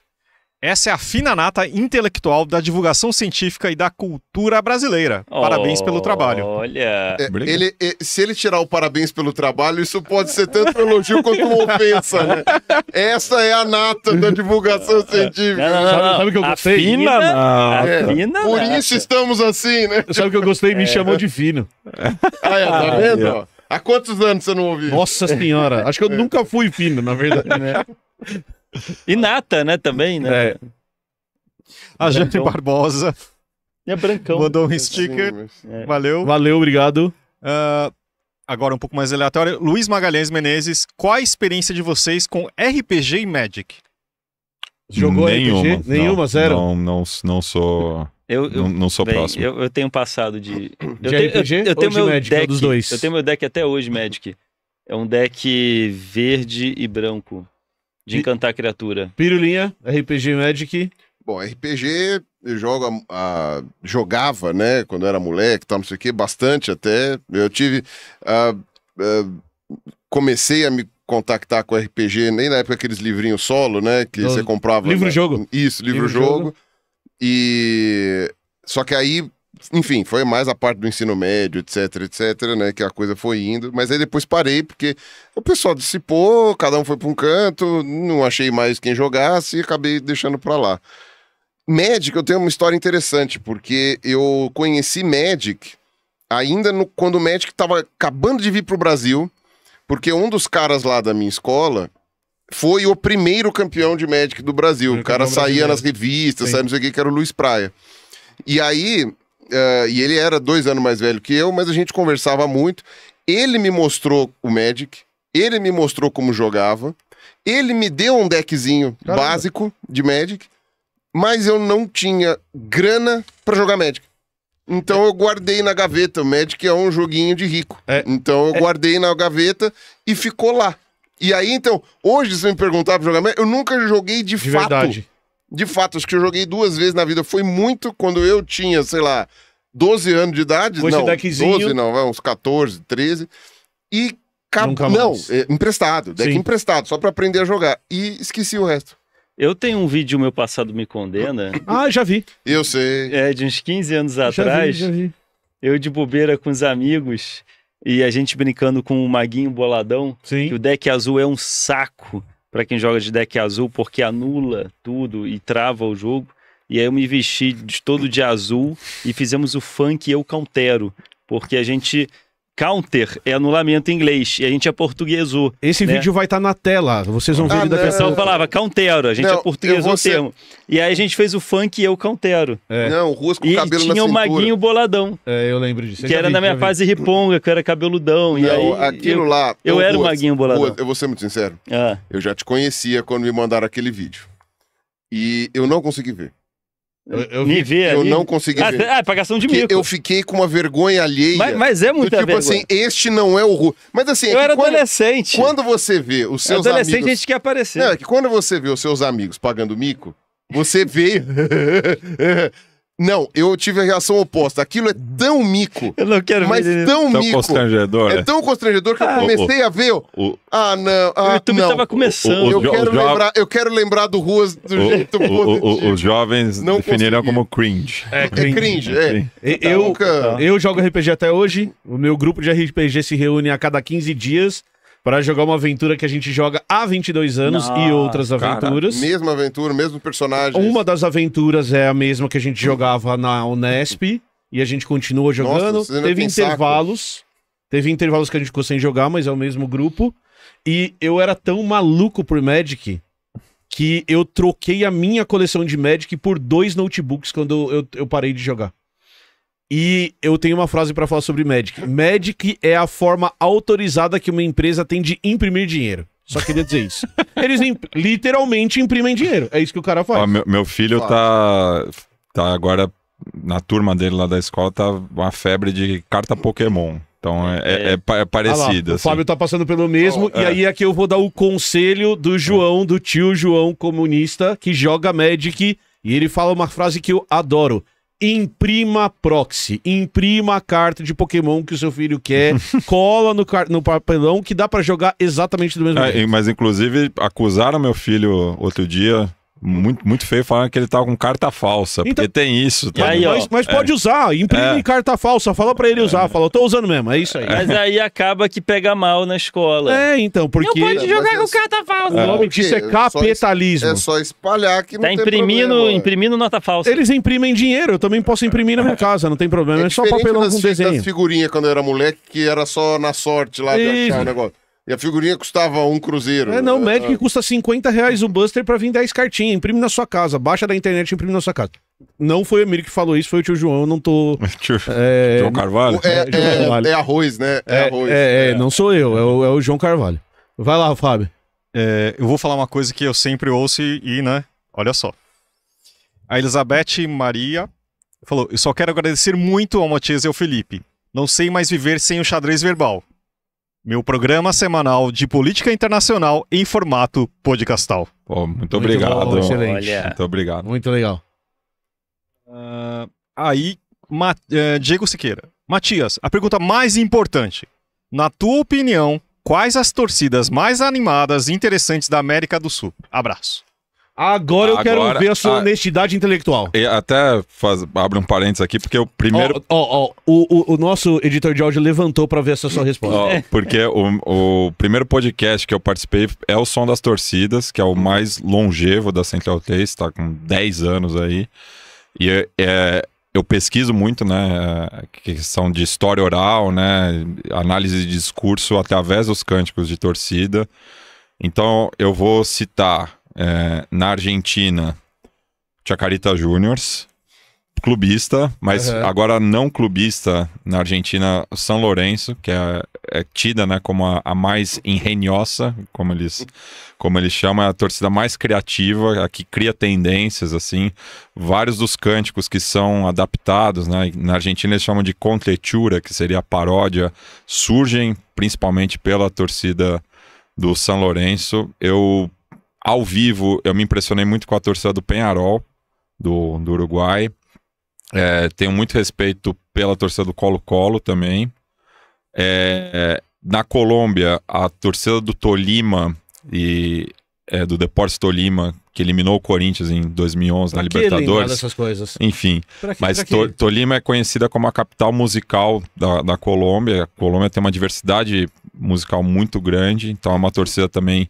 Essa é a fina nata intelectual da divulgação científica e da cultura brasileira. Parabéns oh, pelo trabalho. Olha. É, ele, é, se ele tirar o parabéns pelo trabalho, isso pode ser tanto um elogio quanto uma ofensa, né? Essa é a nata da divulgação científica. Não, não, não, sabe, sabe, que eu gostei? A fina, nata. É, fina Por nata. isso estamos assim, né? Sabe o que eu gostei? Me é. chamou de fino. Tá ah, é, tá vendo? Há quantos anos você não ouviu? Nossa Senhora, acho que eu é. nunca fui fino, na verdade. Né? E Nata, né, também, né? É. A Jane Barbosa. É brancão. Mandou um sticker. Valeu. Valeu, obrigado. Uh, agora um pouco mais aleatório. Luiz Magalhães Menezes, qual a experiência de vocês com RPG e Magic? Jogou Nenhuma, RPG? Nenhuma, zero? Não, não, não sou... Eu, eu não, não, sou bem, próximo. Eu, eu, tenho passado de... de RPG tenho, eu, eu tenho de meu Magic? Deck, dos dois? Eu tenho meu deck até hoje, Magic. É um deck verde e branco de encantar a criatura. Pirulinha, RPG Magic. Bom, RPG eu jogo a, a, jogava, né, quando eu era moleque, tal, não sei o quê, bastante até. Eu tive. comecei a me contactar com RPG, nem na época aqueles livrinhos solo, né, que Do... você comprava. Livro-jogo. Né? Isso, livro-jogo. Livro e. Só que aí enfim, foi mais a parte do ensino médio, etc, etc, né, que a coisa foi indo, mas aí depois parei porque o pessoal dissipou, cada um foi para um canto, não achei mais quem jogasse e acabei deixando para lá. Magic, eu tenho uma história interessante, porque eu conheci Magic ainda no, quando o Magic estava acabando de vir para o Brasil, porque um dos caras lá da minha escola foi o primeiro campeão de Magic do Brasil. O, cara saía nas revistas, Sim. sabe, não sei o que, que era o Luiz Praia. E aí, Uh, e ele era dois anos mais velho que eu, mas a gente conversava muito. Ele me mostrou o Magic, ele me mostrou como jogava, ele me deu um deckzinho Caramba. básico de Magic, mas eu não tinha grana para jogar Magic. Então é. eu guardei na gaveta. O Magic é um joguinho de rico. É. Então eu é. guardei na gaveta e ficou lá. E aí, então, hoje, se me perguntar pra jogar Magic, eu nunca joguei de, de fato. Verdade de fato, acho que eu joguei duas vezes na vida. Foi muito quando eu tinha, sei lá, 12 anos de idade. Foi não, 12 não, uns 14, 13. E cab... Não, é, emprestado, deck Sim. emprestado, só para aprender a jogar. E esqueci o resto. Eu tenho um vídeo Meu Passado Me Condena. ah, já vi. Eu sei. É, de uns 15 anos já atrás. Vi, já vi. Eu de bobeira com os amigos e a gente brincando com o Maguinho Boladão. Sim. Que o deck azul é um saco para quem joga de deck azul, porque anula tudo e trava o jogo. E aí eu me vesti de todo de azul e fizemos o funk e eu cautero. porque a gente Counter é anulamento em inglês e a gente é portuguesou. Esse né? vídeo vai estar tá na tela, vocês vão ver ah, ele a falava countero, a gente é não, é portuguesou o termo. E aí a gente fez o funk e eu countero. É. Não, o russo com e cabelo tinha na o maguinho boladão. É, eu lembro disso. que era vi, na minha fase riponga, que eu era cabeludão. Não, e aí, aquilo eu, lá... Eu, eu era o maguinho boladão. eu vou ser muito sincero. Ah. Eu já te conhecia quando me mandaram aquele vídeo. E eu não consegui ver. Eu, eu, me ver eu não consegui ah, ver. Ah, pagação de mico. Eu fiquei com uma vergonha alheia. Mas, mas é muita tipo assim, vergonha. assim, este não é o Hulk. Mas assim... É eu é era quando, adolescente. Quando você vê os seus adolescente, amigos... Adolescente a gente quer aparecer. Não, é que quando você vê os seus amigos pagando mico, você vê... Não, eu tive a reação oposta. Aquilo é tão mico. Eu não quero mas ver. Mas tão mico. constrangedor. É né? tão constrangedor que ah, eu comecei o, a ver. O, ah, não. Ah, o YouTube não. tava começando. O, eu, quero lembrar, eu quero lembrar do Ruas do jeito positivo. os jovens não definiram como cringe. É, é cringe. É cringe, é. é. Eu, tá eu jogo RPG até hoje. O meu grupo de RPG se reúne a cada 15 dias para jogar uma aventura que a gente joga há 22 anos Nossa, e outras aventuras. Cara, mesma aventura, mesmo personagem. Uma das aventuras é a mesma que a gente jogava na Unesp e a gente continua jogando. Nossa, teve intervalos, saco. teve intervalos que a gente ficou sem jogar, mas é o mesmo grupo. E eu era tão maluco por Magic que eu troquei a minha coleção de Magic por dois notebooks quando eu, eu parei de jogar. E eu tenho uma frase para falar sobre Magic. Magic é a forma autorizada que uma empresa tem de imprimir dinheiro. Só queria dizer isso. Eles imp literalmente imprimem dinheiro. É isso que o cara faz. Ó, meu, meu, filho tá, tá agora na turma dele lá da escola, tá uma febre de carta Pokémon. Então é, é, é, é parecido. Ah lá, assim. O Fábio tá passando pelo mesmo, oh, e é. aí aqui eu vou dar o conselho do João, do tio João comunista, que joga Magic, e ele fala uma frase que eu adoro imprima proxy, imprima a carta de Pokémon que o seu filho quer, cola no, no papelão que dá para jogar exatamente do mesmo é, jeito. mas inclusive acusaram meu filho outro dia muito, muito feio falar que ele tá com carta falsa, então, porque tem isso. Tá aí, mas, mas, é. pode usar, imprime é. carta falsa, fala para ele usar, é. fala, tô usando mesmo, é isso aí. É. Mas aí acaba que pega mal na escola. É, então, porque... Não pode é, jogar com carta falsa. O nome disso é capitalismo. É só espalhar que não tá imprimindo, problema, imprimindo nota falsa. Eles imprimem dinheiro, eu também posso imprimir na minha casa, não tem problema, é, só papelão com desenho. figurinha quando eu era moleque, que era só na sorte lá de achar o negócio. E a figurinha custava um cruzeiro. É, não, ah. Magic é. custa 50 reais o Buster para vir 10 cartinhas. Imprime na sua casa, baixa da internet e imprime na sua casa. Não foi o Emílio que falou isso, foi o tio João, eu não tô... tio é, é... João Carvalho? É, é, Carvalho. é, arroz, né? É, é arroz. É, é, não sou eu, é o, é o João Carvalho. Vai lá, Fábio. eu vou falar uma coisa que eu sempre ouço e, né, olha só. A Elizabeth Maria falou, eu só quero agradecer muito ao Matias e ao Felipe. Não sei mais viver sem o xadrez verbal meu programa semanal de política internacional em formato podcastal. Pô, muito, muito obrigado. Bom, excelente. Olha. Muito obrigado. Muito legal. Uh, aí, Ma uh, Diego Siqueira. Matias, a pergunta mais importante. Na tua opinião, quais as torcidas mais animadas e interessantes da América do Sul? Abraço. Agora eu quero ver a sua a- ah, honestidade intelectual. E até faz, abre um parênteses aqui, porque o primeiro. o, o- o nosso editor de áudio levantou para ver essa sua resposta. porque o, o primeiro podcast que eu participei é o Som das Torcidas, que é o mais longevo da Central 3, tá com 10 anos aí. E é- é, eu pesquiso muito, né? É, Questão de história oral, né? Análise de discurso através dos cânticos de torcida. Então eu vou citar é, na Argentina, Chacarita Juniors, clubista, mas uhum. agora não clubista na Argentina, São Lourenço, que é, é tida né, como a, a, mais engenhosa, como eles, como eles chamam, é a torcida mais criativa, a que cria tendências, assim. Vários dos cânticos que são adaptados, né, na Argentina eles chamam de contletura, que seria a paródia, surgem principalmente pela torcida do São Lourenço. Eu ao vivo, eu me impressionei muito com a torcida do Penharol, do, do Uruguai. É, tenho muito respeito pela torcida do Colo-Colo também. É, é na Colômbia, a torcida do Tolima e é, do Deportes Tolima, que eliminou o Corinthians em 2011 pra na Libertadores. Essas coisas? Enfim, que, mas to, Tolima é conhecida como a capital musical da, da Colômbia. A Colômbia tem uma diversidade musical muito grande, então é uma torcida também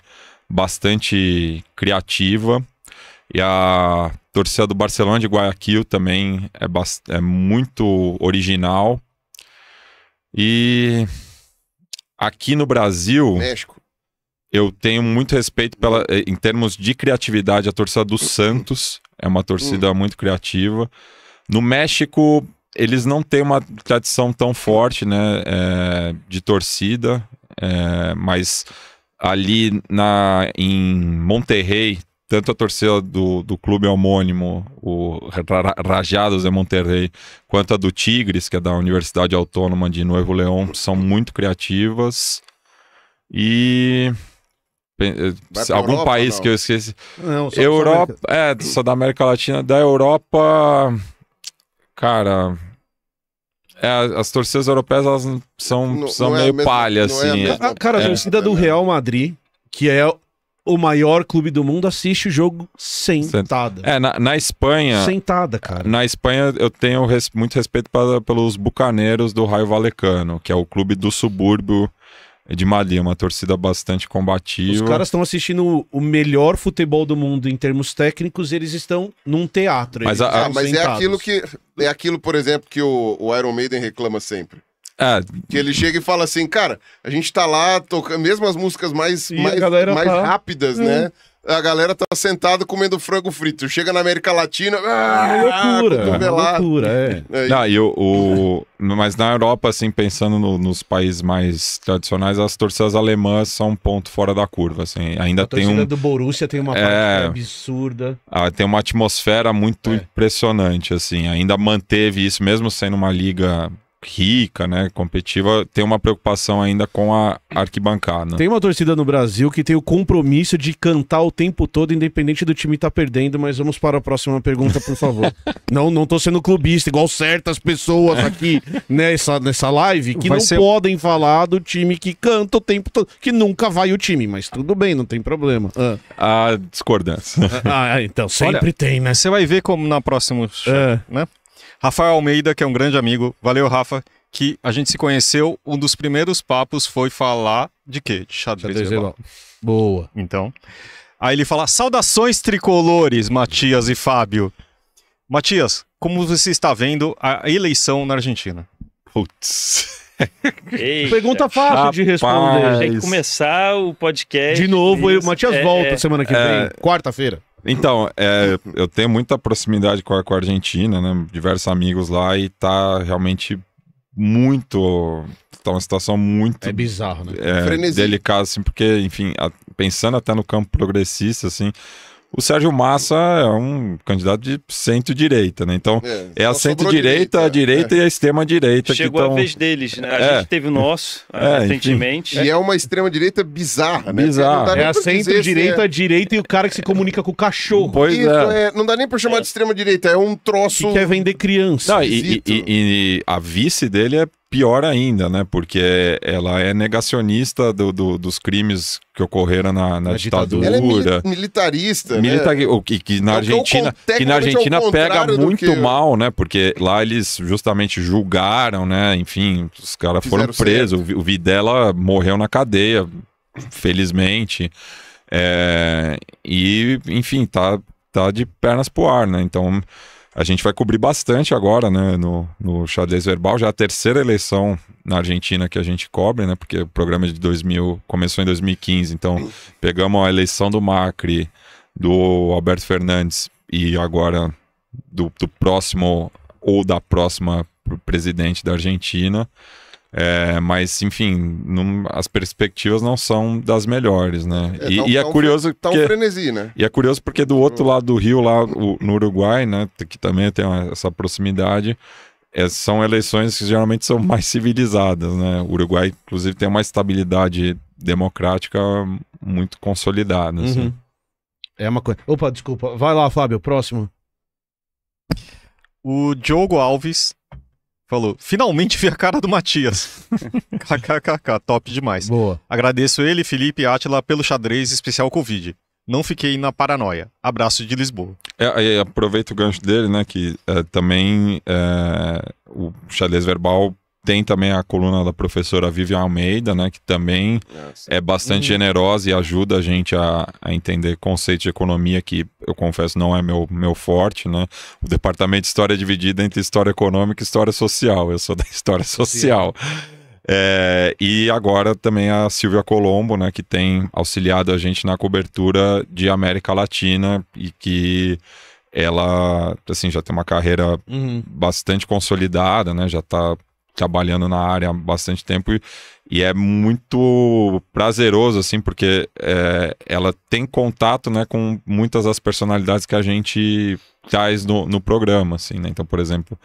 bastante criativa. E a torcida do Barcelona de Guayaquil também é, é muito original. E aqui no Brasil. México. Eu tenho muito respeito pela, eh, em termos de criatividade. A torcida do Santos é uma torcida hum. muito criativa. No México, eles não têm uma tradição tão forte né, é, de torcida, é, mas ali na, em Monterrey, tanto a torcida do, do clube homônimo, o Rajados de Monterrey, quanto a do Tigres, que é da Universidade Autônoma de Nuevo León, são muito criativas. E eh, algum Europa, país não? que eu esqueci. Não, Europa, é, só da América Latina, da Europa, cara, é, as torcidas europeias elas são, não, são não é meio é mesma, palha, assim. É a, assim, ah, cara, a torcida do né? Real Madrid, que é o maior clube do mundo, assiste o jogo sentada. É, na, na Espanha. Sentada, cara. Na Espanha eu tenho res, muito respeito pra, pelos bucaneiros do Raio Valecano, que é o clube do subúrbio de Mali, é uma torcida bastante combativa. Os caras estão assistindo o melhor futebol do mundo em termos técnicos, eles estão num teatro. Mas, a, a, mas é aquilo que é aquilo, por exemplo, que o, o Iron Maiden reclama sempre. É. Que ele chega e fala assim, cara, a gente tá lá tocando mesmo as músicas mais, mais, mais tá... rápidas, hum. né? a galera tá sentada comendo frango frito. Chega na América Latina. Ah, é loucura. É loucura, é. é. é. é Não, eu, o, mas na Europa, assim, pensando no, nos países mais tradicionais, as torcidas alemãs são um ponto fora da curva. Assim. Ainda a tem torcida um. do Borussia tem uma é, absurda. Ah, tem uma atmosfera muito é. impressionante, assim. Ainda manteve isso, mesmo sendo uma liga rica, né, competitiva, tem uma preocupação ainda com a arquibancada. Tem uma torcida no Brasil que tem o compromisso de cantar o tempo todo, independente do time estar tá perdendo, mas vamos para a próxima pergunta, por favor. não, não tô sendo clubista, igual certas pessoas aqui né, nessa, nessa live, que vai não ser... podem falar do time que canta o tempo todo, que nunca vai o time, mas tudo bem, não tem problema. Ah. A discordância. Ah, ah então, sempre Olha, tem, né? Você vai ver como na próxima, é. né? Rafael Almeida, que é um grande amigo, valeu, Rafa, que a gente se conheceu, um dos primeiros papos foi falar de quê? De xadrez, xadrez verbal. Boa. Então, aí ele fala, saudações tricolores, Matias e Fábio. Matias, como você está vendo a eleição na Argentina? Putz... Eita, Pergunta fácil rapaz. de responder. Tem que começar o podcast. De novo, eu, Matias é, volta é. semana que vem, é. quarta-feira. Então, é, eu tenho muita proximidade com a, com a Argentina, né? Diversos amigos lá e tá realmente muito. Tá uma situação muito. É bizarro, né? É, delicada, assim, porque, enfim, a, pensando até no campo progressista, assim, o Sérgio Massa é um candidato de centro-direita, né? Então, é, é a centro-direita, a direita é. e a extrema-direita. Chegou que tão... a vez deles, né? A é. gente teve o nosso é, recentemente. E é uma extrema-direita bizarra, né? Bizarra. É a centro-direita, a é- direita e o cara que se comunica com o cachorro. Pois é. é. Não dá nem pra chamar de extrema-direita, é um troço... Que quer vender criança. Não, e, e, e, e, a vice dele é pior ainda, né? Porque ela é negacionista do, do dos crimes que ocorreram na, na ditadura. ditadura. Ela é militarista, né? Milita né? O que, que na é Argentina, que, que na é Argentina é pega muito que... mal, né? Porque lá eles justamente julgaram, né? Enfim, os caras foram presos. O Videla morreu na cadeia, felizmente. É... E, enfim, tá, tá de pernas pro ar, né? Então a gente vai cobrir bastante agora, né, no, no xadrez verbal, já é a terceira eleição na Argentina que a gente cobre, né, porque o programa é de 2000 começou em 2015, então pegamos a eleição do Macri, do Alberto Fernandes e agora do, do próximo ou da próxima presidente da Argentina. É, mas, enfim, as perspectivas não são das melhores, né? É, e, tá, e, é curioso. tá porque, um frenesi, né? E é curioso porque do outro hum. lado do Rio, lá o, no Uruguai, né? Que também tem uma, essa proximidade. É, são eleições que geralmente são mais civilizadas, né? O Uruguai, inclusive, tem uma estabilidade democrática muito consolidada. Assim. Uhum. É uma coisa. Opa, desculpa. Vai lá, Fábio, próximo. O Diogo Alves Falou, finalmente vi a cara do Matias. KKKK, top demais. Boa. Agradeço ele, Felipe e Atila pelo xadrez especial Covid. Não fiquei na paranoia. Abraço de Lisboa. É, é aproveito o gancho dele, né? Que é, também é, o xadrez verbal tem também a coluna da professora Vivian Almeida, né, que também Nossa. é bastante uhum. generosa e ajuda a gente a, a, entender conceito de economia, que eu confesso não é meu, meu forte. Né? O departamento de história é dividido entre história econômica e história social. Eu sou da história social. É, e agora também a Silvia Colombo, né, que tem auxiliado a gente na cobertura de América Latina e que ela, assim, já tem uma carreira uhum. bastante consolidada, né? Já está trabalhando na área há bastante tempo e, e é muito prazeroso, assim, porque é, ela tem contato né, com muitas das personalidades que a gente traz no, no programa, assim, né? Então, por exemplo,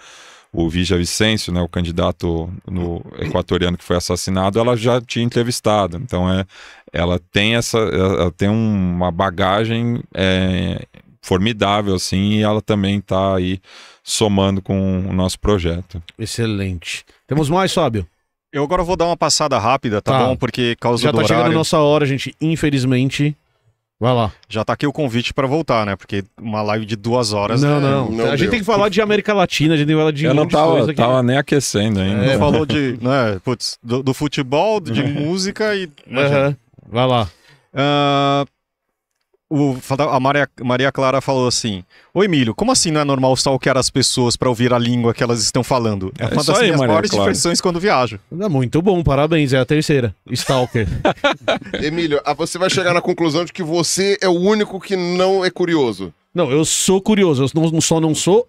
o Vija Vicêncio, né, o candidato no equatoriano que foi assassinado, ela já tinha entrevistado. Então, é, ela tem essa, ela tem uma bagagem é, formidável, assim, e ela também está aí somando com o nosso projeto. Excelente. Temos mais, Fábio? Eu agora vou dar uma passada rápida, tá, tá. bom? Porque causa Já tá horário... chegando a nossa hora, gente, infelizmente. Vai lá. Já tá aqui o convite para voltar, né? Porque uma live de duas horas. Não, né? não. não. A gente tem que falar de América Latina, a gente tem que falar de. Eu não tava, aqui, tava né? nem aquecendo ainda. É. é, falou de. Né, putz, do, do futebol, de é. música e. Uhum. Vai lá. Uh, o, a Maria, Maria Clara falou assim: Oi, Emílio, como assim não é normal stalkear as pessoas para ouvir a língua que elas estão falando? É, é uma das aí, minhas Maria maiores diversões quando viajo. É muito bom, parabéns, é a terceira. Stalker. Emílio, ah, você vai chegar na conclusão de que você é o único que não é curioso. Não, eu sou curioso, eu não, só não sou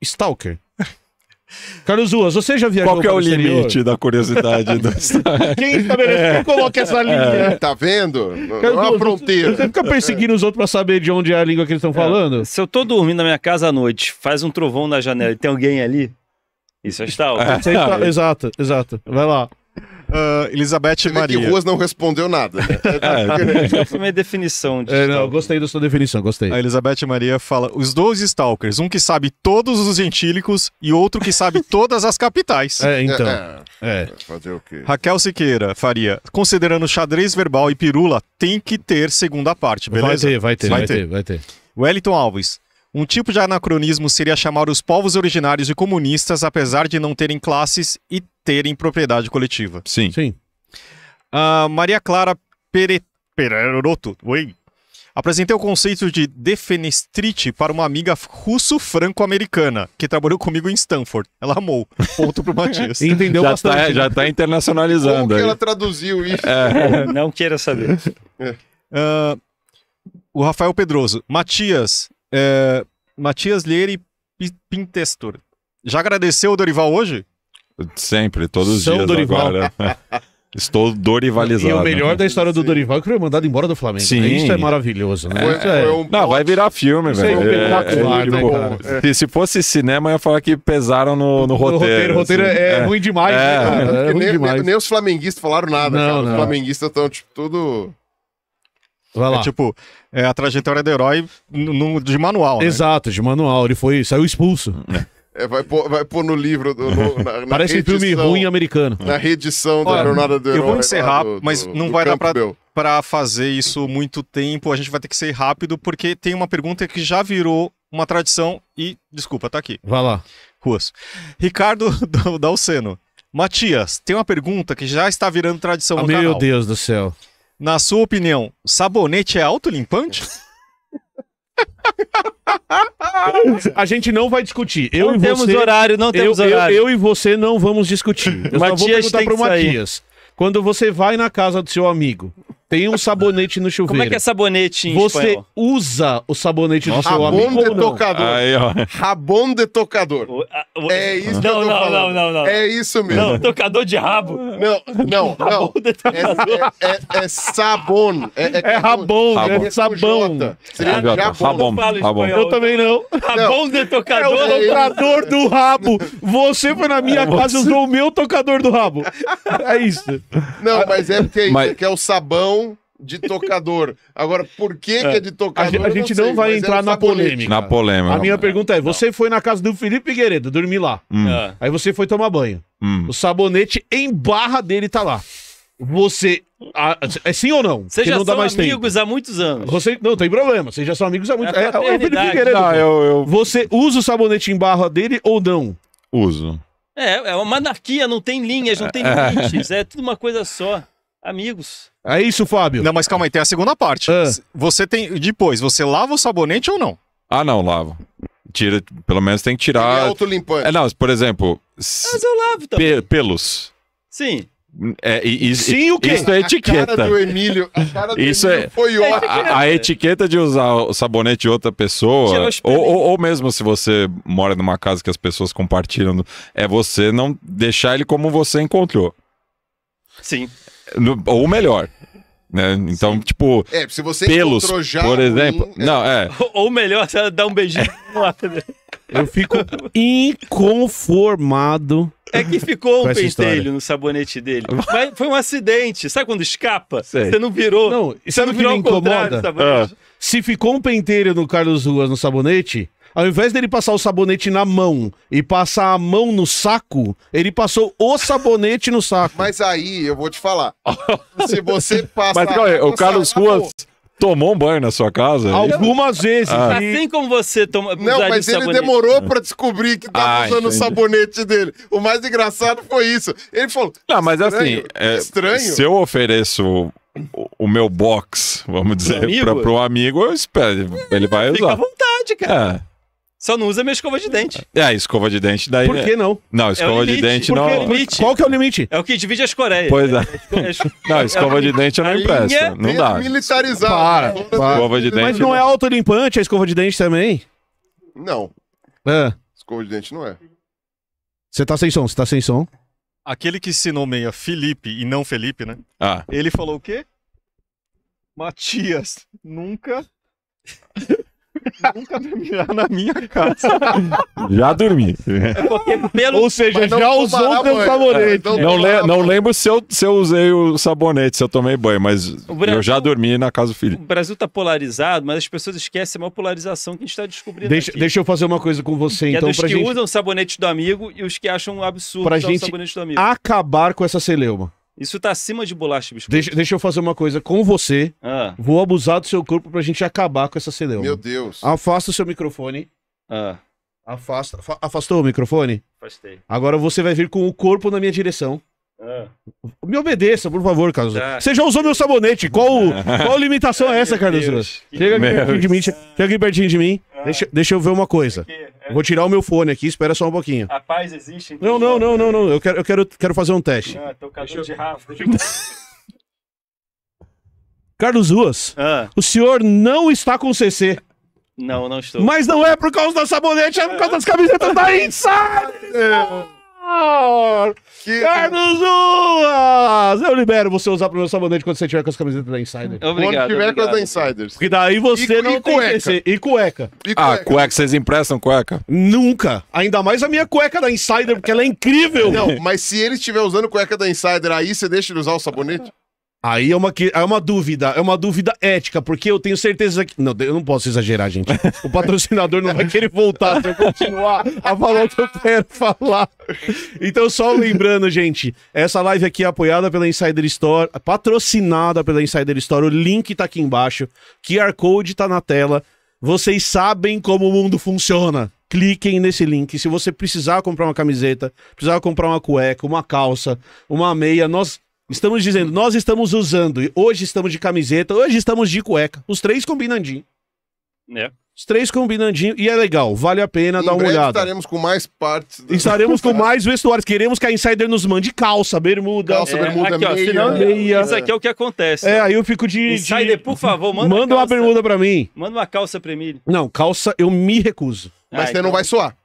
stalker. Carlos Ruas, você já viajou Qual é o exterior? limite da curiosidade do Quem estabelece? É. Quem coloca essa é. linha? É. Tá vendo? Não, Carlos, é fronteira. Você fica perseguindo os outros pra saber de onde é a língua que eles estão é. falando? Se eu tô dormindo na minha casa à noite, faz um trovão na janela e tem alguém ali, isso é stalker. Tá- é. Exato, exato. Vai lá. Uh, Elizabeth Você Maria. Vê que Ruas não respondeu nada. Né? É, é, é foi minha definição. De é, não, gostei da sua definição, gostei. A Elizabeth Maria fala: os dois stalkers, um que sabe todos os gentílicos e outro que sabe todas as capitais. É, então. É. é. Fazer o quê? Raquel Siqueira Faria, considerando xadrez verbal e pirula, tem que ter segunda parte, beleza? Vai ter, vai ter, vai, vai ter. ter, vai ter. Wellington Alves. Um tipo de anacronismo seria chamar os povos originários de comunistas, apesar de não terem classes e terem propriedade coletiva. Sim. Sim. Uh, Maria Clara Pereroto, oi. Apresentei o conceito de defenestrite para uma amiga russo-franco-americana, que trabalhou comigo em Stanford. Ela amou. Ponto pro Matias. Entendeu já bastante. Tá, já está internacionalizando. Como que aí. ela traduziu isso? É. Não queira saber. É. Uh, o Rafael Pedroso. Matias, é, Matias Leire Pintestor. Já agradeceu o Dorival hoje? Sempre, todos os São dias Dorival. agora. Estou dorivalizado. E o melhor da história do Dorival é que foi mandado embora do Flamengo. Né? Sim. Isso é maravilhoso, né? é. um... Não, vai virar filme, Isso é velho. É é, é, né, tipo, cara? É. Se, se fosse cinema, eu ia falar que pesaram no, no roteiro. O roteiro, assim. roteiro é, ruim demais, é. né, cara? Nem, nem, nem, os flamenguistas falaram nada, não, não. Os flamenguistas estão, tipo, tudo... Vai é lá. É tipo, é a trajetória do herói no, de manual. Né? Exato, de manual. Ele foi, saiu expulso. É, vai, pôr, vai pôr no livro. No, na, Parece na um filme ruim americano. Na reedição da Jornada do Herói. Eu vou encerrar, do, mas do, não do vai dar pra, pra fazer isso muito tempo. A gente vai ter que ser rápido, porque tem uma pergunta que já virou uma tradição e, desculpa, tá aqui. Vai lá. Ruas. Ricardo Dalceno. Matias, tem uma pergunta que já está virando tradição ah, no meu canal. Meu Deus do céu. Na sua opinião, sabonete é autolimpante? A gente não vai discutir. Eu não e temos você, horário, não temos eu, horário. Eu, eu, e você não vamos discutir. Eu Matias só vou perguntar o Matias. Quando você vai na casa do seu amigo, tem um sabonete no chuveiro. Como é que é sabonete em Você espanhol? usa o sabonete Nossa, do seu rabon amigo detocador. Aí, ó. Rabon detocador. O, a, o... É isso não, não, falando. Não, não, não. É isso mesmo. Não, tocador de rabo. Não, não, não. É, é, é, é sabon. É, é, é rabon, rabon. é sabão. Seria rabon. rabon. Eu também não. Rabon tocador. É o é tocador do rabo. Você foi na minha é casa e usou o meu tocador do rabo. É isso. Não, mas é porque é isso. Mas... Que é o sabão de tocador. Agora, por que, é. que é de tocador? A, gente não, não vai é entrar na polêmica. Na polêmica. A minha não. pergunta é: você foi na casa do Felipe Figueiredo dormir lá. Hum. É. Aí você foi tomar banho. Hum. O sabonete em barra dele tá lá. Você. é sim ou não? Vocês já não dá são mais amigos tempo. há muitos anos. Você, não, tem problema. Vocês já são amigos há muitos é anos. É, é, o Felipe Figueiredo. eu, eu... Você usa o sabonete em barra dele ou não? Uso. É, é uma anarquia, não tem linhas, não tem é. limites. É tudo uma coisa só amigos. É isso, Fábio. Não, mas calma aí, tem a segunda parte. Ah. Você tem. Depois, você lava o sabonete ou não? Ah, não, lavo. Tira, pelo menos tem que tirar. Ele é autolimpante. É, não, por exemplo. Mas eu lavo também. Pe pelos. Sim. É, e, e, Sim, o quê? Isso é etiqueta. A cara do Emílio, a cara do isso é Emílio é, foi ótima. A, a, etiqueta de usar o sabonete de outra pessoa, ou, ou, ou, mesmo se você mora numa casa que as pessoas compartilham, é você não deixar ele como você encontrou. Sim. No, ou melhor. Né? Então, Sim. tipo, é, se você pelos, por exemplo. É. não, é. Ou melhor, você dá um beijinho no Eu fico inconformado. É que ficou um pentelho no sabonete dele. Mas foi um acidente. Sabe quando escapa? Sei. Você não virou. Não, sabe é o que me incomoda? Ah. Se ficou um pentelho no Carlos Ruas no sabonete, ao invés dele passar o sabonete na mão e passar a mão no saco, ele passou o sabonete no saco. Mas aí eu vou te falar. se você passa. Mas calma aí, o Carlos Ruas tomou um banho na sua casa? É Algumas vezes. Ah. E... Assim como você toma. Não, mas ele demorou para descobrir que tava ah, usando entendi. o sabonete dele. O mais engraçado foi isso. Ele falou. Não, mas assim. É, estranho. Se eu ofereço o meu box, vamos dizer, para um amigo, eu espero. Ele vai usar. Fica à vontade, cara. É. Só não usa minha escova de dente. É, a escova de dente daí. Por que é- não? Não, é escova é de dente não. É Qual que é o limite? É o que divide as Coreias. Pois é. é não, escova de dente eu não empresto. Não dá. Militarizar. Para, para. Escova de dente. Mas não é autolimpante a escova de dente também? Não. É. Escova de dente não é. Você tá sem som, você tá sem som. Aquele que se nomeia Felipe e não Felipe, né? Ah. Ele falou o quê? Matias, nunca. Nunca dormirá na minha casa. já dormi. É pelo... Ou seja, já usou o sabonete. É, não, Não, le- não lembro se eu, se eu usei o sabonete, se eu tomei banho, mas Brasil- eu já dormi na casa do O filho. Brasil tá polarizado, mas as pessoas esquecem a maior polarização que a gente está descobrindo Deixa, aqui. deixa eu fazer uma coisa com você, Que é então, é dos que gente usam sabonete do amigo e os que acham um absurdo pra usar o sabonete do amigo. acabar com essa celeuma. Isso tá acima de bolacha e biscoito. Deixa, deixa eu fazer uma coisa com você. Ah. Vou abusar do seu corpo pra gente acabar com essa celeuma. Meu Deus. Afasta o seu microfone. Ah. Afasta, afastou o microfone? Afastei. Agora você vai vir com o corpo na minha direção. Ah. Me obedeça, por favor, Carlos. Tá. Você já usou meu sabonete. Qual, qual limitação é essa, Carlos? Deus, chega aqui, pertinho de mim, chega aqui pertinho de mim. Ah. Deixa, deixa eu ver uma coisa. É. Vou tirar o meu fone aqui, espera só um pouquinho. A paz existe? Não, não, não, não, não. Eu quero, eu quero, quero fazer um teste. Ah, tô eu... de Rafa. Carlos Ruas, ah. o senhor não está com CC. Não, não estou. Mas não é por causa da sabonete, é por causa das camisetas da Inside! É. Que... Carlos Ruas! Eu libero você usar o meu sabonete quando você tiver com as camisetas da Insider. Obrigado, quando tiver com as da Insiders. Porque daí você e, não e tem E cueca. E ah, cueca. Ah, cueca, vocês emprestam cueca? Nunca. Ainda mais a minha cueca da Insider, porque ela é incrível. Não, mas se ele estiver usando cueca da Insider, aí você deixa ele usar o sabonete? Aí é uma, é uma dúvida, é uma dúvida ética, porque eu tenho certeza que. Não, eu não posso exagerar, gente. O patrocinador não vai querer voltar se eu continuar a falar o que eu quero falar. Então, só lembrando, gente, essa live aqui é apoiada pela Insider Store, patrocinada pela Insider Store. O link tá aqui embaixo, QR Code tá na tela. Vocês sabem como o mundo funciona. Cliquem nesse link. Se você precisar comprar uma camiseta, precisar comprar uma cueca, uma calça, uma meia, nós Estamos dizendo, nós estamos usando, hoje estamos de camiseta, hoje estamos de cueca. Os três combinandinho. Né? Os três combinandinho e é legal, vale a pena em dar uma olhada. Estaremos com mais partes. Estaremos com mais vestuários. Queremos que a Insider nos mande calça, bermuda. Calça, é, bermuda, aqui, ó, meia, senão, meia. Isso aqui é o que acontece. É, aí eu fico de. Insider, de... por favor, manda, manda uma bermuda pra mim. Manda uma calça pra mim. Não, calça eu me recuso. Mas ah, você então... não vai suar.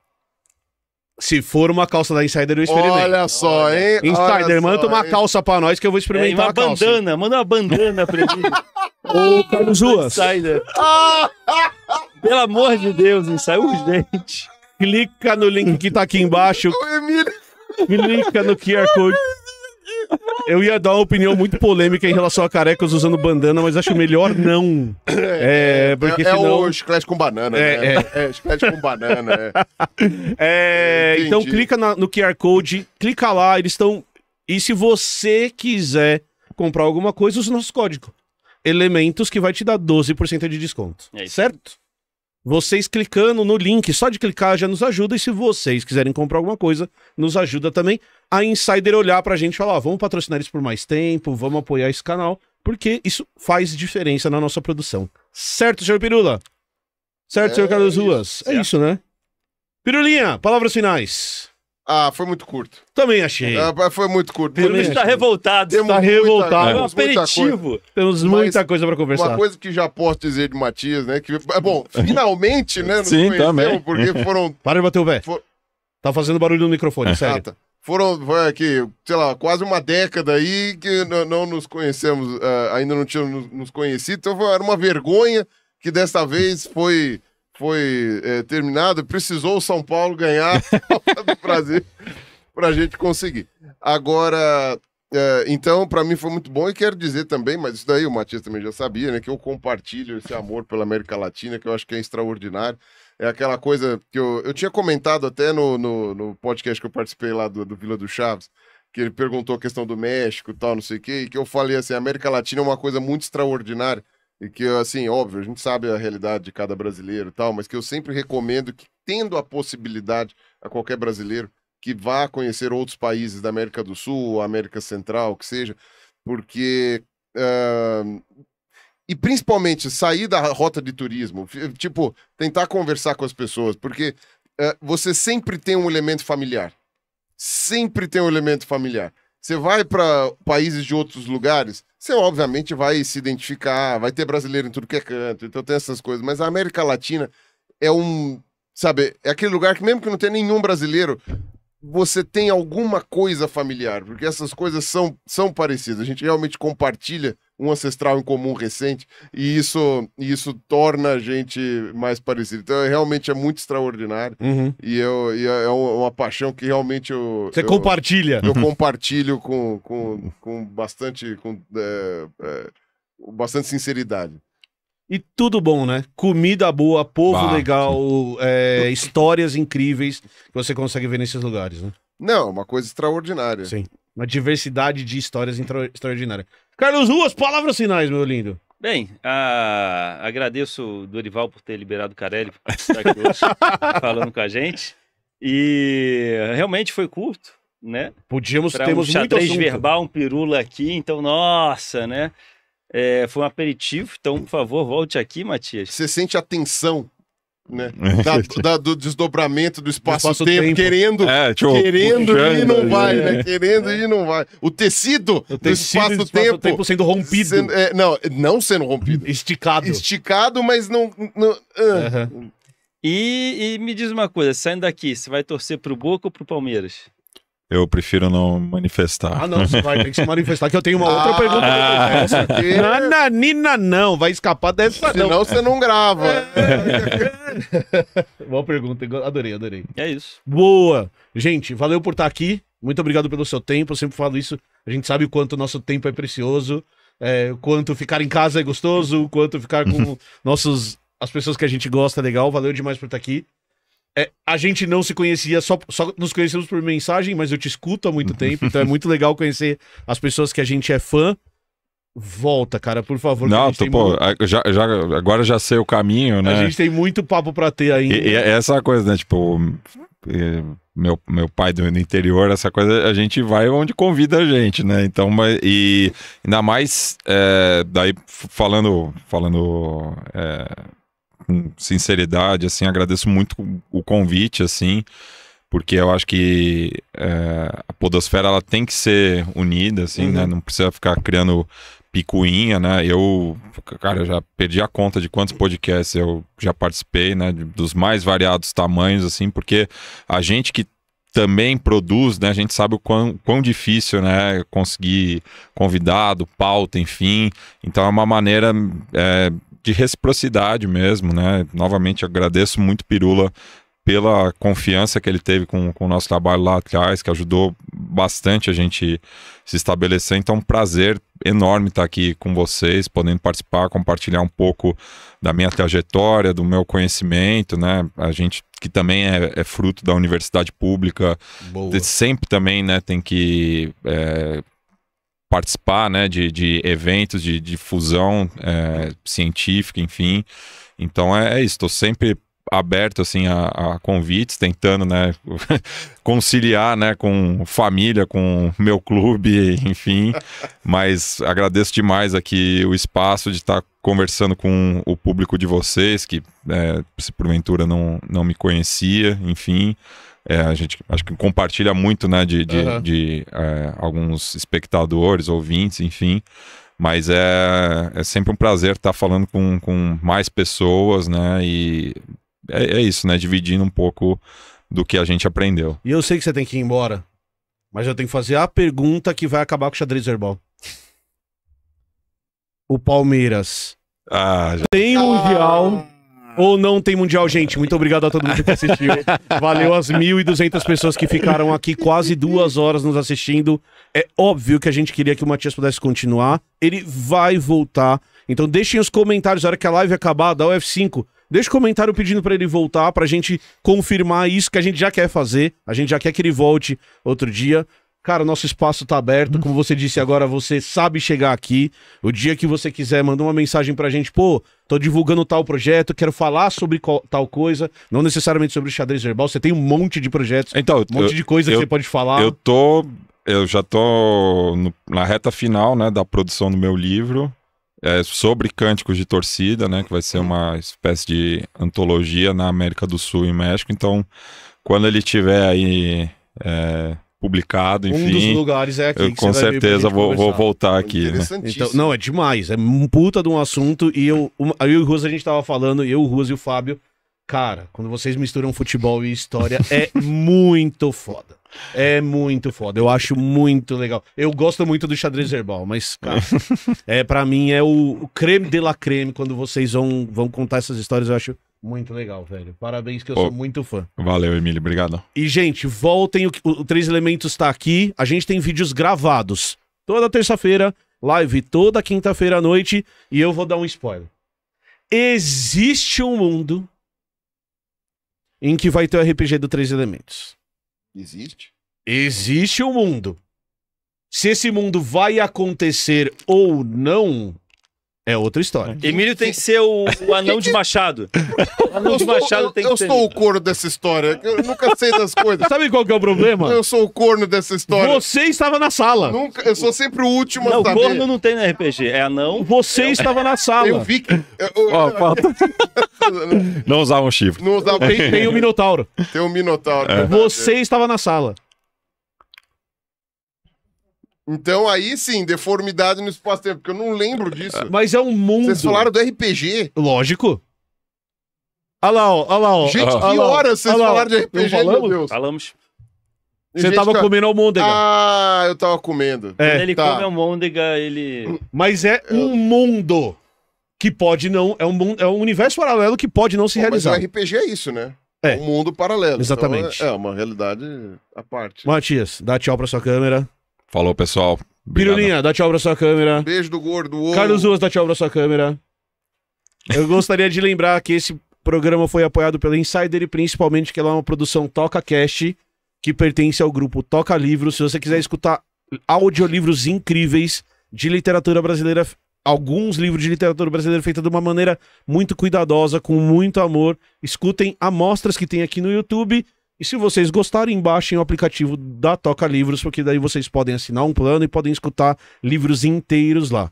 Se for uma calça da Insider, eu experimento. Olha só, hein? Insider, Olha manda só, uma hein? calça pra nós que eu vou é, experimentar. É, uma bandana, calça. manda uma bandana pra mim. Ô, Carlos Ruas. Insider. Pelo amor de Deus, Insider, é urgente. Clica no link que tá aqui embaixo. Clica no QR Code. Eu ia dar uma opinião muito polêmica em relação a carecas usando bandana, mas acho melhor não. É, é, é porque é, é senão... o chiclete com banana, é, né? É, é, é com banana. É. então clica na, no QR Code, clica lá, eles estão. E se você quiser comprar alguma coisa, usa o nosso código. Elementos que vai te dar 12% de desconto. certo? Vocês clicando no link, só de clicar já nos ajuda. E se vocês quiserem comprar alguma coisa, nos ajuda também a Insider olhar pra gente e falar: vamos patrocinar isso por mais tempo, vamos apoiar esse canal, porque isso faz diferença na nossa produção. Certo, senhor Pirula? Certo, é, senhor Carlos Ruas? É, é isso, né? Pirulinha, palavras finais. Ah, foi muito curto. Também achei. Ah, foi muito curto. O Luiz está revoltado. Temos está revoltado. É um aperitivo. Temos muita coisa para conversar. Uma coisa que já posso dizer de Matias, né? Que, é bom, finalmente, né? Nos Sim, também. Porque foram... Para de bater o pé. For... Tá fazendo barulho no microfone, ah, sério. Ah, tá. Foram, foi aqui, sei lá, quase uma década aí que não, não nos conhecemos, uh, ainda não tínhamos nos conhecido. Então foi, era uma vergonha que desta vez foi foi é, terminado, precisou o São Paulo ganhar do Brasil para a gente conseguir. Agora, é, então, para mim foi muito bom e quero dizer também, mas isso daí o Matias também já sabia, né? Que eu compartilho esse amor pela América Latina, que eu acho que é extraordinário. É aquela coisa que eu, eu tinha comentado até no, no, no podcast que eu participei lá do, do Vila do Chaves, que ele perguntou a questão do México e tal, não sei o quê, e que eu falei assim: a América Latina é uma coisa muito extraordinária e que, assim, óbvio, a gente sabe a realidade de cada brasileiro e tal, mas que eu sempre recomendo que, tendo a possibilidade a qualquer brasileiro que vá conhecer outros países da América do Sul, América Central, que seja, porque. Uh, e principalmente sair da rota de turismo, tipo, tentar conversar com as pessoas, porque uh, você sempre tem um elemento familiar. Sempre tem um elemento familiar. Você vai para países de outros lugares, você obviamente vai se identificar, vai ter brasileiro em tudo que é canto, então tem essas coisas. Mas a América Latina é um, sabe, é aquele lugar que mesmo que não tenha nenhum brasileiro, você tem alguma coisa familiar, porque essas coisas são, são parecidas. A gente realmente compartilha um ancestral em comum recente, e isso, isso torna a gente mais parecido. Então, é, realmente é muito extraordinário. Uhum. E, eu, e é, é, é uma paixão que realmente eu. Você eu, compartilha. Eu uhum. compartilho com, com, com bastante. Com, é, é, bastante sinceridade. E tudo bom, né? Comida boa, povo bah. legal, é, histórias incríveis que você consegue ver nesses lugares, né? Não, uma coisa extraordinária. Sim. Uma diversidade de histórias extraordinária. Carlos Ruas, palavras finais, meu lindo. Bem, a... Ah, agradeço Dorival por ter liberado o Carelli para estar aqui hoje falando com a gente. E realmente foi curto, né? Podíamos ter temos um xadrez muito verbal, um pirula aqui, então nossa, né? É, foi um aperitivo, então por favor volte aqui, Matias. Você sente a tensão né? Da, da, do desdobramento do espaço-tempo, espaço querendo, é, tipo, querendo puxando, ir não vai, é. né? Querendo ir não vai. O tecido, o tecido do espaço-tempo espaço sendo rompido. Sendo, é, não, não sendo rompido. Esticado. Esticado, mas não. não uh. e, e, me diz uma coisa: saindo daqui, você vai torcer pro Boca ou pro Palmeiras? Eu prefiro não manifestar. Ah, não, você vai ter que se manifestar, que eu tenho uma outra ah. pergunta. Ah, essa Nananina não, vai escapar dessa Senão não. você não grava. É. Boa pergunta, adorei, adorei. É isso. Boa. Gente, valeu por estar aqui. Muito obrigado pelo seu tempo, eu sempre falo isso. A gente sabe o quanto o nosso tempo é precioso, é, quanto ficar em casa é gostoso, quanto ficar com nossos as pessoas que a gente gosta é legal. Valeu demais por estar aqui. É, a gente não se conhecia, só, só nos conhecemos por mensagem, mas eu te escuto há muito tempo, então é muito legal conhecer as pessoas que a gente é fã. Volta, cara, por favor. Não, pô, muito... já, já, agora já sei o caminho, né? A gente tem muito papo pra ter ainda. E, e é essa coisa, né? Tipo, é, meu, meu pai do interior, essa coisa, a gente vai onde convida a gente, né? Então, e ainda mais, é, daí falando, falando é, com sinceridade, assim, agradeço muito o convite, assim, porque eu acho que é, a podosfera ela tem que ser unida, assim, né? uhum. né? Não precisa ficar criando picuinha, né? Eu, cara, já perdi a conta de quantos podcasts eu já participei, né? Dos mais variados tamanhos, assim, porque a gente que também produz, né? A gente sabe o quão, quão difícil, né? Conseguir convidado, pauta, enfim. Então é uma maneira é, de reciprocidade mesmo, né? Novamente agradeço muito Pirula pela confiança que ele teve com, com o nosso trabalho lá atrás, que ajudou bastante a gente se estabelecer. Então, é um prazer enorme estar aqui com vocês, podendo participar, compartilhar um pouco da minha trajetória, do meu conhecimento, né? A gente que também é, é fruto da universidade pública, Boa. sempre também, né, tem que é, participar, né, de, de eventos de difusão é, científica, enfim. Então é, é isso, estou sempre aberto assim a, a convites, tentando né, conciliar né, com família, com meu clube, enfim. Mas agradeço demais aqui o espaço de estar tá conversando com o público de vocês, que é, se porventura não, não me conhecia, enfim. É, a gente acho que compartilha muito né, de, de, uhum. de é, alguns espectadores, ouvintes, enfim. Mas é, é sempre um prazer estar falando com, com mais pessoas, né? E é, é isso, né? Dividindo um pouco do que a gente aprendeu. E eu sei que você tem que ir embora, mas eu tenho que fazer a pergunta que vai acabar com o xadrez verbal. O Palmeiras ah, já... tem ah. mundial ah. ou não tem mundial, gente? Muito obrigado a todo mundo que assistiu. Valeu as 1.200 pessoas que ficaram aqui quase duas horas nos assistindo. É óbvio que a gente queria que o Matias pudesse continuar. Ele vai voltar. Então deixem os comentários na hora que a live acabar, dá o F5. Deixa um comentário pedindo para ele voltar, pra gente confirmar isso que a gente já quer fazer. A gente já quer que ele volte outro dia. Cara, nosso espaço tá aberto. Como você disse agora, você sabe chegar aqui. O dia que você quiser, manda uma mensagem pra gente. Pô, tô divulgando tal projeto, quero falar sobre tal coisa. Não necessariamente sobre o xadrez verbal. Você tem um monte de projetos, então, um monte eu, de coisa eu, que você pode falar. Eu tô. Eu já tô no, na reta final, né, da produção do meu livro é sobre cânticos de torcida, né? Que vai ser uhum. uma espécie de antologia na América do Sul e México. Então, quando ele tiver aí é, publicado, enfim. Um dos lugares é aqui. Eu, com certeza vou, vou, voltar aqui. Né? Então, não, é demais. É um puta de um assunto. E eu, eu e o Ruas, a gente tava falando, eu, o Ruas e o Fábio. Cara, quando vocês misturam futebol e história, é muito foda. É muito foda. Eu acho muito legal. Eu gosto muito do xadrez herbal, mas, cara, é, pra mim é o, o creme de la creme quando vocês vão, vão contar essas histórias. Eu acho muito legal, velho. Parabéns, que eu Pô, sou muito fã. Valeu, Emílio. Obrigado. E, gente, voltem. O, o Três Elementos tá aqui. A gente tem vídeos gravados toda terça-feira, live toda quinta-feira à noite. E eu vou dar um spoiler. Existe um mundo em que vai ter o RPG do Três Elementos. Existe? Existe o um mundo. Se esse mundo vai acontecer ou não, é outra história. É. Emílio tem que ser o, o anão de Machado. O anão de Machado tem que eu, ser. Eu sou o corno dessa história. Eu nunca sei das coisas. Sabe qual que é o problema? Eu sou o corno dessa história. Você estava na sala. Nunca, eu sou sempre o último não, a saber. Não, corno não tem na RPG. É anão. Você eu, é estava na sala. Eu vi que... Ó, oh, falta... não usavam um chifre. Não usava... Tem, tem um minotauro. Tem um minotauro. É. Você estava na sala. Então aí sim, deformidade no espaço-tempo, porque eu não lembro disso. Mas é um mundo. Vocês falaram do RPG. Lógico. Olha lá, olha lá. Ó. Gente, ah, que lá, horas vocês falaram de RPG, falamos? meu Deus. Falamos. Você tava cara... comendo almôndega. Ah, eu tava comendo. É, Quando ele tá. come almôndega, ele... Mas é eu... um mundo que pode não... É um, é um universo paralelo que pode não se Pô, realizar. Mas o RPG é isso, né? É. é um mundo paralelo. Então, Exatamente. Então é, é uma realidade à parte. Matias, dá tchau pra sua câmera. Falou, pessoal. Obrigado. Pirulinha, dá tchau pra sua câmera. Beijo do gordo. Uou. Carlos Ruas, dá tchau pra sua câmera. Eu gostaria de lembrar que esse programa foi apoiado pela Insider e principalmente que ela é uma produção Toca Cash, que pertence ao grupo Toca Livros. Se você quiser escutar audiolivros incríveis de literatura brasileira, alguns livros de literatura brasileira feita de uma maneira muito cuidadosa, com muito amor, escutem amostras que tem aqui no YouTube e se vocês gostarem, baixem o aplicativo da Toca Livros, porque daí vocês podem assinar um plano e podem escutar livros inteiros lá.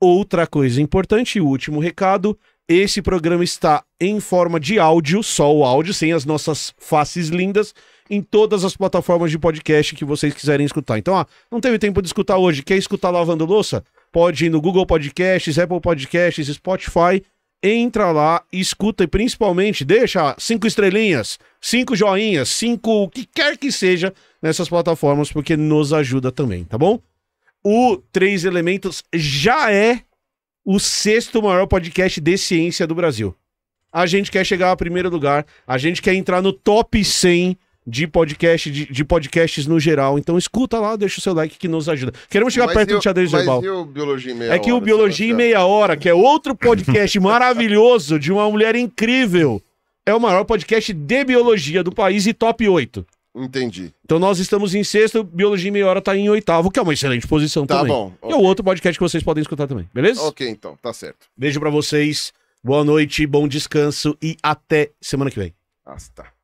Outra coisa importante, último recado, esse programa está em forma de áudio, só o áudio, sem as nossas faces lindas, em todas as plataformas de podcast que vocês quiserem escutar. Então, ah, não teve tempo de escutar hoje, quer escutar lavando louça? Pode ir no Google Podcasts, Apple Podcasts, Spotify entra lá, escuta e principalmente deixa cinco estrelinhas, cinco joinhas, cinco o que quer que seja nessas plataformas, porque nos ajuda também, tá bom? O Três Elementos já é o sexto maior podcast de ciência do Brasil. A gente quer chegar a primeiro lugar, a gente quer entrar no top 100 de podcast, de, de, podcasts no geral. Então escuta lá, deixa o seu like que nos ajuda. Queremos chegar mas perto eu, do Xadrez Verbal. E o Biologia em Meia É que o Biologia em Meia Hora, que é outro podcast maravilhoso de uma mulher incrível, é o maior podcast de biologia do país e top 8. Entendi. Então nós estamos em sexto, Biologia em Meia Hora está em oitavo, que é uma excelente posição tá também. Tá bom. É okay. E o outro podcast que vocês podem escutar também, beleza? Ok, então, tá certo. Beijo para vocês, boa noite, bom descanso e até semana que vem. Ah, tá.